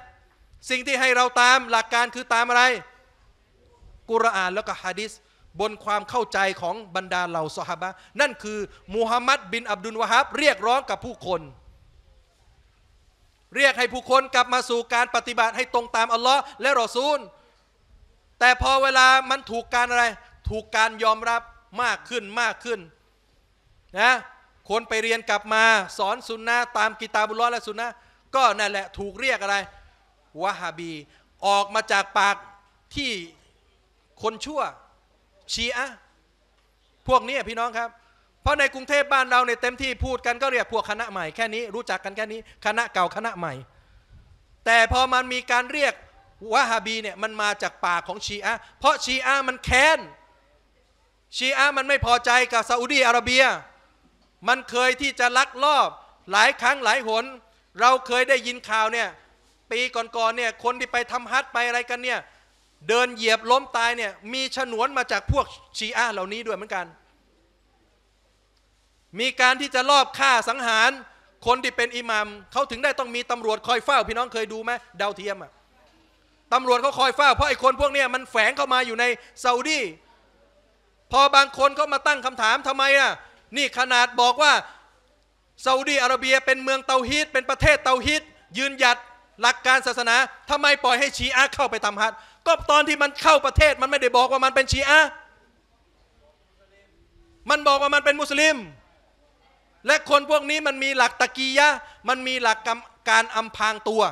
สิ่งที่ให้เราตามหลักการคือตามอะไร กุรอานแล้วก็ฮะดิษบนความเข้าใจของบรรดาเหล่าสหบะนั่นคือมูฮัมหมัดบินอับดุลวะฮับเรียกร้องกับผู้คน เรียกให้ผู้คนกลับมาสู่การปฏิบัติให้ตรงตามอัลลอฮ์และรอซูลแต่พอเวลามันถูกการอะไร ถูกการยอมรับมากขึ้นมากขึ้นนะคนไปเรียนกลับมาสอนสุนนะตามกีตาบุลอและสุนนะก็นั่นแหละ ถูกเรียกอะไรวะฮาบี ออกมาจากปากที่คนชั่วชีอะพวกนี้พี่น้องครับ เพราะในกรุงเทพบ้านเราในเต็มที่พูดกันก็เรียกพวกคณะใหม่แค่นี้รู้จักกันแค่นี้ คณะเก่าคณะใหม่ แต่พอมันมีการเรียกวะฮาบีเนี่ยมันมาจากปากของชีอะเพราะชีอะมันแค้น ชีอะมันไม่พอใจกับซาอุดีอาระเบีย มันเคยที่จะลักลอบหลายครั้งหลายหน เราเคยได้ยินข่าวเนี่ย ปีก่อนๆเนี่ย คนที่ไปทำฮัทไปอะไรกันเนี่ย เดินเหยียบล้มตายเนี่ย มีฉนวนมาจากพวกชีอะเหล่านี้ด้วยเหมือนกัน มีการที่จะลอบฆ่าสังหาร คนที่เป็นอิหมัมเขาถึงได้ต้องมีตำรวจคอยเฝ้า พี่น้องเคยดูไหมดาวเทียมอะ่ะตำรวจเขาคอยเฝ้า เพราะไอ้คนพวกนี้มันแฝงเข้ามาอยู่ใน ซาอุดี พอบางคนเขามาตั้งคำถามทำไมอ่ะ นี่ขนาดบอกว่า ซาอุดีอาระเบียเป็นเมืองเตาฮีดเป็นประเทศเตาฮีดยืนหยัดหลักการศาสนา ทำไมปล่อยให้ชีอะเข้าไปทำฮัทก็ตอนที่มันเข้าประเทศมันไม่ได้บอกว่ามันเป็นชีอะมันบอกว่ามันเป็นมุสลิม และคนพวกนี้มันมีหลักตะกียะมันมีหลักการอำพางตัว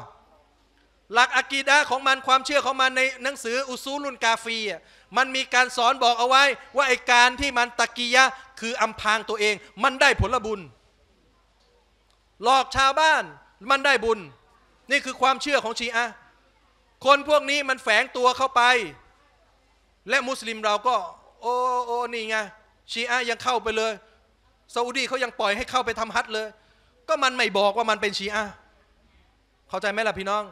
หลักอะกีดะของมันความเชื่อของมันในหนังสืออุซูลุนกาฟีมันมีการสอนบอกเอาไว้ ว่าไอการที่มันตะกียะคืออำพางตัวเอง มันได้ผลบุญ หลอกชาวบ้านมันได้บุญ นี่คือความเชื่อของชีอะคนพวกนี้มันแฝงตัวเข้าไป และมุสลิมเราก็ โอ้โอ้นี่ไงชีอะยังเข้าไปเลยซาอุดีเขายังปล่อยให้เข้าไปทำฮัตเลย ก็มันไม่บอกว่ามันเป็นชีอะเข้าใจไหมล่ะพี่น้อง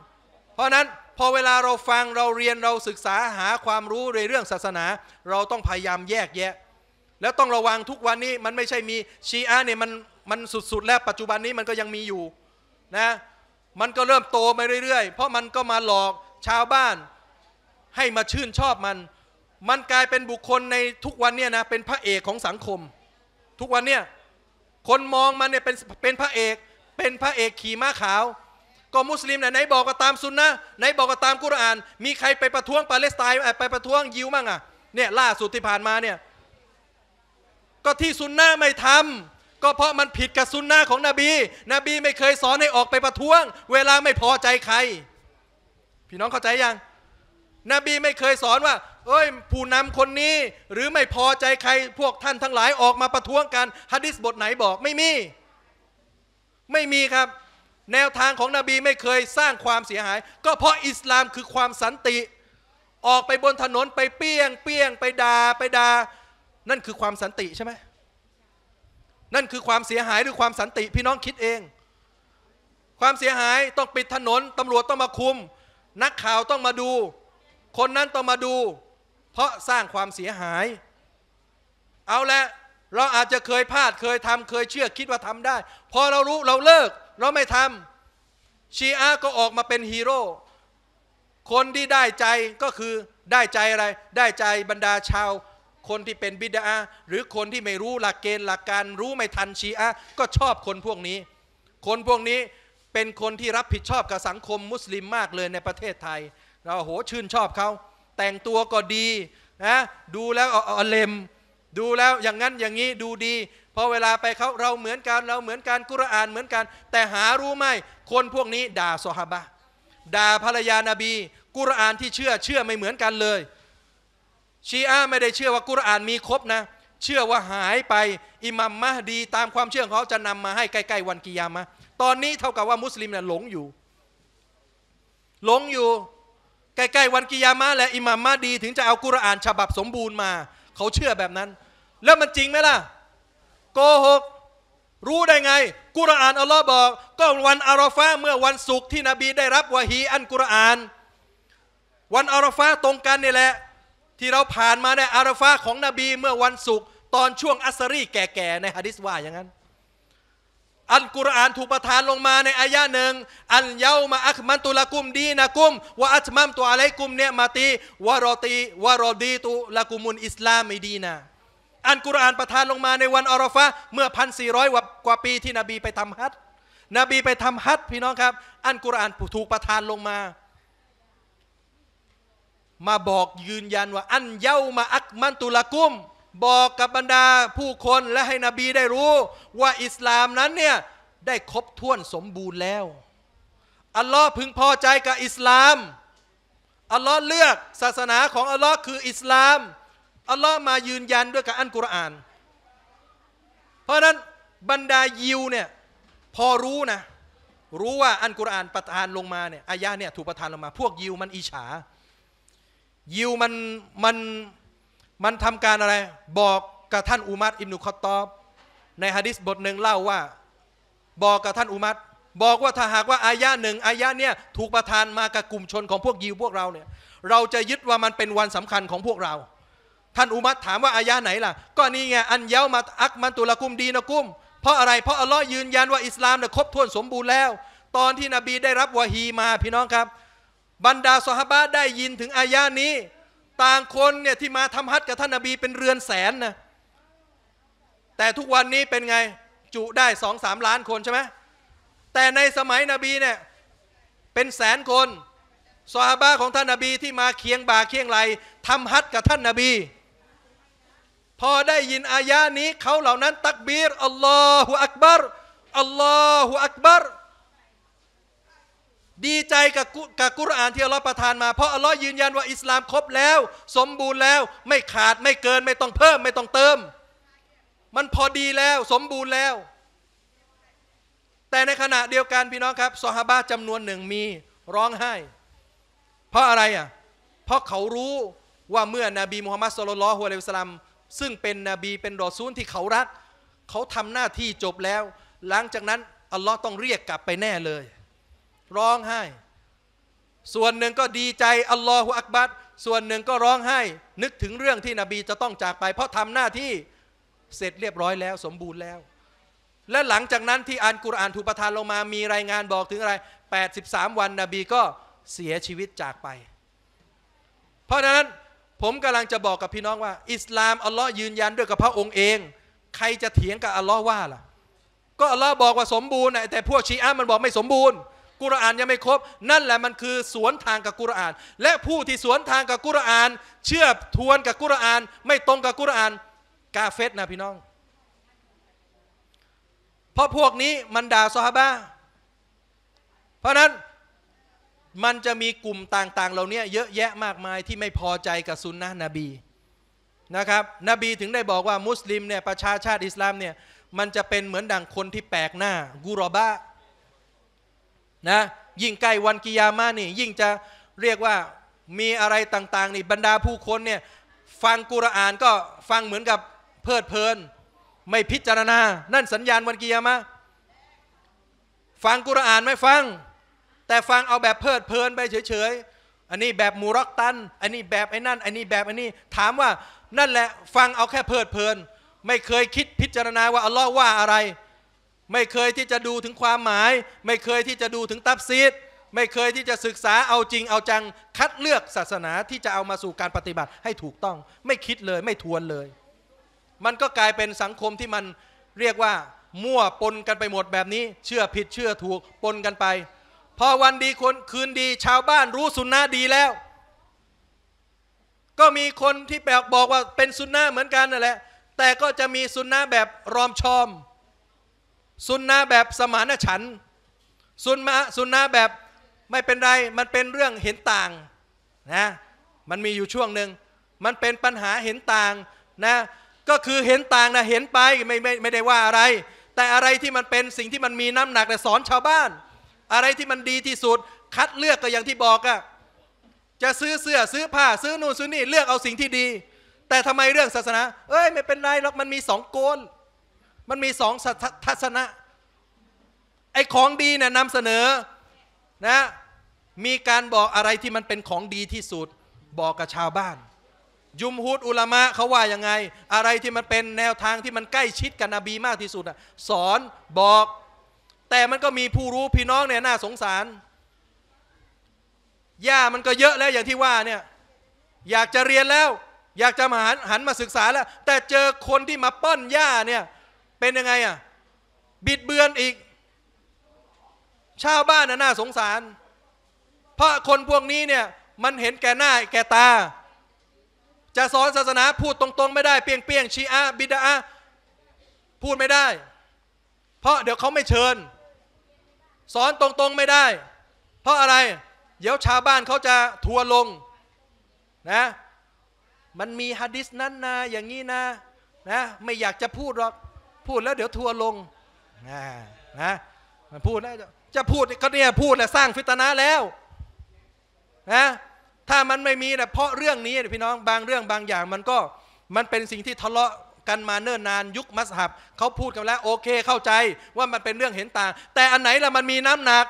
เพราะนั้นพอเวลาเราฟังเราเรียนเราศึกษาหาความรู้ในเรื่องศาสนา เราต้องพยายามแยกแยะ แล้วต้องระวังทุกวันนี้มันไม่ใช่มีชีอะเนี่ยมันมันสุดๆ แล้วปัจจุบันนี้มันก็ยังมีอยู่นะ มันก็เริ่มโตไปเรื่อย ๆ เพราะมันก็มาหลอกชาวบ้านให้มาชื่นชอบมัน มันกลายเป็นบุคคลในทุกวันเนี่ยนะเป็นพระเอกของสังคม ทุกวันเนี่ยคนมองมันเนี่ยเป็นเป็นพระเอก เป็นพระเอกขี่ม้าขาวก็ มุสลิมไหนบอกก็ตามซุนนะไหนบอกก็ตามกุรอาน มีใครไปประท้วงปาเลสไตน์ไปประท้วง ยิวมั่งอ่ะเนี่ยล่าสุดที่ผ่านมาเนี่ยก็ที่ซุนนะไม่ทำ ก็เพราะมันผิดกับซุนนะของนบี นบีไม่เคยสอนให้ออกไปประท้วง เวลาไม่พอใจใครพี่น้องเข้าใจยัง นบีไม่เคยสอนว่า เอ้ยผู้นำคนนี้ หรือไม่พอใจใครพวกท่านทั้งหลายออกมาประท้วงกันฮะดิษบทไหนบอกไม่มี ไม่มีครับแนวทางของนบีไม่เคยสร้างความเสียหาย ก็เพราะอิสลามคือความสันติ ออกไปบนถนนไปเปี้ยงเปี้ยงไปดา่าไปดา่านั่นคือความสันติใช่ไหมนั่นคือความเสียหายหรือความสันติ พี่น้องคิดเอง ความเสียหายต้องปิดถนนตำรวจต้องมาคุมนักข่าวต้องมาดู คนนั้นต้องมาดู เพราะสร้างความเสียหาย เอาละเราอาจจะเคยพลาดเคยทำเคยเชื่อคิดว่าทำได้พอเรารู้เราเลิกเราไม่ทำชีอะก็ออกมาเป็นฮีโร่คนที่ได้ใจก็คือได้ใจอะไร ได้ใจบรรดาชาว คนที่เป็นบิดาหรือคนที่ไม่รู้หลักเกณฑ์หลักการรู้ไม่ทันชีอะก็ชอบคนพวกนี้ คนพวกนี้เป็นคนที่รับผิดชอบกับสังคมมุสลิมมากเลยในประเทศไทย เราโหชื่นชอบเขาแต่งตัวก็ดีนะดูแล้วเอาเลมดูแล้วอย่างนั้นอย่างนี้ดูดีพอเวลาไปเขาเราเหมือนกัน เราเหมือนกันกุรอานเหมือนกัน แต่หารู้ไหมคนพวกนี้ด่าซอฮาบะด่าภรรยานาบี กุรอานที่เชื่อเชื่อไม่เหมือนกันเลย ชีอะไม่ได้เชื่อว่ากุรอานมีครบนะ เชื่อว่าหายไปอิมัมมะดีตามความเชื่อของเขาจะนำมาให้ใกล้ๆ วันกิยามะ ตอนนี้เท่ากับว่ามุสลิมเนี่ยหลงอยู่ หลงอยู่ใกล้ๆวันกิยามะ และอิมัมมะดีถึงจะเอากุรอาน ฉบับสมบูรณ์มาเขาเชื่อแบบนั้น แล้วมันจริงไหมล่ะโกหกรู้ได้ไง กุรอานอัลลอฮ์บอกก็วันอาราฟาเมื่อวันศุกร์ที่นบีได้รับวะฮีอันกุรอาน วันอาราฟาตรงกันนี่แหละ ที่เราผ่านมาในอาราฟาของนบีเมื่อวันศุกร์ตอนช่วงอัสรีแก่ๆ ในฮะดิษว่าอย่างนั้น อันกุรอานถูกประทานลงมาในอายะหนึ่ง อันเยามาอัคมันตุลกุมดีนะกุมวะอัจมัมตัวอะไรกุมเนี่ยมาตีวารอตีวารอดีตุลกุมุนอิสลามไม่ดีนะอันกุรอานประทานลงมาในวันอลลอฟะเมื่อพันสี่ร้อยกว่าปีที่นบีไปทำฮัต นบีไปทำฮัตพี่น้องครับ อันกุรอานถูกประทานลงมา มาบอกยืนยันว่า อันเย้ามาอักมันตุลกุม บอกกับบรรดาผู้คนและให้นบีได้รู้ ว่าอิสลามนั้น เนี่ย ได้ครบถ้วนสมบูรณ์แล้ว อัลลอฮ์พึงพอใจกับอิสลาม อัลลอฮ์เลือกศาสนาของอัลลอฮ์คืออิสลามอัลลอฮ์มายืนยันด้วยกับอันกุรอาน เพราะนั้นบรรดายิวเนี่ยพอรู้นะรู้ว่าอันกุรอานประทานลงมาเนี่ยอายะเนี่ยถูกประทานลงมา พวกยิวมันอิจฉา ยิวมันมันมันทำการอะไร บอกกับท่านอุมัตอิมนุคอตตอบในฮะดิษบทหนึ่งเล่าว่าบอกกับท่านอุมัตบอกว่าถ้าหากว่าอายะหนึ่งอายะเนี่ยถูกประทานมากับกลุ่มชนของพวกยิวพวกเราเนี่ยเราจะยึดว่ามันเป็นวันสำคัญของพวกเราท่านอุมัตถามว่าอายะไหนล่ะก็นี่ไงอันเย้ามาอักมันตุลกุมดีนะกุม เพราะอะไร เพราะอัลลอฮ์ยืนยันว่าอิสลามเนี่ยครบถ้วนสมบูรณ์แล้ว ตอนที่นบีได้รับวะฮีมาพี่น้องครับ บรรดาสฮาบะได้ยินถึงอายะนี้ ต่างคนเนี่ยที่มาทำฮัจกับท่านนบีเป็นเรือนแสนนะแต่ทุกวันนี้เป็นไง จุได้สองสามล้านคนใช่ไหมแต่ในสมัยนบีเนี่ยเป็นแสนคนสฮาบะของท่านนบีที่มาเคียงบ่าเคียงไหลทำฮัจกับท่านนบีพอได้ยินอายะนี้ เขาเหล่านั้น ตักบีรอัลลอฮุอักบารอัลลอฮุอักบารดีใจกับกับกุรอาน ที่อัลลอฮ์ประทานมา เพราะอัลลอฮ์ยืนยันว่าอิสลามครบแล้ว สมบูรณ์แล้ว ไม่ขาดไม่เกินไม่ต้องเพิ่มไม่ต้องเติม มันพอดีแล้ว สมบูรณ์แล้ว แต่ในขณะเดียวกัน พี่น้องครับซอฮาบะจำนวนหนึ่งมีร้องไห้ เพราะอะไร อ่ะ เพราะเขารู้ว่าเมื่อ นบีมุฮัมมัดสุลลัลฮุอะลัยฮิวสลามซึ่งเป็นนบีเป็นรอซูลที่เขารัก เขาทำหน้าที่จบแล้ว หลังจากนั้นอัลลอฮ์ต้องเรียกกลับไปแน่เลย ร้องไห้ ส่วนหนึ่งก็ดีใจอัลลอฮฺอักบัดส่วนหนึ่งก็ร้องไห้ นึกถึงเรื่องที่นบีจะต้องจากไป เพราะทำหน้าที่เสร็จเรียบร้อยแล้วสมบูรณ์แล้ว และหลังจากนั้นที่อ่านกุรอานถูกประทานลงมามีรายงานบอกถึงอะไร83วันนบีก็เสียชีวิตจากไป เพราะฉะนั้นผมกำลังจะบอกกับพี่น้องว่าอิสลามอัลลอฮ์ยืนยันด้วยกับพระองค์เอง ใครจะเถียงกับอัลลอฮ์ว่าล่ะ ก็อัลลอฮ์บอกว่าสมบูรณ์แต่พวกชีอะมันบอกไม่สมบูรณ์ กุรอานยังไม่ครบนั่นแหละมันคือสวนทางกับกุรอาน และผู้ที่สวนทางกับกุรอานเชื่อทวนกับกุรอาน ไม่ตรงกับกุรอาน กาเฟตนะพี่น้อง เพราะพวกนี้มันด่าซอฮาบะเพราะนั้นมันจะมีกลุ่มต่างๆเหล่านี้เยอะแยะมากมายที่ไม่พอใจกับซุนนะนบี นะครับนบีถึงได้บอกว่ามุสลิมเนี่ยประชาชาติอิสลามเนี่ยมันจะเป็นเหมือนดังคนที่แปลกหน้ากุรอบะนะ ยิ่งใกล้วันกิยามานี่ ยิ่งจะเรียกว่ามีอะไรต่างๆนี่บรรดาผู้คนเนี่ยฟังกุรอานก็ฟังเหมือนกับเพลิดเพลิน ไม่พิจารณา นั่นสัญญาณวันกิยามะฟังกุรอานไม่ฟังแต่ฟังเอาแบบเพลิดเพลินไปเฉยๆ อันนี้แบบมูรักตัน อันนี้แบบไอ้นั่น อันนี้แบบไอ้นี่ ถามว่านั่นแหละฟังเอาแค่เพลิดเพลิน ไม่เคยคิดพิจารณาว่าอัลลอฮ์ว่าอะไร ไม่เคยที่จะดูถึงความหมาย ไม่เคยที่จะดูถึงตับซีดไม่เคยที่จะศึกษาเอาจริงเอาจังคัดเลือกศาสนาที่จะเอามาสู่การปฏิบัติให้ถูกต้องไม่คิดเลยไม่ทวนเลย มันก็กลายเป็นสังคมที่มันเรียกว่ามั่วปนกันไปหมดแบบนี้ เชื่อผิดเชื่อถูกปนกันไปพอวันดีคนคืนดีชาวบ้านรู้สุนนะดีแล้ว ก็มีคนที่แบบบอกว่าเป็นสุนนะเหมือนกันนั่นแหละแต่ก็จะมีสุนนะแบบรอมชอมสุนนะแบบสมานฉันสุนมะสุนนะแบบไม่เป็นไรมันเป็นเรื่องเห็นต่างนะมันมีอยู่ช่วงหนึ่งมันเป็นปัญหาเห็นต่างนะ ก็คือเห็นต่างนะเห็นไปไม่ไม่ไม่ได้ว่าอะไร แต่อะไรที่มันเป็นสิ่งที่มันมีน้ำหนักแต่สอนชาวบ้านอะไรที่มันดีที่สุด คัดเลือกก็อย่างที่บอกอะจะซื้อเสื้อซื้อผ้าซื้อนู่นซื้อนี่ เลือกเอาสิ่งที่ดี แต่ทำไมเรื่องศาสนา เอ้ยไม่เป็นไรหรอกมันมีสองโกนมันมีสองทัศนะ ไอ้ของดีเนี่ยนำเสนอนะ มีการบอกอะไรที่มันเป็นของดีที่สุด บอกกับชาวบ้าน ยุมฮูดอุลามะเขาว่ายังไง อะไรที่มันเป็นแนวทางที่มันใกล้ชิดกับนบีมากที่สุดสอนบอกแต่มันก็มีผู้รู้พี่น้องเนี่ยน่าสงสารหญ้ามันก็เยอะแล้วอย่างที่ว่าเนี่ยอยากจะเรียนแล้ว อยากจะมาหันหันมาศึกษาแล้ว แต่เจอคนที่มาป้อนหญ้าเนี่ยเป็นยังไงอ่ะบิดเบือนอีก ชาวบ้านน่ะน่าสงสาร เพราะคนพวกนี้เนี่ย มันเห็นแก่หน้าแก่ตา จะสอนศาสนาพูดตรง ๆไม่ได้เปียงเปียงชีอะบิดาพูดไม่ได้ เพราะเดี๋ยวเขาไม่เชิญสอนตรงๆไม่ได้ เพราะอะไร เดี๋ยวชาวบ้านเขาจะทัวลงนะ มันมีฮะดิษนั้นนะอย่างนี้นะนะ ไม่อยากจะพูดหรอกพูดแล้วเดี๋ยวทัวลงนะนะมันพูดแล้วจะพูดก็เนี่ยพูดแหละสร้างฟิตนะแล้วนะถ้ามันไม่มีนะเพราะเรื่องนี้ พี่น้องบางเรื่องบางอย่างมันก็มันเป็นสิ่งที่ทะเลาะกันมาเนิ่นนานยุคมัสฮับเขาพูดกันแล้วโอเคเข้าใจว่ามันเป็นเรื่องเห็นต่าง แต่อันไหนละมันมีน้ำหนัก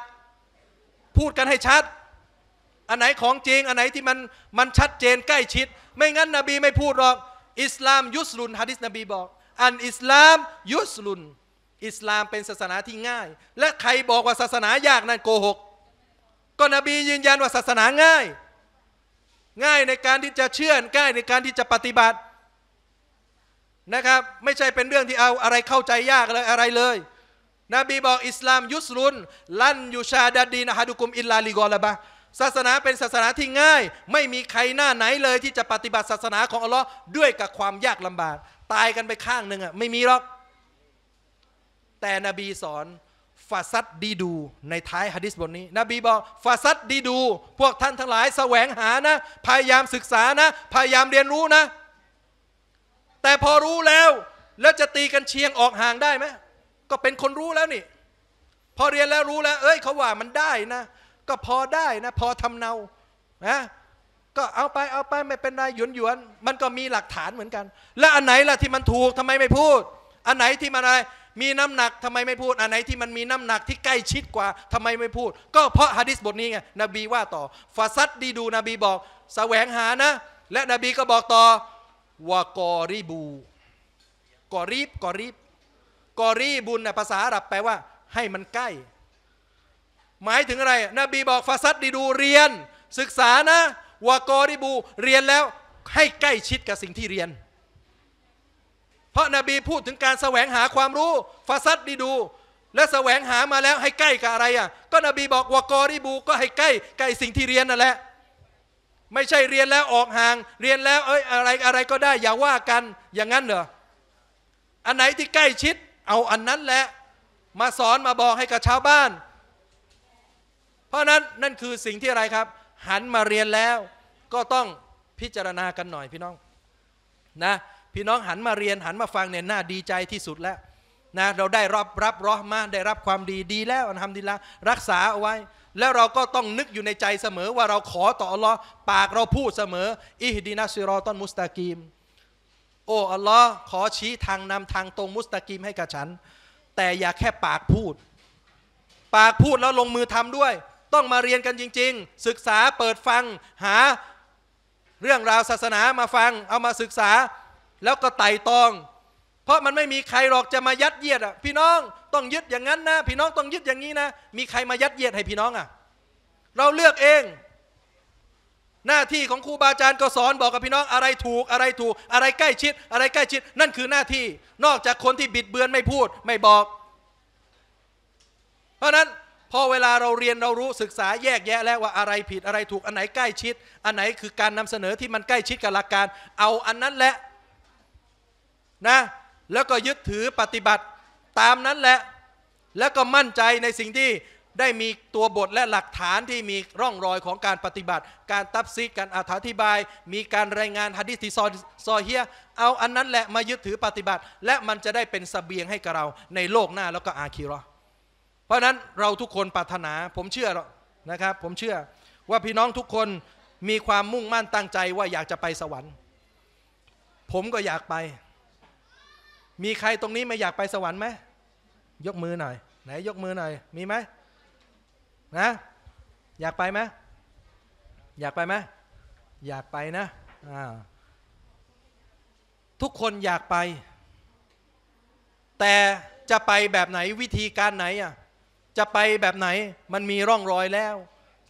พูดกันให้ชัด อันไหนของจริง อันไหนที่มัน มันชัดเจน ใกล้ชิด ไม่งั้นนบี ไม่พูดหรอกอิสลามยุสลุนฮะดิษนบี บอก อันอิสลามยุสลุนอิสลามเป็นศาสนาที่ง่าย และใครบอกว่าศาสนายากนั่นโกหกก็นบียืนยันว่าศาสนาง่าย ง่ายในการที่จะเชื่อง่ายในการที่จะปฏิบัตินะครับ ไม่ใช่เป็นเรื่องที่เอาอะไรเข้าใจยากเลยอะไรเลย นบีบอกอิสลาม ยุสรุนลั่นยูชาดาดีนะฮะดุกุมอิลลาลิกอลาบะศาสนาเป็นศาสนาที่ง่าย ไม่มีใครหน้าไหนเลย ที่จะปฏิบัติศาสนาของอัลลอฮ์ด้วยกับความยากลำบากตายกันไปข้างหนึ่งอ่ะไม่มีหรอก แต่นบีสอนฟาซัดดีดู ในท้ายฮะดิษบทนี้ นบีบอกฟาซัดดีดู พวกท่านทั้งหลายแสวงหานะ พยายามศึกษานะ พยายามเรียนรู้นะแต่พอรู้แล้ว แล้วจะตีกันเชียงออกห่างได้ไหมก็เป็นคนรู้แล้วนี่พอเรียนแล้วรู้แล้ว เอ้ยเขาว่ามันได้นะ ก็พอได้นะ พอทำเนานะก็เอาไปเอาไปไม่เป็นไรหยวนหยวน มันก็มีหลักฐานเหมือนกัน และอันไหนล่ะที่มันถูกทำไมไม่พูด อันไหนที่มันอะไร มีน้ำหนักทำไมไม่พูด อันไหนที่มันมีน้ำหนักที่ใกล้ชิดกว่า ทำไมไม่พูด ก็เพราะฮะดิษบทนี้ไงนบีว่าต่อฟาซัดดีดูนบีบอกสแสวงหานะและนบีก็บอกต่อวากอริบูกอรีบ กอรีบ กอรีบุญนะภาษาอาหรับแปลว่า ให้มันใกล้ หมายถึงอะไร นบีบอกฟาซัดดีดูเรียน ศึกษานะวากอริบูเรียนแล้วให้ใกล้ชิดกับสิ่งที่เรียน เพราะนบีพูดถึงการแสวงหาความรู้ ฟาซัดดีดู และแสวงหามาแล้วให้ใกล้กับอะไรอ่ะ ก็นบีบอกวากอริบูก็ให้ใกล้ใกล้สิ่งที่เรียนนั่นแหละไม่ใช่เรียนแล้วออกห่าง เรียนแล้วเอ้ยอะไรอะไรก็ได้อย่าว่ากันอย่างนั้นเหรออันไหนที่ใกล้ชิด เอาอันนั้นแหละ มาสอนมาบอกให้กับชาวบ้าน เพราะนั้นนั่นคือสิ่งที่อะไรครับ หันมาเรียนแล้ว ก็ต้องพิจารณากันหน่อยพี่น้อง นะ พี่น้อง หันมาเรียนหันมาฟังเนี่ยน่าดีใจที่สุดแล้วนะเราได้รับรับรอมาได้รับความดี ดีแล้วทำดีลวรักษาเอาไว้และเราก็ต้องนึกอยู่ในใจเสมอว่าเราขอต่ออัลลอฮ์ปากเราพูดเสมอ อิฮดีนัสซิรอตอนมุสตากีม โอ้อัลลอฮ์ขอชี้ทางนำทางตรงมุสตากีมให้กับฉัน แต่อย่าแค่ปากพูด ปากพูดแล้วลงมือทำด้วย ต้องมาเรียนกันจริงๆ ศึกษาเปิดฟังหาเรื่องราวศาสนามาฟังเอามาศึกษา แล้วก็ไต่ตองเพราะมันไม่มีใครหรอกจะมายัดเยียดอ่ะพี่น้องต้องยึดอย่างนั้นนะ พี่น้องต้องยึดอย่างนี้นะ มีใครมายัดเยียดให้พี่น้องอ่ะเราเลือกเอง หน้าที่ของครูบาอาจารย์ก็สอนบอกกับพี่น้อง อะไรถูกอะไรถูกอะไรใกล้ชิด อะไรใกล้ชิด นั่นคือหน้าที่ นอกจากคนที่บิดเบือนไม่พูดไม่บอก เพราะนั้นพอเวลาเราเรียนเรารู้ศึกษาแยกแยะแล้วว่าอะไรผิดอะไรถูกอันไหนใกล้ชิด อันไหนคือการนำเสนอที่มันใกล้ชิดกับหลักการ เอาอันนั้นแหละนะแล้วก็ยึดถือปฏิบัติตามนั้นแหละ แล้วก็มั่นใจในสิ่งที่ได้มีตัวบทและหลักฐานที่มีร่องรอยของการปฏิบัติ การตับซีการอธิบาย มีการรายงานฮะดิษที่ซอเฮีย เอาอันนั้นแหละมายึดถือปฏิบัติและมันจะได้เป็นสเสบียงให้กับเราในโลกหน้าแล้วก็อาคีรอเพราะนั้นเราทุกคนปรารถนา ผมเชื่อนะครับ ผมเชื่อว่าพี่น้องทุกคนมีความมุ่งมั่นตั้งใจ ว่าอยากจะไปสวรรค์ ผมก็อยากไปมีใครตรงนี้ไม่อยากไปสวรรค์ไหมยกมือหน่อยไหนยกมือหน่อย มีไหม นะ อยากไปไหมอยากไปไหมอยากไปนะ ทุกคนอยากไป แต่จะไปแบบไหนวิธีการไหนอ่ะจะไปแบบไหนมันมีร่องรอยแล้ว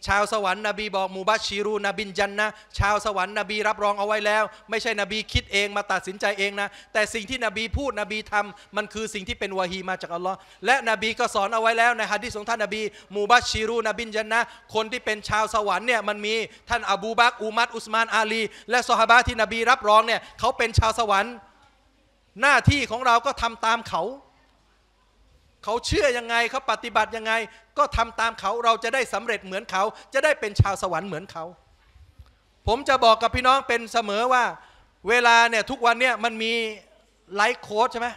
ชาวสวรรค์นบีบอกมูบัชชีรูนบินจันนะชาวสวรรค์นบีรับรองเอาไว้แล้ว ไม่ใช่นบีคิดเองมาตัดสินใจเองนะแต่สิ่งที่นบีพูดนบีทำมันคือสิ่งที่เป็นวะฮีมาจากอัลลอฮ์และนบีก็สอนเอาไว้แล้วในฮะดีษของท่านนบีมูบัชชีรูนบินจันนะคนที่เป็นชาวสวรรค์เนี่ยมันมีท่านอบูบักอุมัดอุสมาน อาลี และซอฮาบะที่นบีรับรองเนี่ย เขาเป็นชาวสวรรค์หน้าที่ของเราก็ทำตามเขาเขาเชื่อยังไง เขาปฏิบัติยังไง ก็ทำตามเขาเราจะได้สำเร็จเหมือนเขา จะได้เป็นชาวสวรรค์เหมือนเขา ผมจะบอกกับพี่น้องเป็นเสมอว่า เวลาเนี่ยทุกวันเนี่ยมันมีไลฟ์โค้ดใช่ไหม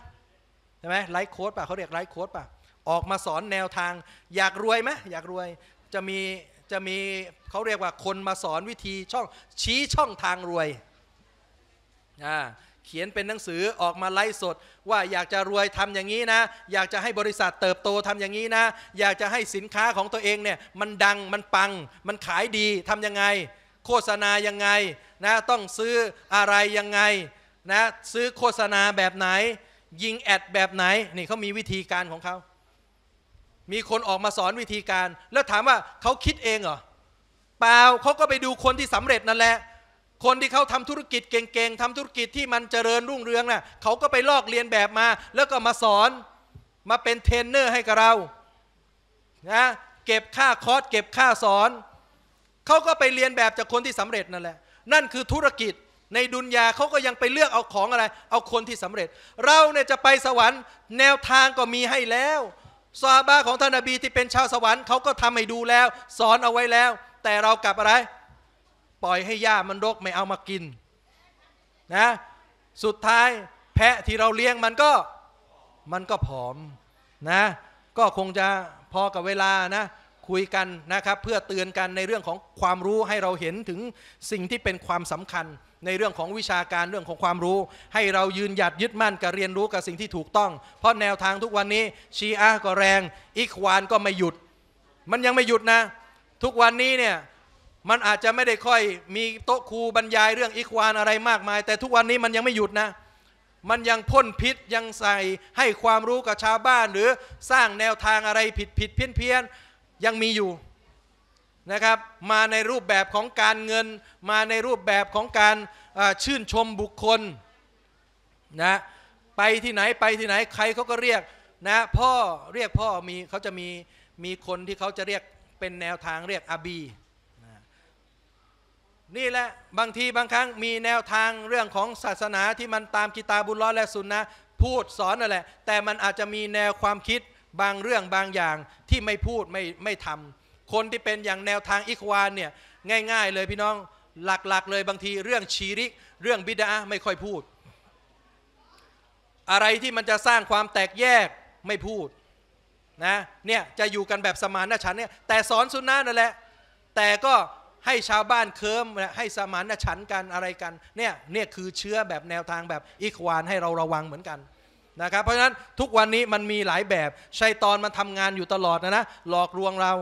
ใช่ไหมไลฟ์โค้ดป่ะ เขาเรียกไลฟ์โค้ดป่ะ ออกมาสอนแนวทาง อยากรวยไหมอยากรวยจะมีจะมีเขาเรียกว่าคนมาสอนวิธีช่องชี้ช่องทางรวยอ่าเขียนเป็นหนังสือออกมาไลฟ์สดว่าอยากจะรวยทำอย่างนี้นะ อยากจะให้บริษัทเติบโตทำอย่างนี้นะ อยากจะให้สินค้าของตัวเองเนี่ย มันดังมันปัง มันขายดีทํำยังไง โฆษณายังไงนะต้องซื้ออะไรยังไงนะซื้อโฆษณาแบบไหน ยิงแอดแบบไหน นี่เขามีวิธีการของเขา มีคนออกมาสอนวิธีการ แล้วถามว่าเขาคิดเองเหรอเปล่าเขาก็ไปดูคนที่สำเร็จนั่นแหละคนที่เขาทำธุรกิจเก่งๆทำธุรกิจที่มันเจริญรุ่งเรืองนะ่ะเขาก็ไปลอกเรียนแบบมา แล้วก็มาสอนมาเป็นเทรนเนอร์ให้กับเรานะเก็บค่าคอร์สเก็บค่าสอนเขาก็ไปเรียนแบบจากคนที่สำเร็จนั่นแหละนั่นคือธุรกิจในดุนยาเขาก็ยังไปเลือกเอาของอะไร เอาคนที่สำเร็จ เราเนี่ยจะไปสวรรค์แนวทางก็มีให้แล้วซาบาของท่านนบีที่เป็นชาวสวรรค์เขาก็ทำให้ดูแล้ว สอนเอาไว้แล้ว แต่เรากลับอะไรปล่อยให้หญ้ามันรกไม่เอามากินนะสุดท้ายแพะที่เราเลี้ยงมันก็มันก็ผอมนะก็คงจะพอกับเวลานะคุยกันนะครับ เพื่อเตือนกันในเรื่องของความรู้ให้เราเห็นถึงสิ่งที่เป็นความสำคัญ ในเรื่องของวิชาการเรื่องของความรู้ ให้เรายืนหยัดยึดมั่นกับเรียนรู้กับสิ่งที่ถูกต้อง เพราะแนวทางทุกวันนี้ชีอะก็แรงอิควานก็ไม่หยุด มันยังไม่หยุดนะ ทุกวันนี้เนี่ยมันอาจจะไม่ได้ค่อยมีโต๊ะครูบรรยายเรื่องอิควานอะไรมากมาย แต่ทุกวันนี้มันยังไม่หยุดนะ มันยังพ่นพิษยังใส่ให้ความรู้กับชาวบ้านหรือสร้างแนวทางอะไรผิดผิดเพี้ยนเพี้ยนยังมีอยู่นะครับ มาในรูปแบบของการเงิน มาในรูปแบบของการชื่นชมบุคคลนะไปที่ไหนไปที่ไหนใครเขาก็เรียกนะพ่อเรียกพ่อมีเขาจะมีมีคนที่เขาจะเรียกเป็นแนวทางเรียกอาบีนี่แหละบางทีบางครั้งมีแนวทางเรื่องของศาสนาที่มันตามกีตาบุญล้อและสุนนะ พูดสอนนั่นแหละแต่มันอาจจะมีแนวความคิดบางเรื่องบางอย่างที่ไม่พูดไม่ไม่ทำคนที่เป็นอย่างแนวทางอิควานเนี่ยง่าย ๆ เลยพี่น้องหลักๆ เลยบางทีเรื่องชีริก เรื่องบิดาไม่ค่อยพูด อะไรที่มันจะสร้างความแตกแยกไม่พูดนะเนี่ยจะอยู่กันแบบสมานนะฉันเนี่ยแต่สอนสุนนะนั่นแหละแต่ก็ให้ชาวบ้านเคิมให้สมานฉันกันอะไรกันเนี่ยเนี่ยคือเชื้อแบบแนวทางแบบอิควานให้เราระวังเหมือนกันนะครับเพราะฉะนั้นทุกวันนี้มันมีหลายแบบชัยตอนมันทำงานอยู่ตลอดนะนะหลอกลวงเรา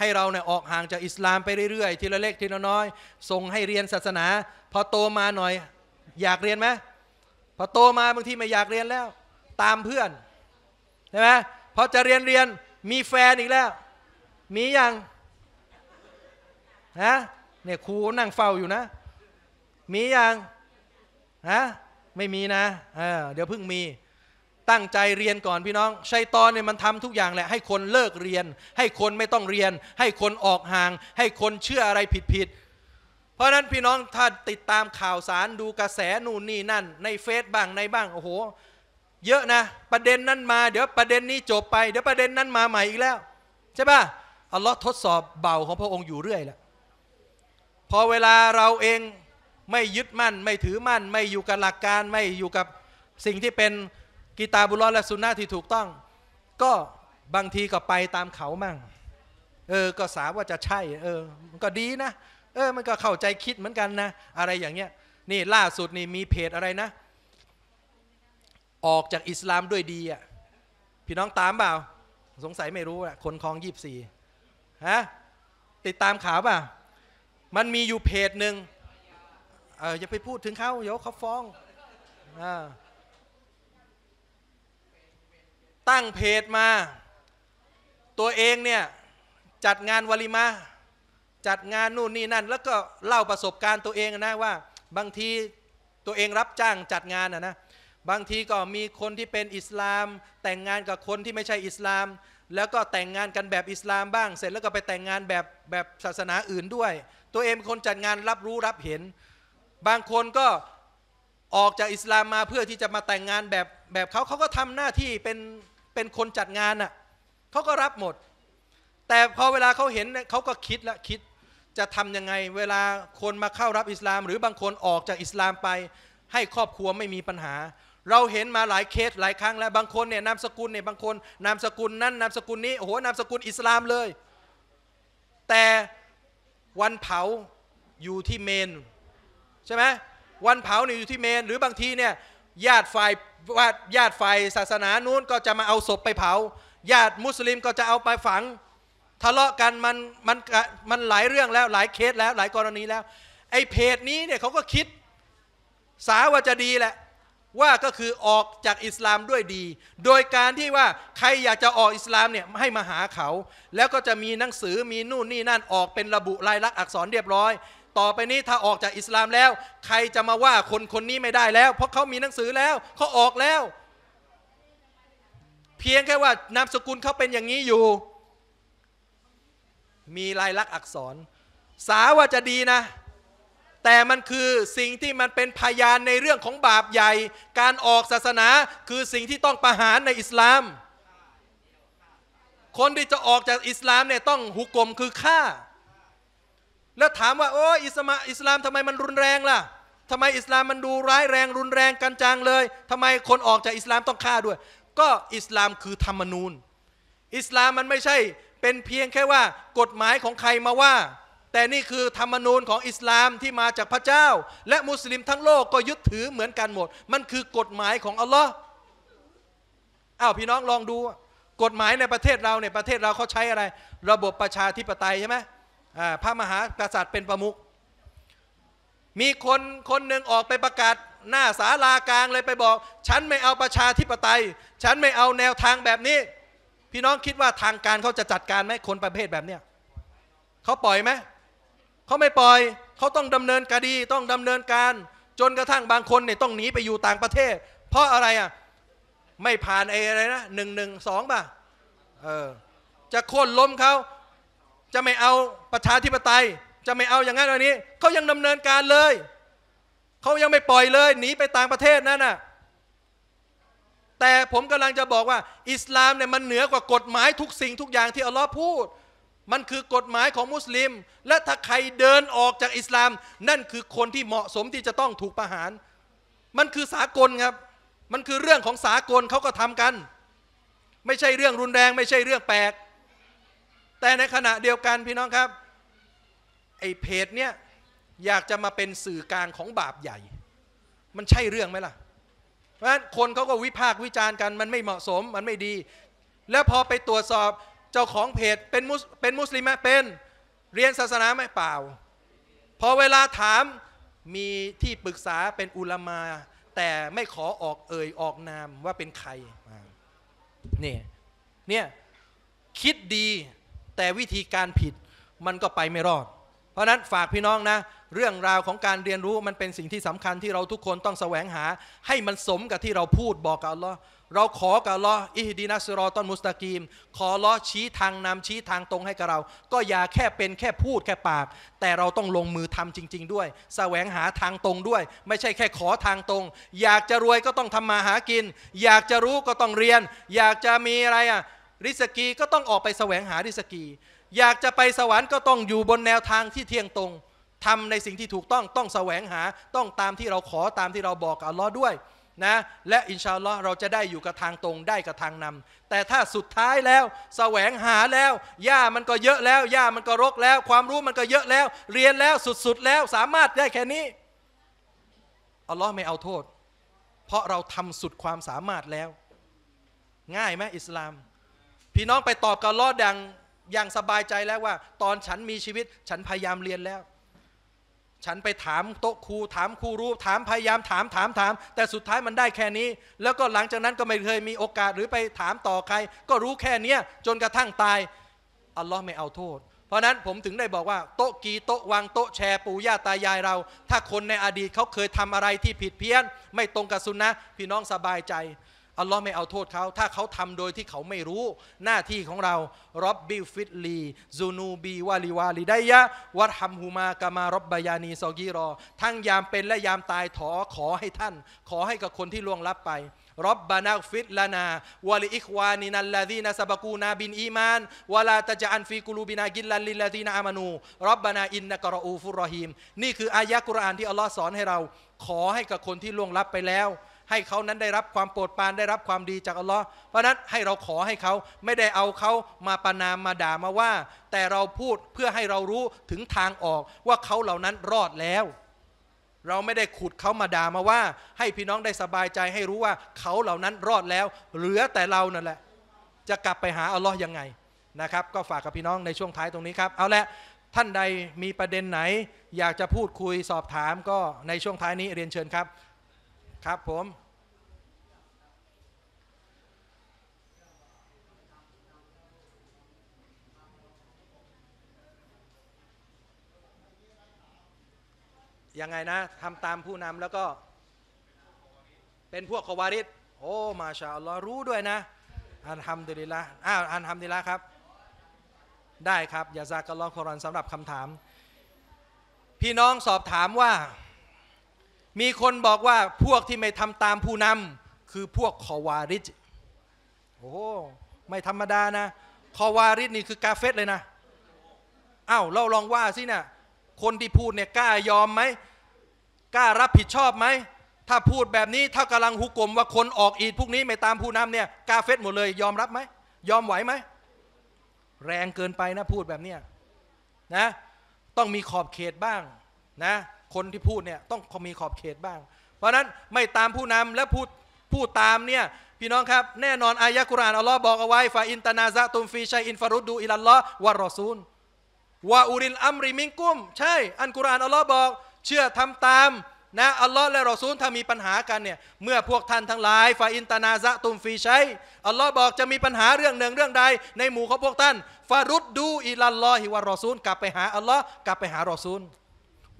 ให้เราเนี่ยออกห่างจากอิสลาม ไปเรื่อย ๆ ทีละเล็กทีละน้อยส่งให้เรียนศาสนา พอโตมาหน่อย อยากเรียนไหมพอโตมาบางทีไม่อยากเรียนแล้ว ตามเพื่อนใช่ไหมพอจะเรียนเรียนมีแฟนอีกแล้ว มียังฮะเนี่ยครูนั่งเฝ้าอยู่นะ มียังฮะไม่มีนะเเดี๋ยวเพิ่งมี ตั้งใจเรียนก่อนพี่น้องชัยตอนเนี่ยมันทำทุกอย่างแหละ ให้คนเลิกเรียน ให้คนไม่ต้องเรียน ให้คนออกห่าง ให้คนเชื่ออะไรผิดผิดเพราะฉะนั้นพี่น้องถ้าติดตามข่าวสารดูกระแสนู่นนี่นั่น ในเฟซบ้าง ในบ้างโอ้โห เยอะนะประเด็นนั้นมา เดี๋ยวประเด็นนี้จบไปเดี๋ยวประเด็นนั้นมาใหม่อีกแล้วใช่ปะอัลลอฮ์ทดสอบเบาของพระองค์อยู่เรื่อยแหละพอเวลาเราเองไม่ยึดมั่น ไม่ถือมั่น ไม่อยู่กับหลักการไม่อยู่กับสิ่งที่เป็นกีตาบุรอและสุนนะที่ถูกต้อง ก็บางทีก็ไปตามเขามั่งเออก็สาว่าจะใช่เออ มันก็ดีนะเออมันก็เข้าใจคิดเหมือนกันนะ อะไรอย่างเงี้ย นี่ล่าสุดนี่มีเพจอะไรนะ ออกจากอิสลามด้วยดีอ่ะพี่น้องตามเปล่าสงสัยไม่รู้อ่ะ คนคลองยี่สี่ฮะติดตามข่าวเปล่ามันมีอยู่เพจหนึ่ง เออ อย่าไปพูดถึงเขาเดี๋ยวเขาฟ้องอตั้งเพจมา ตัวเองเนี่ย จัดงานวลีมา จัดงานนู่นนี่นั่น แล้วก็เล่าประสบการณ์ตัวเองนะว่า บางทีตัวเองรับจ้างจัดงานนะนะ บางทีก็มีคนที่เป็นอิสลาม แต่งงานกับคนที่ไม่ใช่อิสลามแล้วก็แต่งงานกันแบบอิสลามบ้างเสร็จแล้วก็ไปแต่งงานแบบแบบศาสนาอื่นด้วย ตัวเองเป็นคนจัดงานรับรู้รับเห็น บางคนก็ออกจากอิสลามมาเพื่อที่จะมาแต่งงานแบบ แบบเขาเขาก็ทำหน้าที่เป็น เป็นคนจัดงานน่ะเขาก็รับหมด แต่พอเวลาเขาเห็นเขาก็คิดละคิดจะทํำยังไงเวลาคนมาเข้ารับอิสลาม หรือบางคนออกจากอิสลามไปให้ครอบครัวไม่มีปัญหาเราเห็นมาหลายเคสหลายครั้งแล้วบางคนเนี่ยนามสกุลเนี่ยบางคน นามสกุลนั้น นามสกุลนี้โอ้โหนามสกุลอิสลามเลย แต่วันเผาอยู่ที่เมนใช่ไหมวันเผาเนี่ยอยู่ที่เมน หรือบางทีเนี่ยญาติฝ่ายญาติฝ่ายศาสนานู้นก็จะมาเอาศพไปเผาญาติมุสลิมก็จะเอาไปฝัง ทะเลาะกันมันมันมันหลายเรื่องแล้วหลายเคสแล้ว หลายกรณีแล้ว ไอ้เพจนี้เนี่ยเขาก็คิดสาว่าจะดีแหละว่าก็คือออกจากอิสลามด้วยดี โดยการที่ว่าใครอยากจะออกอิสลามเนี่ยให้มาหาเขา แล้วก็จะมีหนังสือ มีนู่นนี่นั่นออกเป็นระบุลายลักษณ์อักษรเรียบร้อย ต่อไปนี้ถ้าออกจากอิสลามแล้ว ใครจะมาว่าคนคนนี้ไม่ได้แล้ว เพราะเขามีหนังสือแล้ว เขาออกแล้ว เพียงแค่ว่านามสกุลเขาเป็นอย่างนี้อยู่ มีลายลักษณ์อักษร สาว่าจะดีนะแต่มันคือสิ่งที่มันเป็นพยานในเรื่องของบาปใหญ่ การออกศาสนาคือสิ่งที่ต้องประหารในอิสลาม คนที่จะออกจากอิสลามเนี่ยต้องหุกกลมคือฆ่า แล้วถามว่าโอ้อิสมาอิสลามทำไมมันรุนแรงล่ะทำไมอิสลามมันดูร้ายแรงรุนแรงกันจังเลยทำไมคนออกจากอิสลามต้องฆ่าด้วย ก็อิสลามคือธรรมนูญ อิสลามมันไม่ใช่ เป็นเพียงแค่ว่ากฎหมายของใครมาว่าแต่นี่คือธรรมนูญของอิสลามที่มาจากพระเจ้า และมุสลิมทั้งโลกก็ยึดถือเหมือนกันหมด มันคือกฎหมายของอัลลอฮ์อ้าวพี่น้องลองดูกฎหมายในประเทศเราเนี่ยประเทศเราเขาใช้อะไร ระบบประชาธิปไตยใช่ไหมพระมหากษัตริย์เป็นประมุข มีคนคนหนึ่งออกไปประกาศหน้าศาลากลางเลยไปบอก ฉันไม่เอาประชาธิปไตย ฉันไม่เอาแนวทางแบบนี้ พี่น้องคิดว่าทางการเขาจะจัดการไหมคนประเภทแบบเนี้ยเขาปล่อยไหมเขาไม่ปล่อย เขาต้องดำเนินคดี ต้องดำเนินการ จนกระทั่งบางคนเนี่ยต้องหนีไปอยู่ต่างประเทศ เพราะอะไรอ่ะ ไม่ผ่านเออะไรนะหนึ่งหนึ่งสองป่ะเออจะโค่นล้มเขา จะไม่เอาประชาธิปไตย จะไม่เอาอย่างนั้นอันนี้ เขายังดำเนินการเลย เขายังไม่ปล่อยเลยหนีไปต่างประเทศนั่นน่ะแต่ผมกำลังจะบอกว่าอิสลามเนี่ยมันเหนือกว่ากฎหมายทุกสิ่งทุกอย่างที่อัลลอฮ์พูดมันคือกฎหมายของมุสลิม และถ้าใครเดินออกจากอิสลามนั่นคือคนที่เหมาะสมที่จะต้องถูกประหาร มันคือสากลครับ มันคือเรื่องของสากลเขาก็ทำกัน ไม่ใช่เรื่องรุนแรง ไม่ใช่เรื่องแปลก แต่ในขณะเดียวกันพี่น้องครับไอ้เพจเนี่ยอยากจะมาเป็นสื่อกลางของบาปใหญ่ มันใช่เรื่องไหมล่ะ เพราะฉะนั้นคนเขาก็วิพากษ์วิจารณ์กัน มันไม่เหมาะสมมันไม่ดี แล้วพอไปตรวจสอบเจ้าของเพจเป็นมุสเป็นมุสลิมไหมเป็น เรียนศาสนาไหมเปล่า พอเวลาถามมีที่ปรึกษาเป็นอุลามา แต่ไม่ขอออกเอ่ยออกนามว่าเป็นใครนี่เนี่ย คิดดีแต่วิธีการผิดมันก็ไปไม่รอด เพราะนั้นฝากพี่น้องนะ เรื่องราวของการเรียนรู้มันเป็นสิ่งที่สำคัญที่เราทุกคนต้องแสวงหาให้มันสมกับที่เราพูดบอกกับอัลลอฮ์เราขอกับลออิฮดีนัสรอตอนมุสตากีม ขอลอชี้ทางนำชี้ทางตรงให้กับเรา ก็อย่าแค่เป็นแค่พูดแค่ปาก แต่เราต้องลงมือทำจริง ๆ ด้วยสแสวงหาทางตรงด้วย ไม่ใช่แค่ขอทางตรง อยากจะรวยก็ต้องทำมาหากิน อยากจะรู้ก็ต้องเรียน อยากจะมีอะไรอะริสกีก็ต้องออกไปแสวงหาริสกี อยากจะไปสวรรค์ก็ต้องอยู่บนแนวทางที่เที่ยงตรงทำในสิ่งที่ถูกต้อง ต้องแสวงหาต้องตามที่เราขอตามที่เราบอกกับอัลลอฮ์ด้วยนะและอินชาอัลลอฮ์เราจะได้อยู่กับทางตรงได้กับทางนำ แต่ถ้าสุดท้ายแล้วสแสวงหาแล้วหญ้ามันก็เยอะแล้วหญ้ามันก็รกแล้ว ความรู้มันก็เยอะแล้ว เรียนแล้วสุดๆแล้วสามารถได้แค่นี้อัลลอฮ์ไม่เอาโทษ เพราะเราทำสุดความสามารถแล้ว ง่ายไหมอิสลาม พี่น้องไปตอบกับลอดดังอย่างสบายใจแล้วว่า ตอนฉันมีชีวิตฉันพยายามเรียนแล้วฉันไปถามโต๊ะครูถามครูรู้ ถามพยายาม ถามถามถาม แต่สุดท้ายมันได้แค่นี้ แล้วก็หลังจากนั้นก็ไม่เคยมีโอกาสหรือไปถามต่อใคร ก็รู้แค่เนี้ยจนกระทั่งตายอัลลอฮ์ไม่เอาโทษ เพราะนั้นผมถึงได้บอกว่าโต๊ะกีโต๊ะวางโต๊ะแชร์ปู่ย่าตายายเรา ถ้าคนในอดีตเขาเคยทำอะไรที่ผิดเพี้ยน ไม่ตรงกับสุนนะพี่น้องสบายใจอัลลอฮ์ไม่เอาโทษเขาถ้าเขาทำโดยที่เขาไม่รู้หน้าที่ของเรารอบบิฟิตลีซูนูบีวาลีวาลีไดยะวัดฮัมฮูมากามารบบายานีซอกีรอ ทั้งยามเป็นและยามตายถอขอให้ท่าน ขอให้กับคนที่ล่วงลับไปรบบานาฟิตลานาวาลิอิควานินัลลาดีนาสบกูนาบินอีมานวลาตจะอันฟีกูลูบินากินลัลิลาดีนาอามานูรบบานาอินนักรอูฟุรอฮีม นี่คืออายะกุรอานที่อัลลอฮ์สอนให้เรา ขอให้กับคนที่ล่วงลับไปแล้วให้เขานั้นได้รับความโปรดปรานได้รับความดีจากอัลลอฮ์เพราะนั้นให้เราขอให้เขาไม่ได้เอาเขามาประนามมาด่ามาว่า แต่เราพูดเพื่อให้เรารู้ถึงทางออกว่าเขาเหล่านั้นรอดแล้ว เราไม่ได้ขุดเขามาด่ามาว่า ให้พี่น้องได้สบายใจให้รู้ว่าเขาเหล่านั้นรอดแล้ว เหลือแต่เรานั่นแหละ จะกลับไปหาอัลลอฮ์ยังไงนะครับ ก็ฝากกับพี่น้องในช่วงท้ายตรงนี้ครับเอาละท่านใดมีประเด็นไหน อยากจะพูดคุยสอบถามก็ในช่วงท้ายนี้เรียนเชิญครับครับผม ยังไงนะทำตามผู้นำแล้วก็ เป็นพวกขวาริดโอ้มาชาอัลลอฮ์รู้ด้วยนะ อันทำดุลิละอ้าวอันทำดีละครับ ได้ครับ อย่าซากอัลลอฮคอรอนสำหรับคำถาม พี่น้องสอบถามว่ามีคนบอกว่าพวกที่ไม่ทำตามผู้นำคือพวกคอวาริจโอ้ไม่ธรรมดานะคอวาริจนี่คือกาเฟสเลยนะอ้าวเราลองว่าสินะคนที่พูดเนี่ยกล้ายอมไหมกล้ารับผิดชอบไหม ถ้าพูดแบบนี้ ถ้ากำลังหุกกลมว่าคนออกอีดพวกนี้ ไม่ตามผู้นำเนี่ย กาเฟสหมดเลย ยอมรับไหมยอมไหวไหม แรงเกินไปนะ พูดแบบเนี้ยนะ ต้องมีขอบเขตบ้าง นะคนที่พูดเนี่ยต้องมีขอบเขตบ้าง เพราะนั้นไม่ตามผู้นำและพูดพูดตามเนี่ยพี่น้องครับแน่นอนอายะกุรานอัลลอฮ์บอกเอาไว้ฟาอินตนาซะตุมฟีชัยอินฟารุดดูอิลัลลอฮ์วะรอซูลวะอูริลอัมริมิงกุม ใช่อันกุรานอัลลอฮ์บอกเชื่อทำตาม นะ อัลลอฮ์และรอซูลถ้ามีปัญหากันเนี่ยเมื่อพวกท่านทั้งหลายฟาอินตนาซะตุมฟีชัยอัลลอฮ์บอกจะมีปัญหาเรื่องหนึ่งเรื่องใดในหมู่ของพวกท่านฟารุดดู อิลัลลอฮิวะรอซูล กลับไปหาอัลลอฮ์กลับไปหารอซูล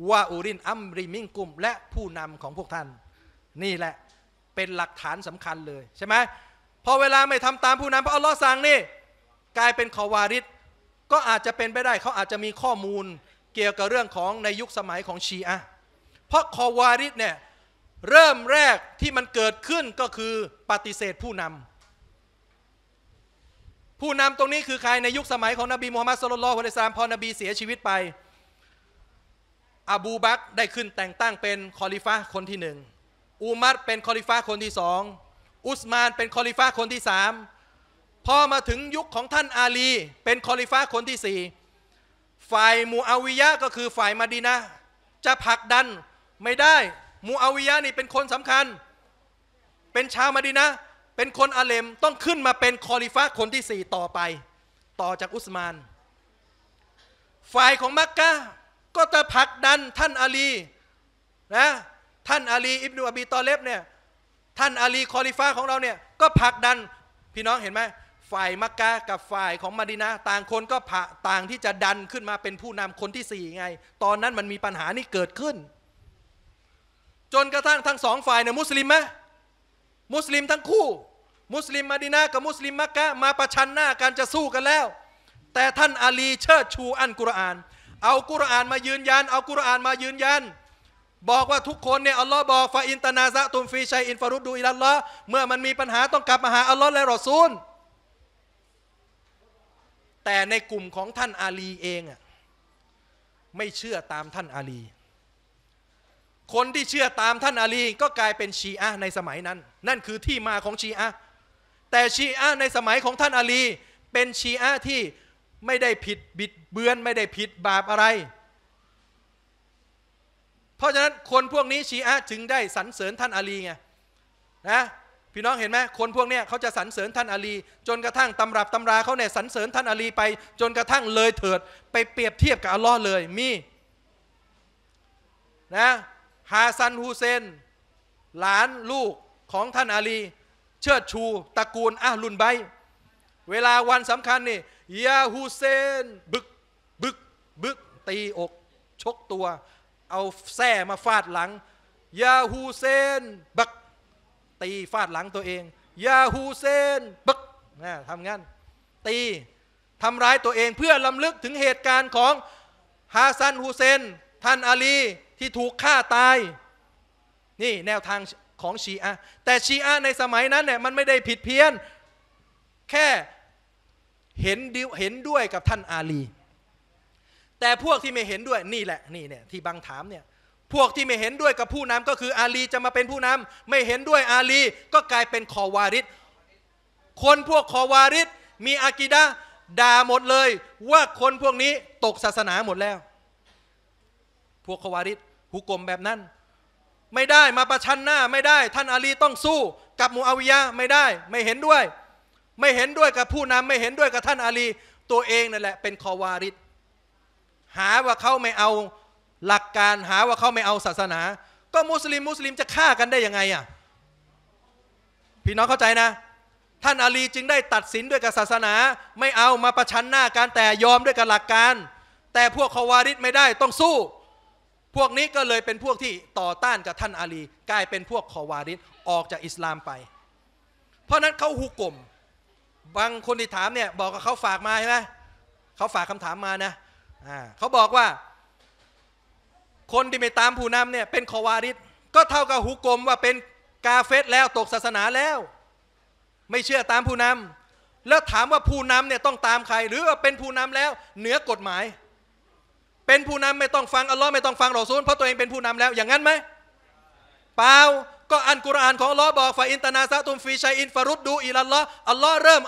วาอูรินอัมริมิงกุม และผู้นำของพวกท่าน นี่แหละเป็นหลักฐานสำคัญเลยใช่ไหมพอเวลาไม่ทำตามผู้นำพระอัลลอฮ์สั่งนี่กลายเป็นขวาริดก็อาจจะเป็นไปได้เขาอาจจะมีข้อมูลเกี่ยวกับเรื่องของในยุคสมัยของชีอะเพราะคอวาริดเนี่ย เริ่มแรกที่มันเกิดขึ้นก็คือปฏิเสธผู้นำผู้นำตรงนี้คือใครในยุคสมัย ของนบีมูฮัมมัดสุลลัลฮุอะลัยซามพอนบีเสียชีวิตไปอบูบักได้ขึ้นแต่งตั้งเป็นคอลิฟ้าคนที่หนึ่งอุมัรเป็นคอลิฟ้าคนที่สอง อุสมานเป็นคอลิฟ้าคนที่สามพอมาถึงยุคของท่านอาลี เป็นคอลิฟ้าคนที่สี่ฝ่ายมูอาวิยะก็คือฝ่ายมาดีนะ จะผลักดันไม่ได้ มูอาวิยะนี่เป็นคนสำคัญ เป็นชาวมาดีนะเป็นคนอาเลมต้องขึ้นมาเป็นคอลิฟ้าคนที่สี่ต่อไป ต่อจากอุสมาน ฝ่ายของมักกะก็จะผลักดันท่านอาลีนะท่านอาลีอิบนุอบีตอเลบเนี่ยท่านอาลีคอลิฟ้าของเราเนี่ยก็ผลักดันพี่น้องเห็นไหมฝ่ายมักกะกับฝ่ายของมาดินาต่างคนก็ผะต่างที่จะดันขึ้นมาเป็นผู้นำคนที่สี่ไง ตอนนั้นมันมีปัญหานี่เกิดขึ้น จนกระทั่งทั้งสองฝ่ายเนี่ยมุสลิมไหมมุสลิมทั้งคู่ มุสลิมมาดินากับมุสลิมมักกะมาประชันหน้ากันจะสู้กันแล้ว แต่ท่านอาลีเชิดชูอันกุรอานเอากุรอานมายืนยันเอากุรอานมายืนยัน บอกว่าทุกคนเนี่ยอัลลอฮ์บอกฟาอินตนาซะตุมฟีชัยอินฟารุดูอิลัลลอฮ์เมื่อมันมีปัญหาต้องกลับมาหาอัลลอฮ์และรอซูล แต่ในกลุ่มของท่านอาลีเองอ่ะไม่เชื่อตามท่านอาลีคนที่เชื่อตามท่านอาลี ก็กลายเป็นชีอะในสมัยนั้น นั่นคือที่มาของชีอะแต่ชีอะในสมัยของท่านอาลีเป็นชีอะที่ไม่ได้ผิดบิดเบือนไม่ได้ผิดบาปอะไร เพราะฉะนั้นคนพวกนี้ชีอะจึงได้สรรเสริญท่านอาลีไงนะพี่น้องเห็นไหมคนพวกนี้เขาจะสรรเสริญท่านอาลี จนกระทั่งตำรับตำราเขาเนี่ยสรรเสริญท่านอาลีไป จนกระทั่งเลยเถิด ไปเปรียบเทียบกับอัลลอฮ์เลยมีนะฮาซันฮูเซนหลานลูกของท่านอาลี เชิดชูตระกูลอาลุนไบเวลาวันสำคัญนี่ยาฮูเซนบึกบึกบึกตีอกชกตัว เอาแส้มาฟาดหลังยาฮูเซนบักตีฟาดหลังตัวเองยาฮูเซนบึกนะทำงั้นตีทำร้ายตัวเองเพื่อลำลึกถึงเหตุการณ์ของฮาซันฮูเซนท่านอาลีที่ถูกฆ่าตาย นี่แนวทางของ ชีอะแต่ ชีอะในสมัยนั้นเนี่ยมัน ไม่ได้ผิดเพี้ยน แค่เห็นเห็นด้วยกับท่านอาลี แต่พวกที่ไม่เห็นด้วยนี่แหละนี่เนี่ยที่บางถามเนี่ย พวกที่ไม่เห็นด้วยกับผู้นำก็คืออาลีจะมาเป็นผู้นำ ไม่เห็นด้วยอาลี ก็กลายเป็นคอวาริสคนพวกคอวาริสมีอากิดะด่าหมดเลย ว่าคนพวกนี้ตกศาสนาหมดแล้ว พวกคอวาริสหุกกลมแบบนั้น ไม่ได้มาประชันหน้าไม่ได้ ท่านอาลีต้องสู้กับมูอาวิยะไม่ได้ไม่เห็นด้วยไม่เห็นด้วยกับผู้นำไม่เห็นด้วยกับท่านอาลี ตัวเองนั่นแหละเป็นคอวาริดหาว่าเขาไม่เอาหลักการหาว่าเขาไม่เอาศาสนา ก็มุสลิมมุสลิมจะฆ่ากันได้ยังไงอ่ะพี่น้องเข้าใจนะ ท่านอาลีจึงได้ตัดสินด้วยกับศาสนา ไม่เอามาประชันหน้าการแต่ยอมด้วยกับหลักการ แต่พวกคอวาริดไม่ได้ต้องสู้ พวกนี้ก็เลยเป็นพวกที่ต่อต้านกับท่านอาลี กลายเป็นพวกคอวาริดออกจากอิสลามไป เพราะนั้นเขาหุกกลมบางคนที่ถามเนี่ย บอกกับเขาฝากมาใช่ไหมเขาฝากคำถามมานะเขาบอกว่า คนที่ไม่ตามผู้นำเนี่ยเป็นคอวาริสก็เท่ากับหุกลมว่าเป็นกาเฟสแล้วตกศาสนาแล้ว ไม่เชื่อตามผู้นำแล้วถามว่าผู้นำเนี่ยต้องตามใคร หรือว่าเป็นผู้นำแล้ว เหนือกฎหมาย เป็นผู้นำไม่ต้องฟัง อัลลอฮ์ไม่ต้องฟังหรอซูลเพราะตัวเองเป็นผู้นำแล้ว อย่างนั้นไหมเปล่าก็อันกุรอานของลอบอกฝ่ายอินตนาซาตุมฟีชัยอินฟารุดดูอิลัลลออัลลอฮ์เริ่ม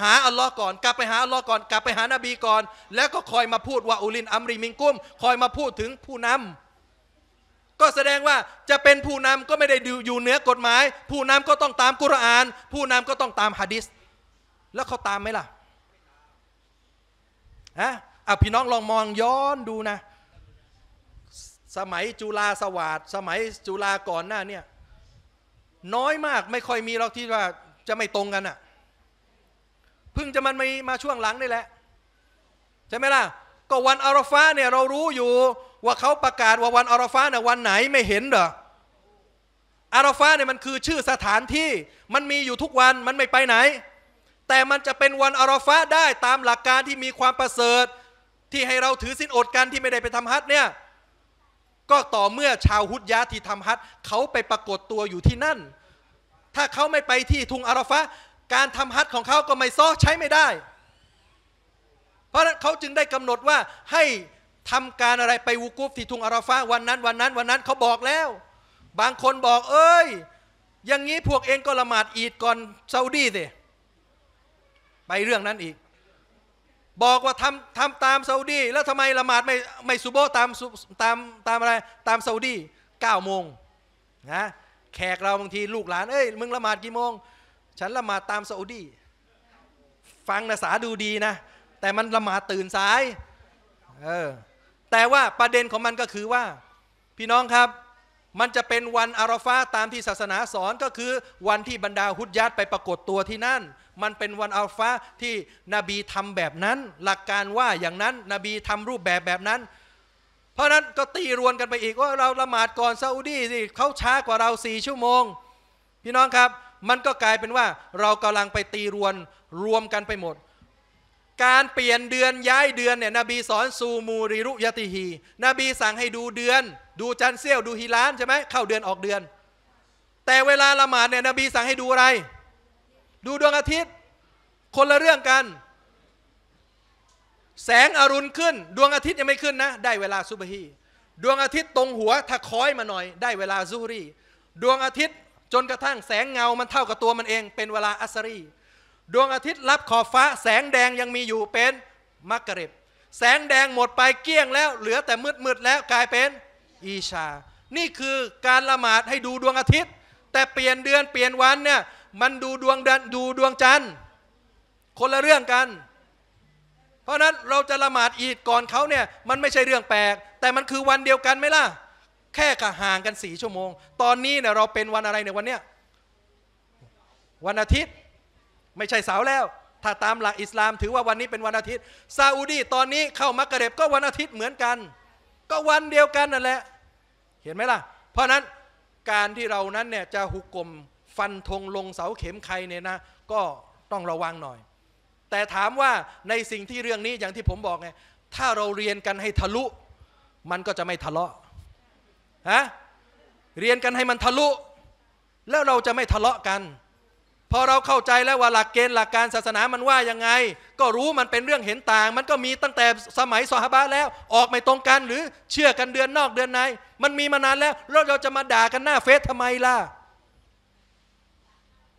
หาอัลลอฮ์ก่อนกลับไปหาอัลลอฮ์ก่อน กลับไปหานบีก่อนแล้วก็คอยมาพูดว่าอุลินอัมรีมิงกุ้มคอยมาพูดถึงผู้นำก็แสดงว่าจะเป็นผู้นำก็ไม่ได้อยู่เหนือกฎหมาย ผู้นำก็ต้องตามกุรอาน ผู้นำก็ต้องตามฮะดิษแล้วเขาตามไหมล่ะฮะอ่ะพี่น้องลองมองย้อนดูนะ สมัยจุลาสวัสดสมัยจุลาก่อนหน้าเนี่ยน้อยมากไม่ค่อยมีหรอกที่ว่าจะไม่ตรงกันอะ่ะเพิ่งจะมันมามาช่วงหลังนี่แหละใช่ไหมล่ะ ก็วันอาราฟาเนี่ยเรารู้อยู่ว่าเขาประกาศว่าวันอาราฟาเนี่ยวันไหนไม่เห็นเหรออาราฟาเนี่ยมันคือชื่อสถานที่มันมีอยู่ทุกวันมันไม่ไปไหน แต่มันจะเป็นวันอาราฟาได้ตามหลักการที่มีความประเสริฐ ที่ให้เราถือสินอดกันที่ไม่ได้ไปทำฮัทเนี่ยก็ต่อเมื่อชาวฮุดยะที่ทำฮัจเขาไปปรากฏตัวอยู่ที่นั่น ถ้าเขาไม่ไปที่ทุงอาราฟะการทำฮัจของเขาก็ไม่ซ้อใช้ไม่ได้ เพราะนั้นเขาจึงได้กำหนดว่าให้ทำการอะไรไปวูกุฟที่ทุงอาราฟะวันนั้น วันนั้น วันนั้นเขาบอกแล้ว บางคนบอกเอ้ย อย่างนี้พวกเองก็ละหมาดอีดก่อนซาอุดีสิไปเรื่องนั้นอีกบอกว่าทำทำตามซาอุดีแล้วทำไมละหมาดไม่ไม่ซูโบตามตามตามอะไรตามซาอุดี9โมงนะแขกเราบางทีลูกหลานเอ้ยมึงละหมาดกี่โมง ฉันละหมาดตามซาอุดีฟังนะสาดูดีนะ แต่มันละหมาดตื่นสายเออแต่ว่าประเด็นของมันก็คือว่า พี่น้องครับ มันจะเป็นวันอาราฟาตามที่ศาสนาสอนก็คือ วันที่บรรดาฮุดยัดไปปรากฏตัวที่นั่นมันเป็นวันอัลฟาที่นบีทำแบบนั้น หลักการว่าอย่างนั้นนบีทำรูปแบบแบบนั้น เพราะนั้นก็ตีรวนกันไปอีกว่าเราละหมาดก่อนซาอุดีสิเขาช้ากว่าเราสี่ชั่วโมง พี่น้องครับมันก็กลายเป็นว่าเรากำลังไปตีรวนรวมกันไปหมด การเปลี่ยนเดือนย้ายเดือนเนี่ย นบีสอนซูมูริรุยติฮีนบีสั่งให้ดูเดือน ดูจันเซียวดูฮิลานใช่ไหมเข้าเดือนออกเดือน แต่เวลาละหมาดเนี่ยนบีสั่งให้ดูอะไรดูดวงอาทิตย์ คนละเรื่องกัน แสงอรุณขึ้น ดวงอาทิตย์ยังไม่ขึ้นนะ ได้เวลาซุบฮีดวงอาทิตย์ตรงหัวถ้าคอยมาหน่อย ได้เวลาซูรีดวงอาทิตย์จนกระทั่งแสงเงามันเท่ากับตัวมันเอง เป็นเวลาอัสรีดวงอาทิตย์รับขอบฟ้าแสงแดงยังมีอยู่เป็นมักกะริบ แสงแดงหมดไปเกี้ยงแล้วเหลือแต่มืดมืดแล้วกลายเป็นอีชา นี่คือการละหมาดให้ดูดวงอาทิตย์ แต่เปลี่ยนเดือนเปลี่ยนวันเนี่ยมันดูดวงดันดูดวงจันทร์คนละเรื่องกัน เพราะนั้นเราจะละหมาดอีดก่อนเขาเนี่ย มันไม่ใช่เรื่องแปลก แต่มันคือวันเดียวกันไหมล่ะ แค่กะห่างกันสี่ชั่วโมง ตอนนี้เนี่ยเราเป็นวันอะไรเนี่ย วันเนี้ยวันอาทิตย์ ไม่ใช่เสาร์แล้ว ถ้าตามหลักอิสลามถือว่าวันนี้เป็นวันอาทิตย์ซาอุดีตอนนี้เข้ามักกะเร็บก็วันอาทิตย์เหมือนกัน ก็วันเดียวกันนั่นแหละ เห็นไหมล่ะเพราะนั้นการที่เรานั้นเนี่ยจะหุกกลมฟันธงลงเสาเข็มใครเนี่ยนะ ก็ต้องระวังหน่อย แต่ถามว่าในสิ่งที่เรื่องนี้อย่างที่ผมบอกไงถ้าเราเรียนกันให้ทะลุ มันก็จะไม่ทะเลาะฮะเรียนกันให้มันทะลุ แล้วเราจะไม่ทะเลาะกันพอเราเข้าใจแล้วว่าหลักเกณฑ์หลักการศาสนามันว่ายังไง ก็รู้มันเป็นเรื่องเห็นต่าง มันก็มีตั้งแต่สมัยสหบาแล้วออกไม่ตรงกัน หรือเชื่อกันเดือนนอกเดือนใน มันมีมานานแล้ว แล้วเราจะมาด่ากันหน้าเฟซทำไมล่ะ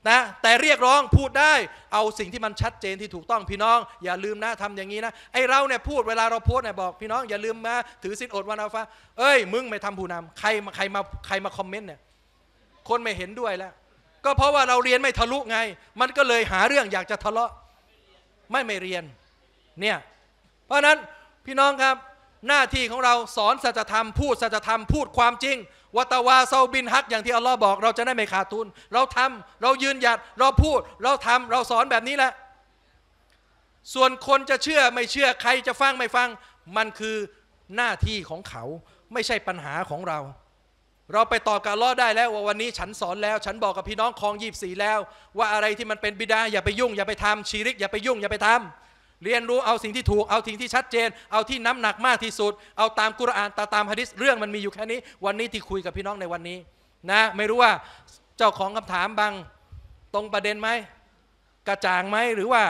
นะแต่เรียกร้องพูดได้เอาสิ่งที่มันชัดเจนที่ถูกต้องพี่น้อง อย่าลืมนะทำอย่างนี้นะ ไอเราเนี่ยพูดเวลาเราโพสเนี่ยบอกพี่น้องอย่าลืมมาถือสิทอดวันอาฟฟาเอ้ย มึงไม่ทำผู้นำ ใครมาใครมาใครมาคอมเมนต์เนี่ยคนไม่เห็นด้วยแล้ว ก็เพราะว่าเราเรียนไม่ทะลุไง มันก็เลยหาเรื่องอยากจะทะเลาะไม่ไม่เรียนเนี่ยเพราะนั้นพี่น้องครับ หน้าที่ของเราสอนสัจธรรมพูดสัจธรรมพูดความจริงวัตวาเซาบินฮักอย่างที่อัลลอฮ์บอกเราจะได้ไม่ขาดทุนเราทำ เรายืนหยัดเราพูดเราทำเราสอนแบบนี้แหละส่วนคนจะเชื่อไม่เชื่อใครจะฟังไม่ฟัง มันคือหน้าที่ของเขาไม่ใช่ปัญหาของเรา เราไปต่อกับลอได้แล้ว ว่าวันนี้ฉันสอนแล้วฉันบอกกับพี่น้องคลองยีบสีแล้ว ว่าอะไรที่มันเป็นบิดาอย่าไปยุ่ง อย่าไปทำชีริกอย่าไปยุ่งอย่าไปทำเรียนรู้ เอาสิ่งที่ถูกเอาสิ่งที่ชัดเจน เอาที่น้ำหนักมากที่สุด เอาตามกุรอานตาตามฮะดิษเรื่องมันมีอยู่แค่นี้ วันนี้ที่คุยกับพี่น้องในวันนี้ นะ ไม่รู้ว่าเจ้าของคำถามบางตรงประเด็นไหม กระจ่างไหม หรือว่า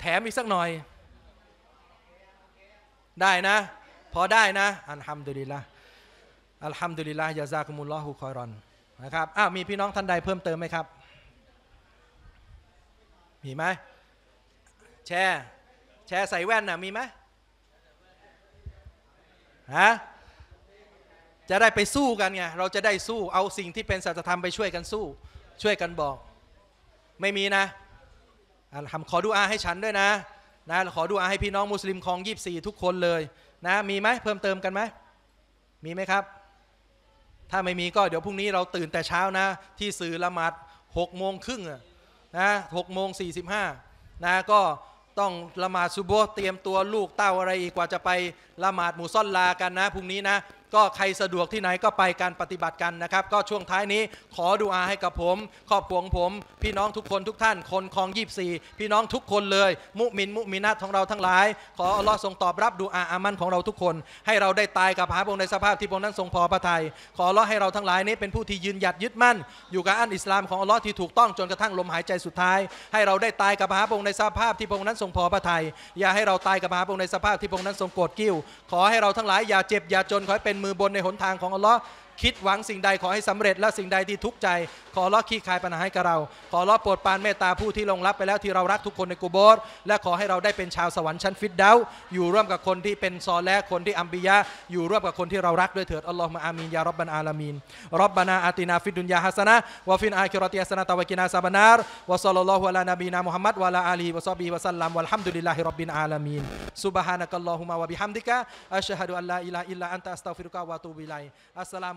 แถมอีกสักหน่อย ได้นะ พอได้นะ อัลฮัมดุลิลละอัลฮัมดุลิลละยาซาคุมุลลอฮุคอยรอนนะครับอ้าวมีพี่น้องท่านใดเพิ่มเติมไหมครับ มีไหมแชร์แชร์ ใส่แว่นนะมีไหมฮะจะได้ไปสู้กันไงเราจะได้สู้เอาสิ่งที่เป็นสาสธรรม ไปช่วยกันสู้ช่วยกันบอก ไม่มีนะทำขอดูอาให้ฉันด้วยนะ นะ ขอดูอาให้พี่น้องมุสลิมคลองยีบสี่ทุกคนเลย นะ มีไหมเพิ่มเติมกันไหมมีไหมครับ ถ้าไม่มีก็เดี๋ยวพรุ่งนี้เราตื่นแต่เช้านะที่สื่อละหมาดหกโมงครึ่งนะหกโมงสี่สิบห้านะก็ต้องละหมาดซุโบเตรียมตัวลูกเต้าอะไรอีกกว่าจะไปละหมาดหมู่ซ่อนลากันนะพรุ่งนี้นะก็ใครสะดวกที่ไหนก็ไปการปฏิบัติกันนะครับ ก็ช่วงท้ายนี้ ขอดูอาให้กับผมครอบครัวงผม พี่น้องทุกคนทุกท่านคนคลองยีบสี่พี่น้องทุกคนเลย มุมินมุมินาของเราทั้งหลาย ขออัลลอฮ์ทรงตอบรับดูอาอามันของเราทุกคน ให้เราได้ตายกับพระองค์ในสภาพที่พระองค์นั้นทรงพอพระทัยขออัลลอฮ์ให้เราทั้งหลายนี้เป็นผู้ที่ยืนหยัดยึดมั่น อยู่กับอันอิสลามของอัลลอฮ์ที่ถูกต้องจนกระทั่งลมหายใจสุดท้าย ให้เราได้ตายกับพระองค์ในสภาพที่พระองค์นั้นทรงพอพระทัยอย่าให้เราตายกับพระองค์ในสภาพที่พระองค์นั้นทรงโกรธกิ้ว ขอให้เราทั้งหลายอย่าเจ็บอย่าจนขอให้เป็นมือบนในหนทางของอัลลอฮ์คิดหวังสิ่งใดขอให้สำเร็จและสิ่งใดที่ทุกข์ใจขอรอดขี้คายปัญหาให้กับเราขอรอดโปรดปานเมตตาผู้ที่ลงรับไปแล้วที่เรารักทุกคนในกูโบสและขอให้เราได้เป็นชาวสวรรค์ชั้นฟิตเดาอยู่ร่วมกับคนที่เป็นซอและคนที่อัมบิยะอยู่ร่วมกับคนที่เรารักด้วยเถิดอัลลอฮฺมาอามีนยารอบบันอาลามีนรอบบานาอาตินาฟิดุนยาฮัสนะวะฟินอาคิรอติฮัสนะตะวะกินาซาบานาร์วะซัลลัลลอฮุอะลานาบีนามุฮัมมัดวะลาอาลีวะซอบีวะสัลลัมวะลฮัมดุลิลลาฮิรอบบินอาลามีนซุุบบฮฮฮานะะะะกกััลลอมมวิิด سبحانك ا ل ل ล م وبحمدك أشهد أن لا إله إلا أنت أستغفرك وأتوب إ ل อั السلام